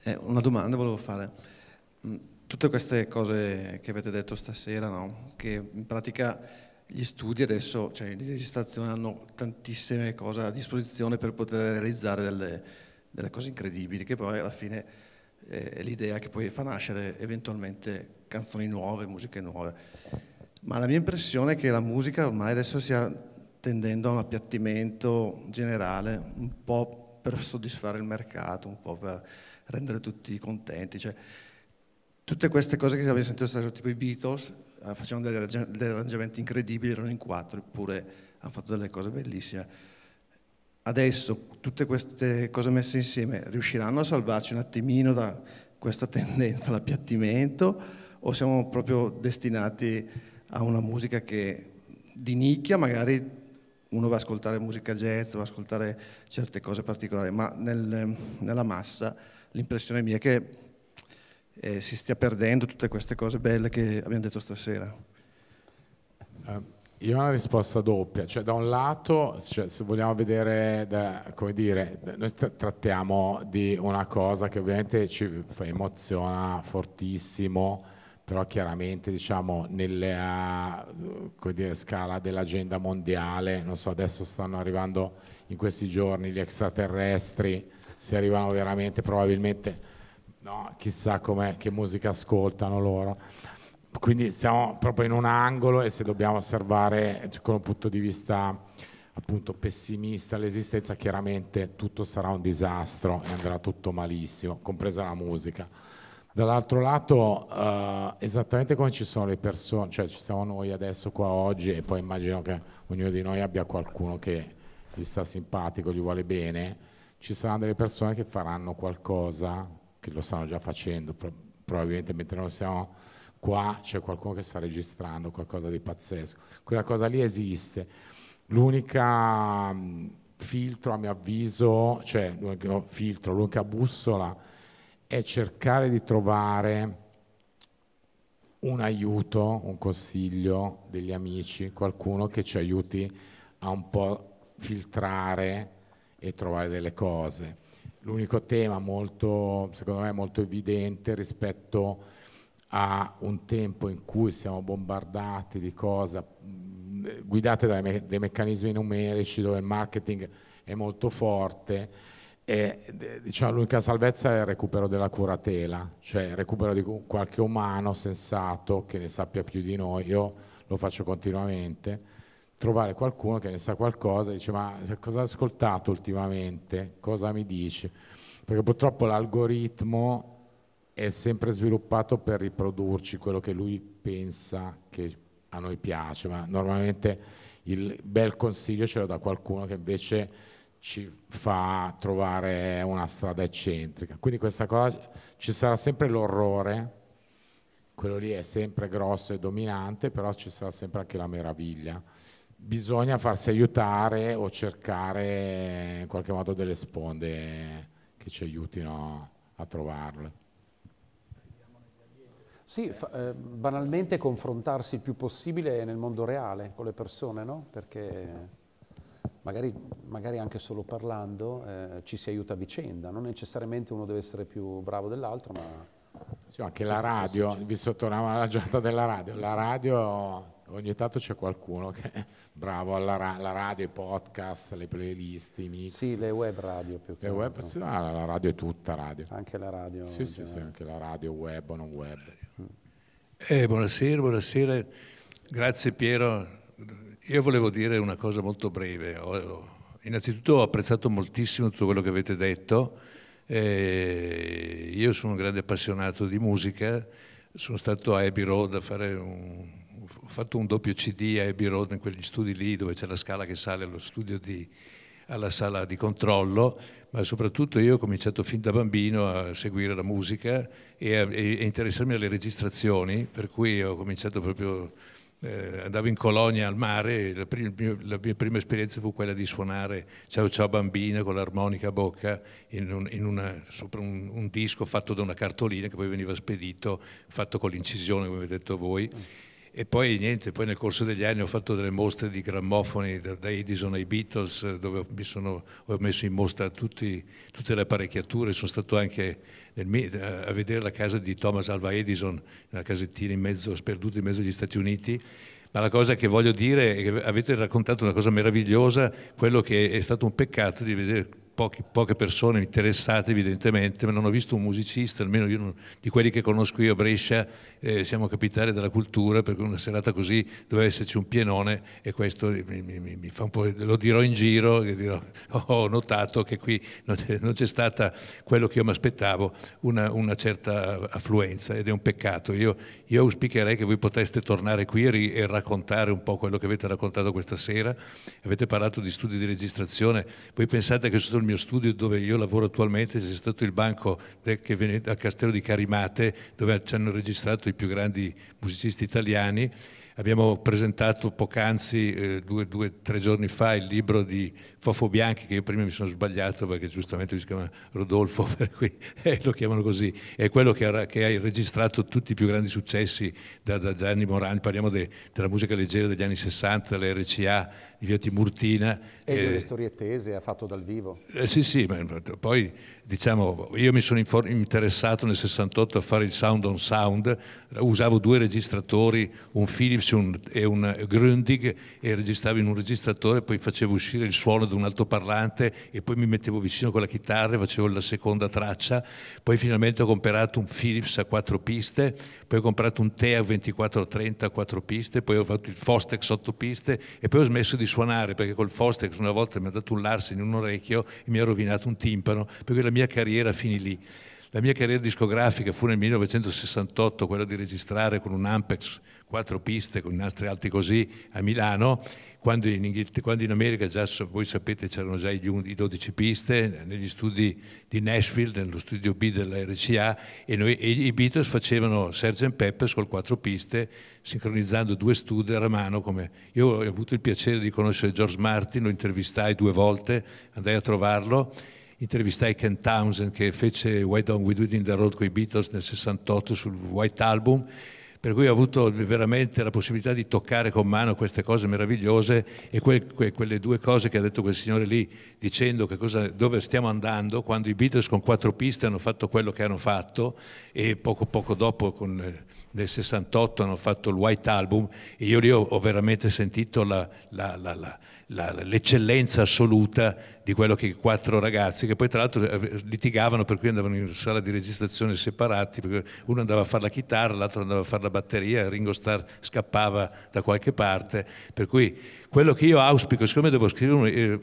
Speaker 5: Eh, una domanda volevo fare. Mm, tutte queste cose che avete detto stasera, no? che in pratica gli studi adesso, cioè di registrazione, hanno tantissime cose a disposizione per poter realizzare delle, delle cose incredibili, che poi alla fine eh, è l'idea che poi fa nascere eventualmente canzoni nuove, musiche nuove. Ma la mia impressione è che la musica ormai adesso stia tendendo a un appiattimento generale, un po' per soddisfare il mercato, un po' per rendere tutti contenti. Cioè, Tutte queste cose che avevi sentito stasera, tipo i Beatles, eh, facevano degli, degli arrangiamenti incredibili, erano in quattro, eppure hanno fatto delle cose bellissime. Adesso tutte queste cose messe insieme riusciranno a salvarci un attimino da questa tendenza all'appiattimento o siamo proprio destinati a una musica che di nicchia magari uno va a ascoltare musica jazz, va a ascoltare certe cose particolari, ma nel, nella massa l'impressione mia è che eh, si stia perdendo tutte queste cose belle che abbiamo detto stasera.
Speaker 4: Uh. Io ho una risposta doppia, cioè da un lato, cioè, se vogliamo vedere, da, come dire, noi trattiamo di una cosa che ovviamente ci emoziona fortissimo, però chiaramente diciamo nella eh, dire, scala dell'agenda mondiale, non so, adesso stanno arrivando in questi giorni gli extraterrestri, si arrivano veramente probabilmente no, chissà che musica ascoltano loro. Quindi siamo proprio in un angolo e se dobbiamo osservare eh, con un punto di vista appunto pessimista l'esistenza, chiaramente tutto sarà un disastro e andrà tutto malissimo, compresa la musica. Dall'altro lato, eh, esattamente come ci sono le persone, cioè ci siamo noi adesso qua oggi e poi immagino che ognuno di noi abbia qualcuno che gli sta simpatico, gli vuole bene, ci saranno delle persone che faranno qualcosa che lo stanno già facendo, probabilmente mentre noi siamo qua c'è qualcuno che sta registrando qualcosa di pazzesco, quella cosa lì esiste. L'unica mm, filtro a mio avviso, cioè l'unico filtro, l'unica bussola è cercare di trovare un aiuto, un consiglio degli amici, qualcuno che ci aiuti a un po' filtrare e trovare delle cose. L'unico tema molto, secondo me, molto evidente rispetto a un tempo in cui siamo bombardati di cose mm, guidate dai me dei meccanismi numerici dove il marketing è molto forte e diciamo, l'unica salvezza è il recupero della curatela, cioè il recupero di qualche umano sensato che ne sappia più di noi, io lo faccio continuamente trovare qualcuno che ne sa qualcosa, dice ma cosa hai ascoltato ultimamente, cosa mi dici? Perché purtroppo l'algoritmo è sempre sviluppato per riprodurci quello che lui pensa che a noi piace, ma normalmente il bel consiglio ce lo dà qualcuno che invece ci fa trovare una strada eccentrica. Quindi questa cosa ci sarà sempre l'orrore, quello lì è sempre grosso e dominante, però ci sarà sempre anche la meraviglia bisogna farsi aiutare o cercare in qualche modo delle sponde che ci aiutino a trovarle.
Speaker 2: Sì, eh, banalmente confrontarsi il più possibile nel mondo reale con le persone, no? Perché magari, magari anche solo parlando eh, ci si aiuta a vicenda, non necessariamente uno deve essere più bravo dell'altro, ma...
Speaker 4: Sì, anche la radio, vi sottolineavo la giornata della radio, la radio ogni tanto c'è qualcuno che è bravo alla ra radio, i podcast, le playlist, i mix. Sì, le web radio più che le altro. web, sì, no, la radio è tutta radio. Anche la radio. Sì, sì, sì, anche la radio web o non web.
Speaker 7: Eh, buonasera, buonasera. Grazie Piero. Io volevo dire una cosa molto breve. Innanzitutto ho apprezzato moltissimo tutto quello che avete detto. Eh, io sono un grande appassionato di musica, sono stato a Abbey Road a fare un, ho fatto un doppio CD a Abbey Road in quegli studi lì dove c'è la scala che sale allo studio di, alla sala di controllo, ma soprattutto io ho cominciato fin da bambino a seguire la musica e a e interessarmi alle registrazioni, per cui ho cominciato proprio, eh, andavo in colonia al mare, la, prima, la, mia prima esperienza fu quella di suonare Ciao Ciao Bambina con l'armonica a bocca in un, in una, sopra un, un, disco fatto da una cartolina che poi veniva spedito, fatto con l'incisione come avete detto voi e poi niente, poi nel corso degli anni ho fatto delle mostre di grammofoni, da, da Edison ai Beatles, eh, dove mi sono, ho messo in mostra tutti, tutte le apparecchiature, sono stato anche nel, eh, a vedere la casa di Thomas Alva Edison, una casettina in mezzo, sperduta in mezzo agli Stati Uniti, ma la cosa che voglio dire è che avete raccontato una cosa meravigliosa, quello che è stato un peccato di vedere pochi, poche persone interessate evidentemente, ma non ho visto un musicista, almeno io non, di quelli che conosco io a Brescia, eh, siamo capitale della cultura, per cui una serata così doveva esserci un pienone e questo mi, mi, mi fa un po', lo dirò in giro, dirò, oh, ho notato che qui non c'è, stata quello che io mi aspettavo, una, una, certa affluenza ed è un peccato. Io, io auspicherei che voi poteste tornare qui e, e raccontare un po' quello che avete raccontato questa sera, avete parlato di studi di registrazione, voi pensate che sotto il mio studio dove io lavoro attualmente c'è stato il banco del, che viene dal castello di Carimate dove ci hanno registrato i più grandi musicisti italiani Abbiamo presentato poc'anzi, eh, due, due, tre giorni fa, il libro di Fofo Bianchi, che io prima mi sono sbagliato perché giustamente si chiama Rodolfo, per cui eh, lo chiamano così. È quello che ha, che ha, registrato tutti i più grandi successi da, da Gianni Morani. Parliamo de, della musica leggera degli anni 60, l'RCA, di Via Timurtina. E eh, delle
Speaker 2: storie tese ha fatto dal vivo.
Speaker 7: Eh, sì, sì, ma poi diciamo, io mi sono interessato nel 68 a fare il sound on sound, usavo due registratori, un Philips e un Grundig e registravo in un registratore, poi facevo uscire il suono da un altoparlante e poi mi mettevo vicino con la chitarra e facevo la seconda traccia, poi finalmente ho comperato un Philips a quattro piste poi ho comprato un TEA 2430 a quattro piste, poi ho fatto il Fostex otto piste e poi ho smesso di suonare perché col Fostex una volta mi ha dato un Lars in un orecchio e mi ha rovinato un timpano, per cui la mia carriera finì lì. La mia carriera discografica fu nel 1968 quella di registrare con un Ampex quattro piste con nastri alti così a Milano, quando in, quando in America già, voi sapete, c'erano già i, 12 piste eh, negli studi di Nashville, nello studio B della RCA, e, noi, e i Beatles facevano Sgt. Peppers con quattro piste, sincronizzando due studi a mano. Come... Io ho avuto il piacere di conoscere George Martin, lo intervistai due volte, andai a trovarlo intervistai Ken Townsend che fece Why Don't We Do It in the Road con i Beatles nel 68 sul White Album per cui ho avuto veramente la possibilità di toccare con mano queste cose meravigliose e que, que, quelle due cose che ha detto quel signore lì dicendo cosa, dove stiamo andando quando i Beatles con quattro piste hanno fatto quello che hanno fatto e poco poco dopo con, nel 68 hanno fatto il White Album e io lì ho, ho veramente sentito la, la, la, l'eccellenza assoluta di quello che quattro ragazzi, che poi tra l'altro eh, litigavano per cui andavano in sala di registrazione separati, perché uno andava a fare la chitarra, l'altro andava a fare la batteria, Ringo Starr scappava da qualche parte, per cui quello che io auspico, siccome devo scrivere, eh,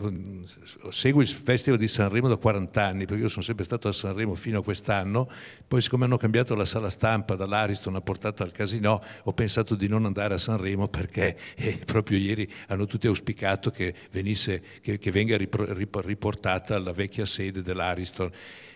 Speaker 7: seguo il Festival di Sanremo da 40 anni, perché io sono sempre stato a Sanremo fino a quest'anno, poi siccome hanno cambiato la sala stampa dall'Ariston ha portato al casino, ho pensato di non andare a Sanremo perché eh, proprio ieri hanno tutti auspicato che, venisse, che, che venga riproposto riportata alla vecchia sede dell'Ariston.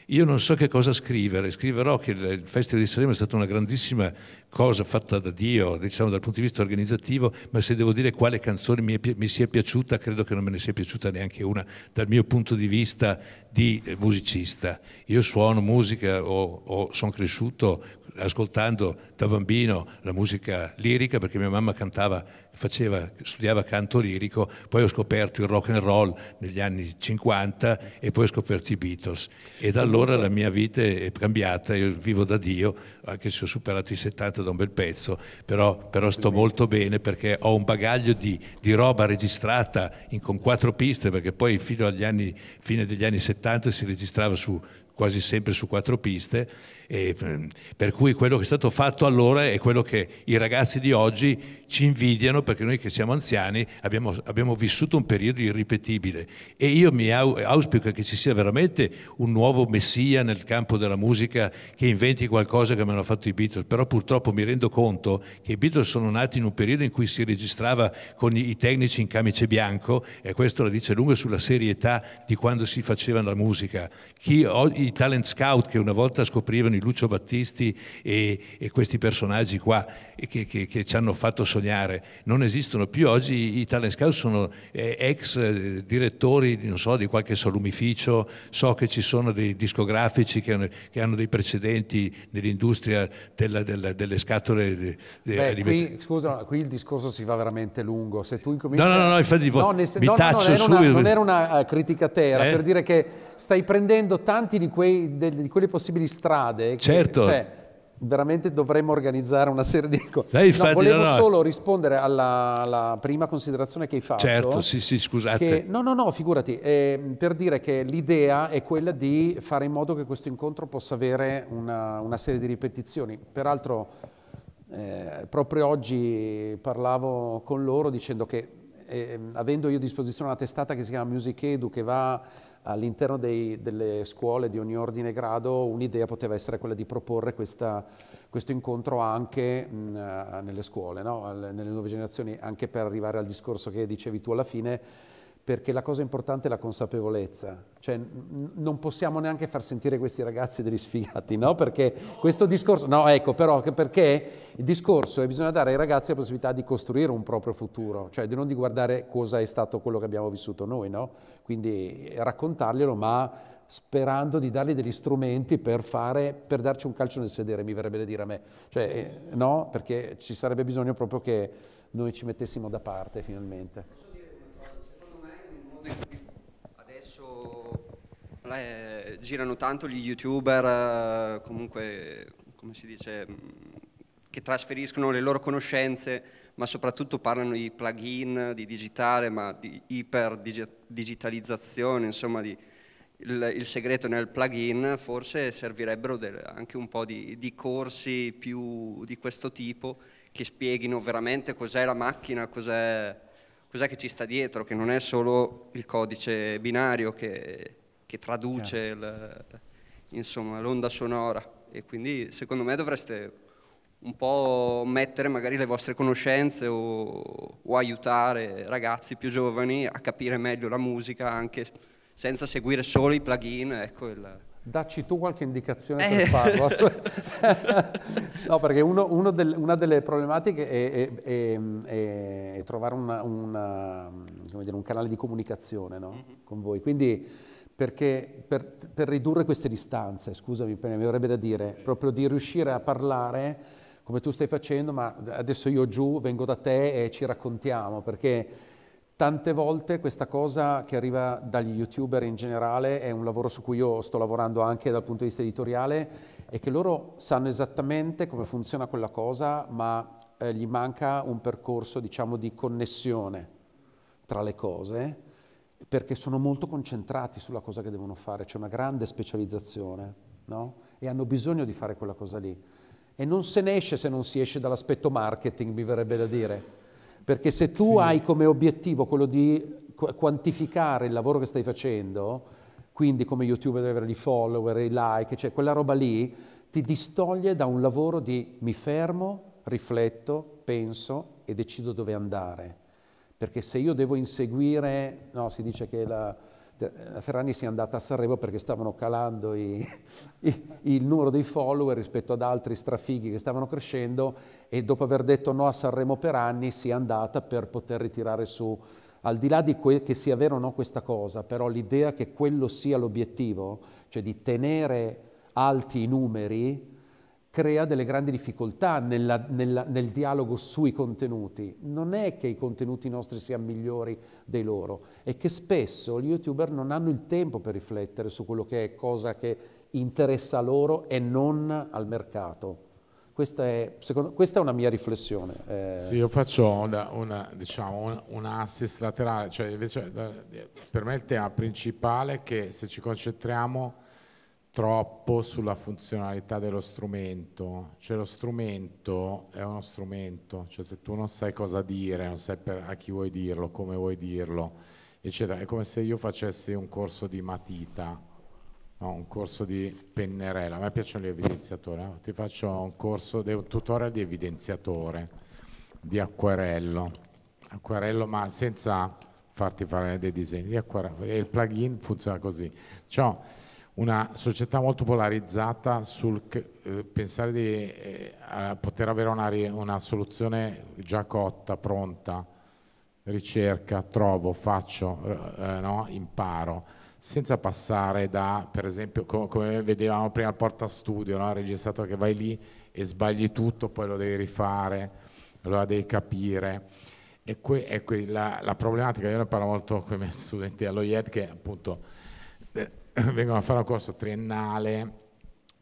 Speaker 7: Io non so che cosa scrivere, scriverò che il Festival di Sanremo è stata una grandissima cosa fatta da Dio, diciamo dal punto di vista organizzativo, ma se devo dire quale canzone mi, è, mi, sia piaciuta, credo che non me ne sia piaciuta neanche una dal mio punto di vista di eh, musicista. Io suono musica o, o sono cresciuto ascoltando da bambino la musica lirica perché mia mamma cantava, faceva, studiava canto lirico, poi ho scoperto il rock and roll negli anni 50 e poi ho scoperto i Beatles e da allora la mia vita è cambiata, io vivo da Dio, anche se ho superato i 70 canto da un bel pezzo, però, però sto molto bene perché ho un bagaglio di, di roba registrata in, con quattro piste, perché poi fino agli anni, fine degli anni 70 si registrava su, quasi sempre su quattro piste e ehm, per cui quello che è stato fatto allora è quello che i ragazzi di oggi ci invidiano perché noi che siamo anziani abbiamo, abbiamo vissuto un periodo irripetibile e io mi auspico che ci sia veramente un nuovo messia nel campo della musica che inventi qualcosa come hanno fatto i Beatles, però purtroppo mi rendo conto che i Beatles sono nati in un periodo in cui si registrava con i tecnici in camice bianco e questo la dice lunga sulla serietà di quando si faceva la musica. Chi, I talent scout che una volta scoprivano Lucio Battisti e, e questi personaggi qua che, che, che, ci hanno fatto sognare non esistono più. Oggi i talent scout sono eh, ex eh, direttori so, di qualche salumificio, so che ci sono dei discografici che hanno, che hanno dei precedenti nell'industria della, della, delle scatole. De, de Beh, qui,
Speaker 2: scusa, qui il discorso si fa veramente lungo. Se tu incominci... No, no, no, no infatti no, nel, mi no, taccio no, no, subito. Una, non era una eh, critica a te, eh? per dire che stai prendendo tanti di, quei, di quelle possibili strade che, certo. Cioè, veramente dovremmo organizzare una serie di cose. Lei no, volevo no, no. solo rispondere alla, alla, prima considerazione che hai fatto. Certo, sì,
Speaker 7: sì, scusate. Che,
Speaker 2: no, no, no, figurati, eh, per dire che l'idea è quella di fare in modo che questo incontro possa avere una, una serie di ripetizioni. Peraltro eh, proprio oggi parlavo con loro dicendo che eh, avendo io a disposizione una testata che si chiama Music Edu, che va all'interno delle scuole di ogni ordine e grado un'idea poteva essere quella di proporre questa, questo incontro anche mh, nelle scuole, no? nelle nuove generazioni, anche per arrivare al discorso che dicevi tu alla fine perché la cosa importante è la consapevolezza, cioè non possiamo neanche far sentire questi ragazzi degli sfigati, no? Perché questo discorso, no ecco però, perché il discorso è bisogna dare ai ragazzi la possibilità di costruire un proprio futuro, cioè di non di guardare cosa è stato quello che abbiamo vissuto noi, no? Quindi eh, raccontarglielo ma sperando di dargli degli strumenti per, fare, per darci un calcio nel sedere, mi verrebbe da dire a me, cioè eh, no? Perché ci sarebbe bisogno proprio che noi ci mettessimo da
Speaker 1: parte finalmente. eh, girano tanto gli youtuber, eh, comunque, come si dice, mm, che trasferiscono le loro conoscenze, ma soprattutto parlano di plugin, di digitale, ma di iper-digitalizzazione, insomma, di, il, il, segreto nel plugin, forse servirebbero del, anche un po' di, di corsi più di questo tipo che spieghino veramente cos'è la macchina, cos'è cos'è che ci sta dietro, che non è solo il codice binario che, che traduce l, insomma, l'onda sonora e quindi secondo me dovreste un po' mettere magari le vostre conoscenze o, o, aiutare ragazzi più giovani a capire meglio la musica anche senza seguire solo i plugin. Ecco il... Dacci tu qualche indicazione eh. per farlo.
Speaker 2: no, perché uno, uno del, una delle problematiche è, è, è, è trovare una, una, um, dire, un canale di comunicazione no? mm-hmm. con voi. Quindi perché per, per ridurre queste distanze, scusami, mi verrebbe da dire, proprio di riuscire a parlare come tu stai facendo, ma adesso io giù vengo da te e ci raccontiamo, perché tante volte questa cosa che arriva dagli youtuber in generale è un lavoro su cui io sto lavorando anche dal punto di vista editoriale, è che loro sanno esattamente come funziona quella cosa, ma eh, gli manca un percorso, diciamo, di connessione tra le cose perché sono molto concentrati sulla cosa che devono fare, c'è una grande specializzazione, no? E hanno bisogno di fare quella cosa lì. E non se ne esce se non si esce dall'aspetto marketing, mi verrebbe da dire. Perché se tu sì. hai come obiettivo quello di quantificare il lavoro che stai facendo, quindi come YouTube deve avere i follower, i like, cioè quella roba lì, ti distoglie da un lavoro di mi fermo, rifletto, penso e decido dove andare perché se io devo inseguire, no, si dice che la, la Ferrani sia andata a Sanremo perché stavano calando i, i, il numero dei follower rispetto ad altri strafighi che stavano crescendo e dopo aver detto no a Sanremo per anni si è andata per poter ritirare su. Al di là di che sia vero o no questa cosa, però l'idea che quello sia l'obiettivo, cioè di tenere alti i numeri, crea delle grandi difficoltà nella, nella, nel dialogo sui contenuti. Non è che i contenuti nostri siano migliori dei loro, è che spesso gli youtuber non hanno il tempo per riflettere su quello che è cosa che interessa a loro e non al mercato.
Speaker 4: Questa è, secondo, questa è una mia riflessione. Eh. Sì, io faccio una, una, diciamo, un, un assist laterale, cioè invece, eh, per me il tema principale è che se ci concentriamo troppo sulla funzionalità dello strumento, cioè lo strumento è uno strumento, cioè se tu non sai cosa dire, non sai per, a chi vuoi dirlo, come vuoi dirlo, eccetera, è come se io facessi un corso di matita, no, un corso di pennerella, a me piacciono gli evidenziatori, no? Eh. ti faccio un corso, un tutorial di evidenziatore, di acquerello, acquerello ma senza farti fare dei disegni, di acquerello, il plugin funziona così. Cioè, una società molto polarizzata sul eh, pensare di eh, poter avere una, una, soluzione già cotta, pronta, ricerca, trovo, faccio, eh, no? imparo, senza passare da, per esempio, com come vedevamo prima al porta studio, no? registrato che vai lì e sbagli tutto, poi lo devi rifare, lo devi capire. E qui è ecco, la, la problematica, io ne parlo molto con i miei studenti allo IED, che appunto eh, vengono a fare un corso triennale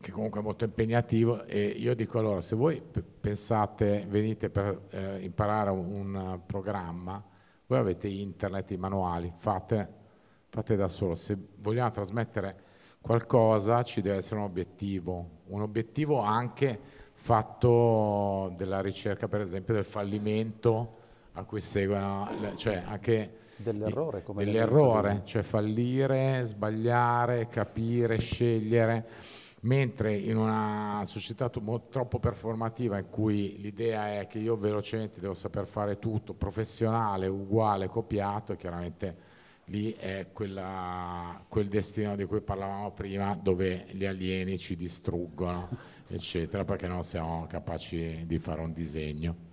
Speaker 4: che comunque è molto impegnativo e io dico allora se voi pensate venite per eh, imparare un, programma voi avete internet, i manuali, fate, fate da solo, se vogliamo trasmettere qualcosa ci deve essere un obiettivo, un obiettivo anche fatto della ricerca per esempio del fallimento a cui seguono, cioè anche
Speaker 2: Dell'errore, come dell'errore
Speaker 4: cioè fallire, sbagliare, capire, scegliere, mentre in una società troppo performativa in cui l'idea è che io velocemente devo saper fare tutto, professionale, uguale, copiato, chiaramente lì è quella, quel destino di cui parlavamo prima dove gli alieni ci distruggono, eccetera, perché non siamo capaci di fare un disegno.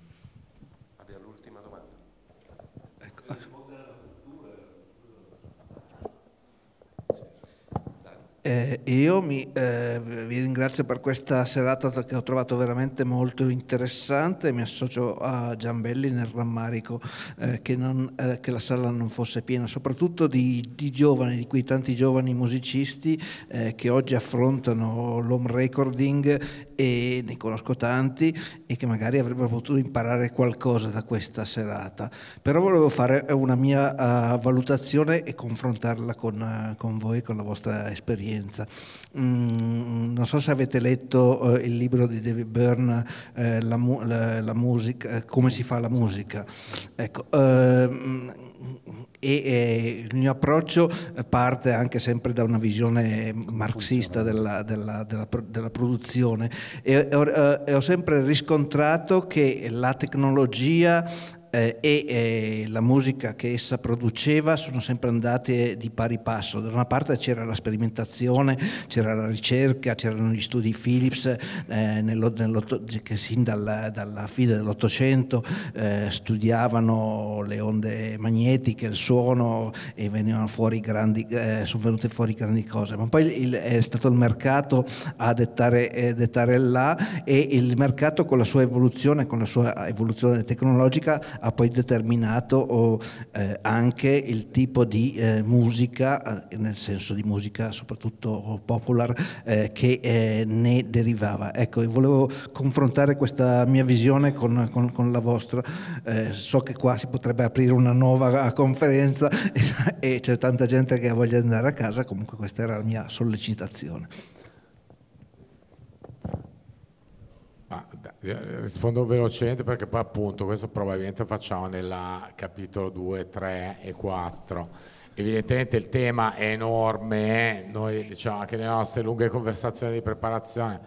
Speaker 6: Eh, io mi, eh, vi ringrazio per questa serata che ho trovato veramente molto interessante. Mi associo a Giambelli nel rammarico eh, che, non, eh, che, la sala non fosse piena, soprattutto di, di giovani, di quei tanti giovani musicisti eh, che oggi affrontano l'home recording e ne conosco tanti e che magari avrebbero potuto imparare qualcosa da questa serata. Però volevo fare una mia uh, valutazione e confrontarla con, uh, con, voi, con la vostra esperienza. Mm, non so se avete letto uh, il libro di David Byrne, la, la, la musica, Come si fa la musica. Ecco, ehm, e eh, il mio approccio eh, parte anche sempre da una visione marxista della, della, della, della produzione e ho, eh, ho sempre riscontrato che la tecnologia eh, e eh, la musica che essa produceva sono sempre andate di pari passo. Da una parte c'era la sperimentazione, c'era la ricerca, c'erano gli studi Philips eh, nello, che sin dalla, dalla fine dell'Ottocento eh, studiavano le onde magnetiche, il suono e venivano fuori grandi, eh, sono venute fuori grandi cose. Ma poi il, è stato il mercato a dettare, eh, dettare là e il mercato con la sua evoluzione, con la sua evoluzione tecnologica ha poi determinato eh, anche il tipo di eh, musica, eh, nel senso di musica soprattutto popular, eh, che eh, ne derivava. Ecco, volevo confrontare questa mia visione con, con, con la vostra. Eh, so che qua si potrebbe aprire una nuova conferenza e, e c'è tanta gente che ha voglia di andare a casa, comunque questa era la mia sollecitazione.
Speaker 4: Eh, rispondo velocemente perché poi appunto questo probabilmente lo facciamo nel capitolo 2, 3 e 4. Evidentemente il tema è enorme, eh. noi diciamo anche nelle nostre lunghe conversazioni di preparazione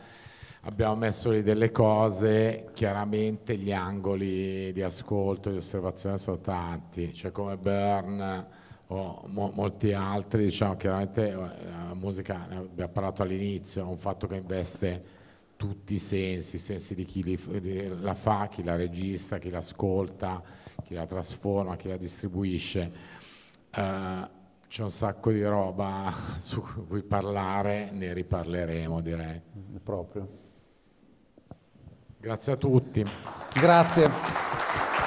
Speaker 4: abbiamo messo lì delle cose, chiaramente gli angoli di ascolto, e di osservazione sono tanti, cioè come Burn o mo molti altri, diciamo chiaramente eh, la musica, ne abbiamo parlato all'inizio, è un fatto che investe tutti i sensi, i sensi di chi li, la fa, chi la registra, chi l'ascolta, chi la trasforma, chi la distribuisce. Uh, c'è un sacco di roba su cui parlare, ne riparleremo direi. Proprio. Grazie a tutti. Grazie.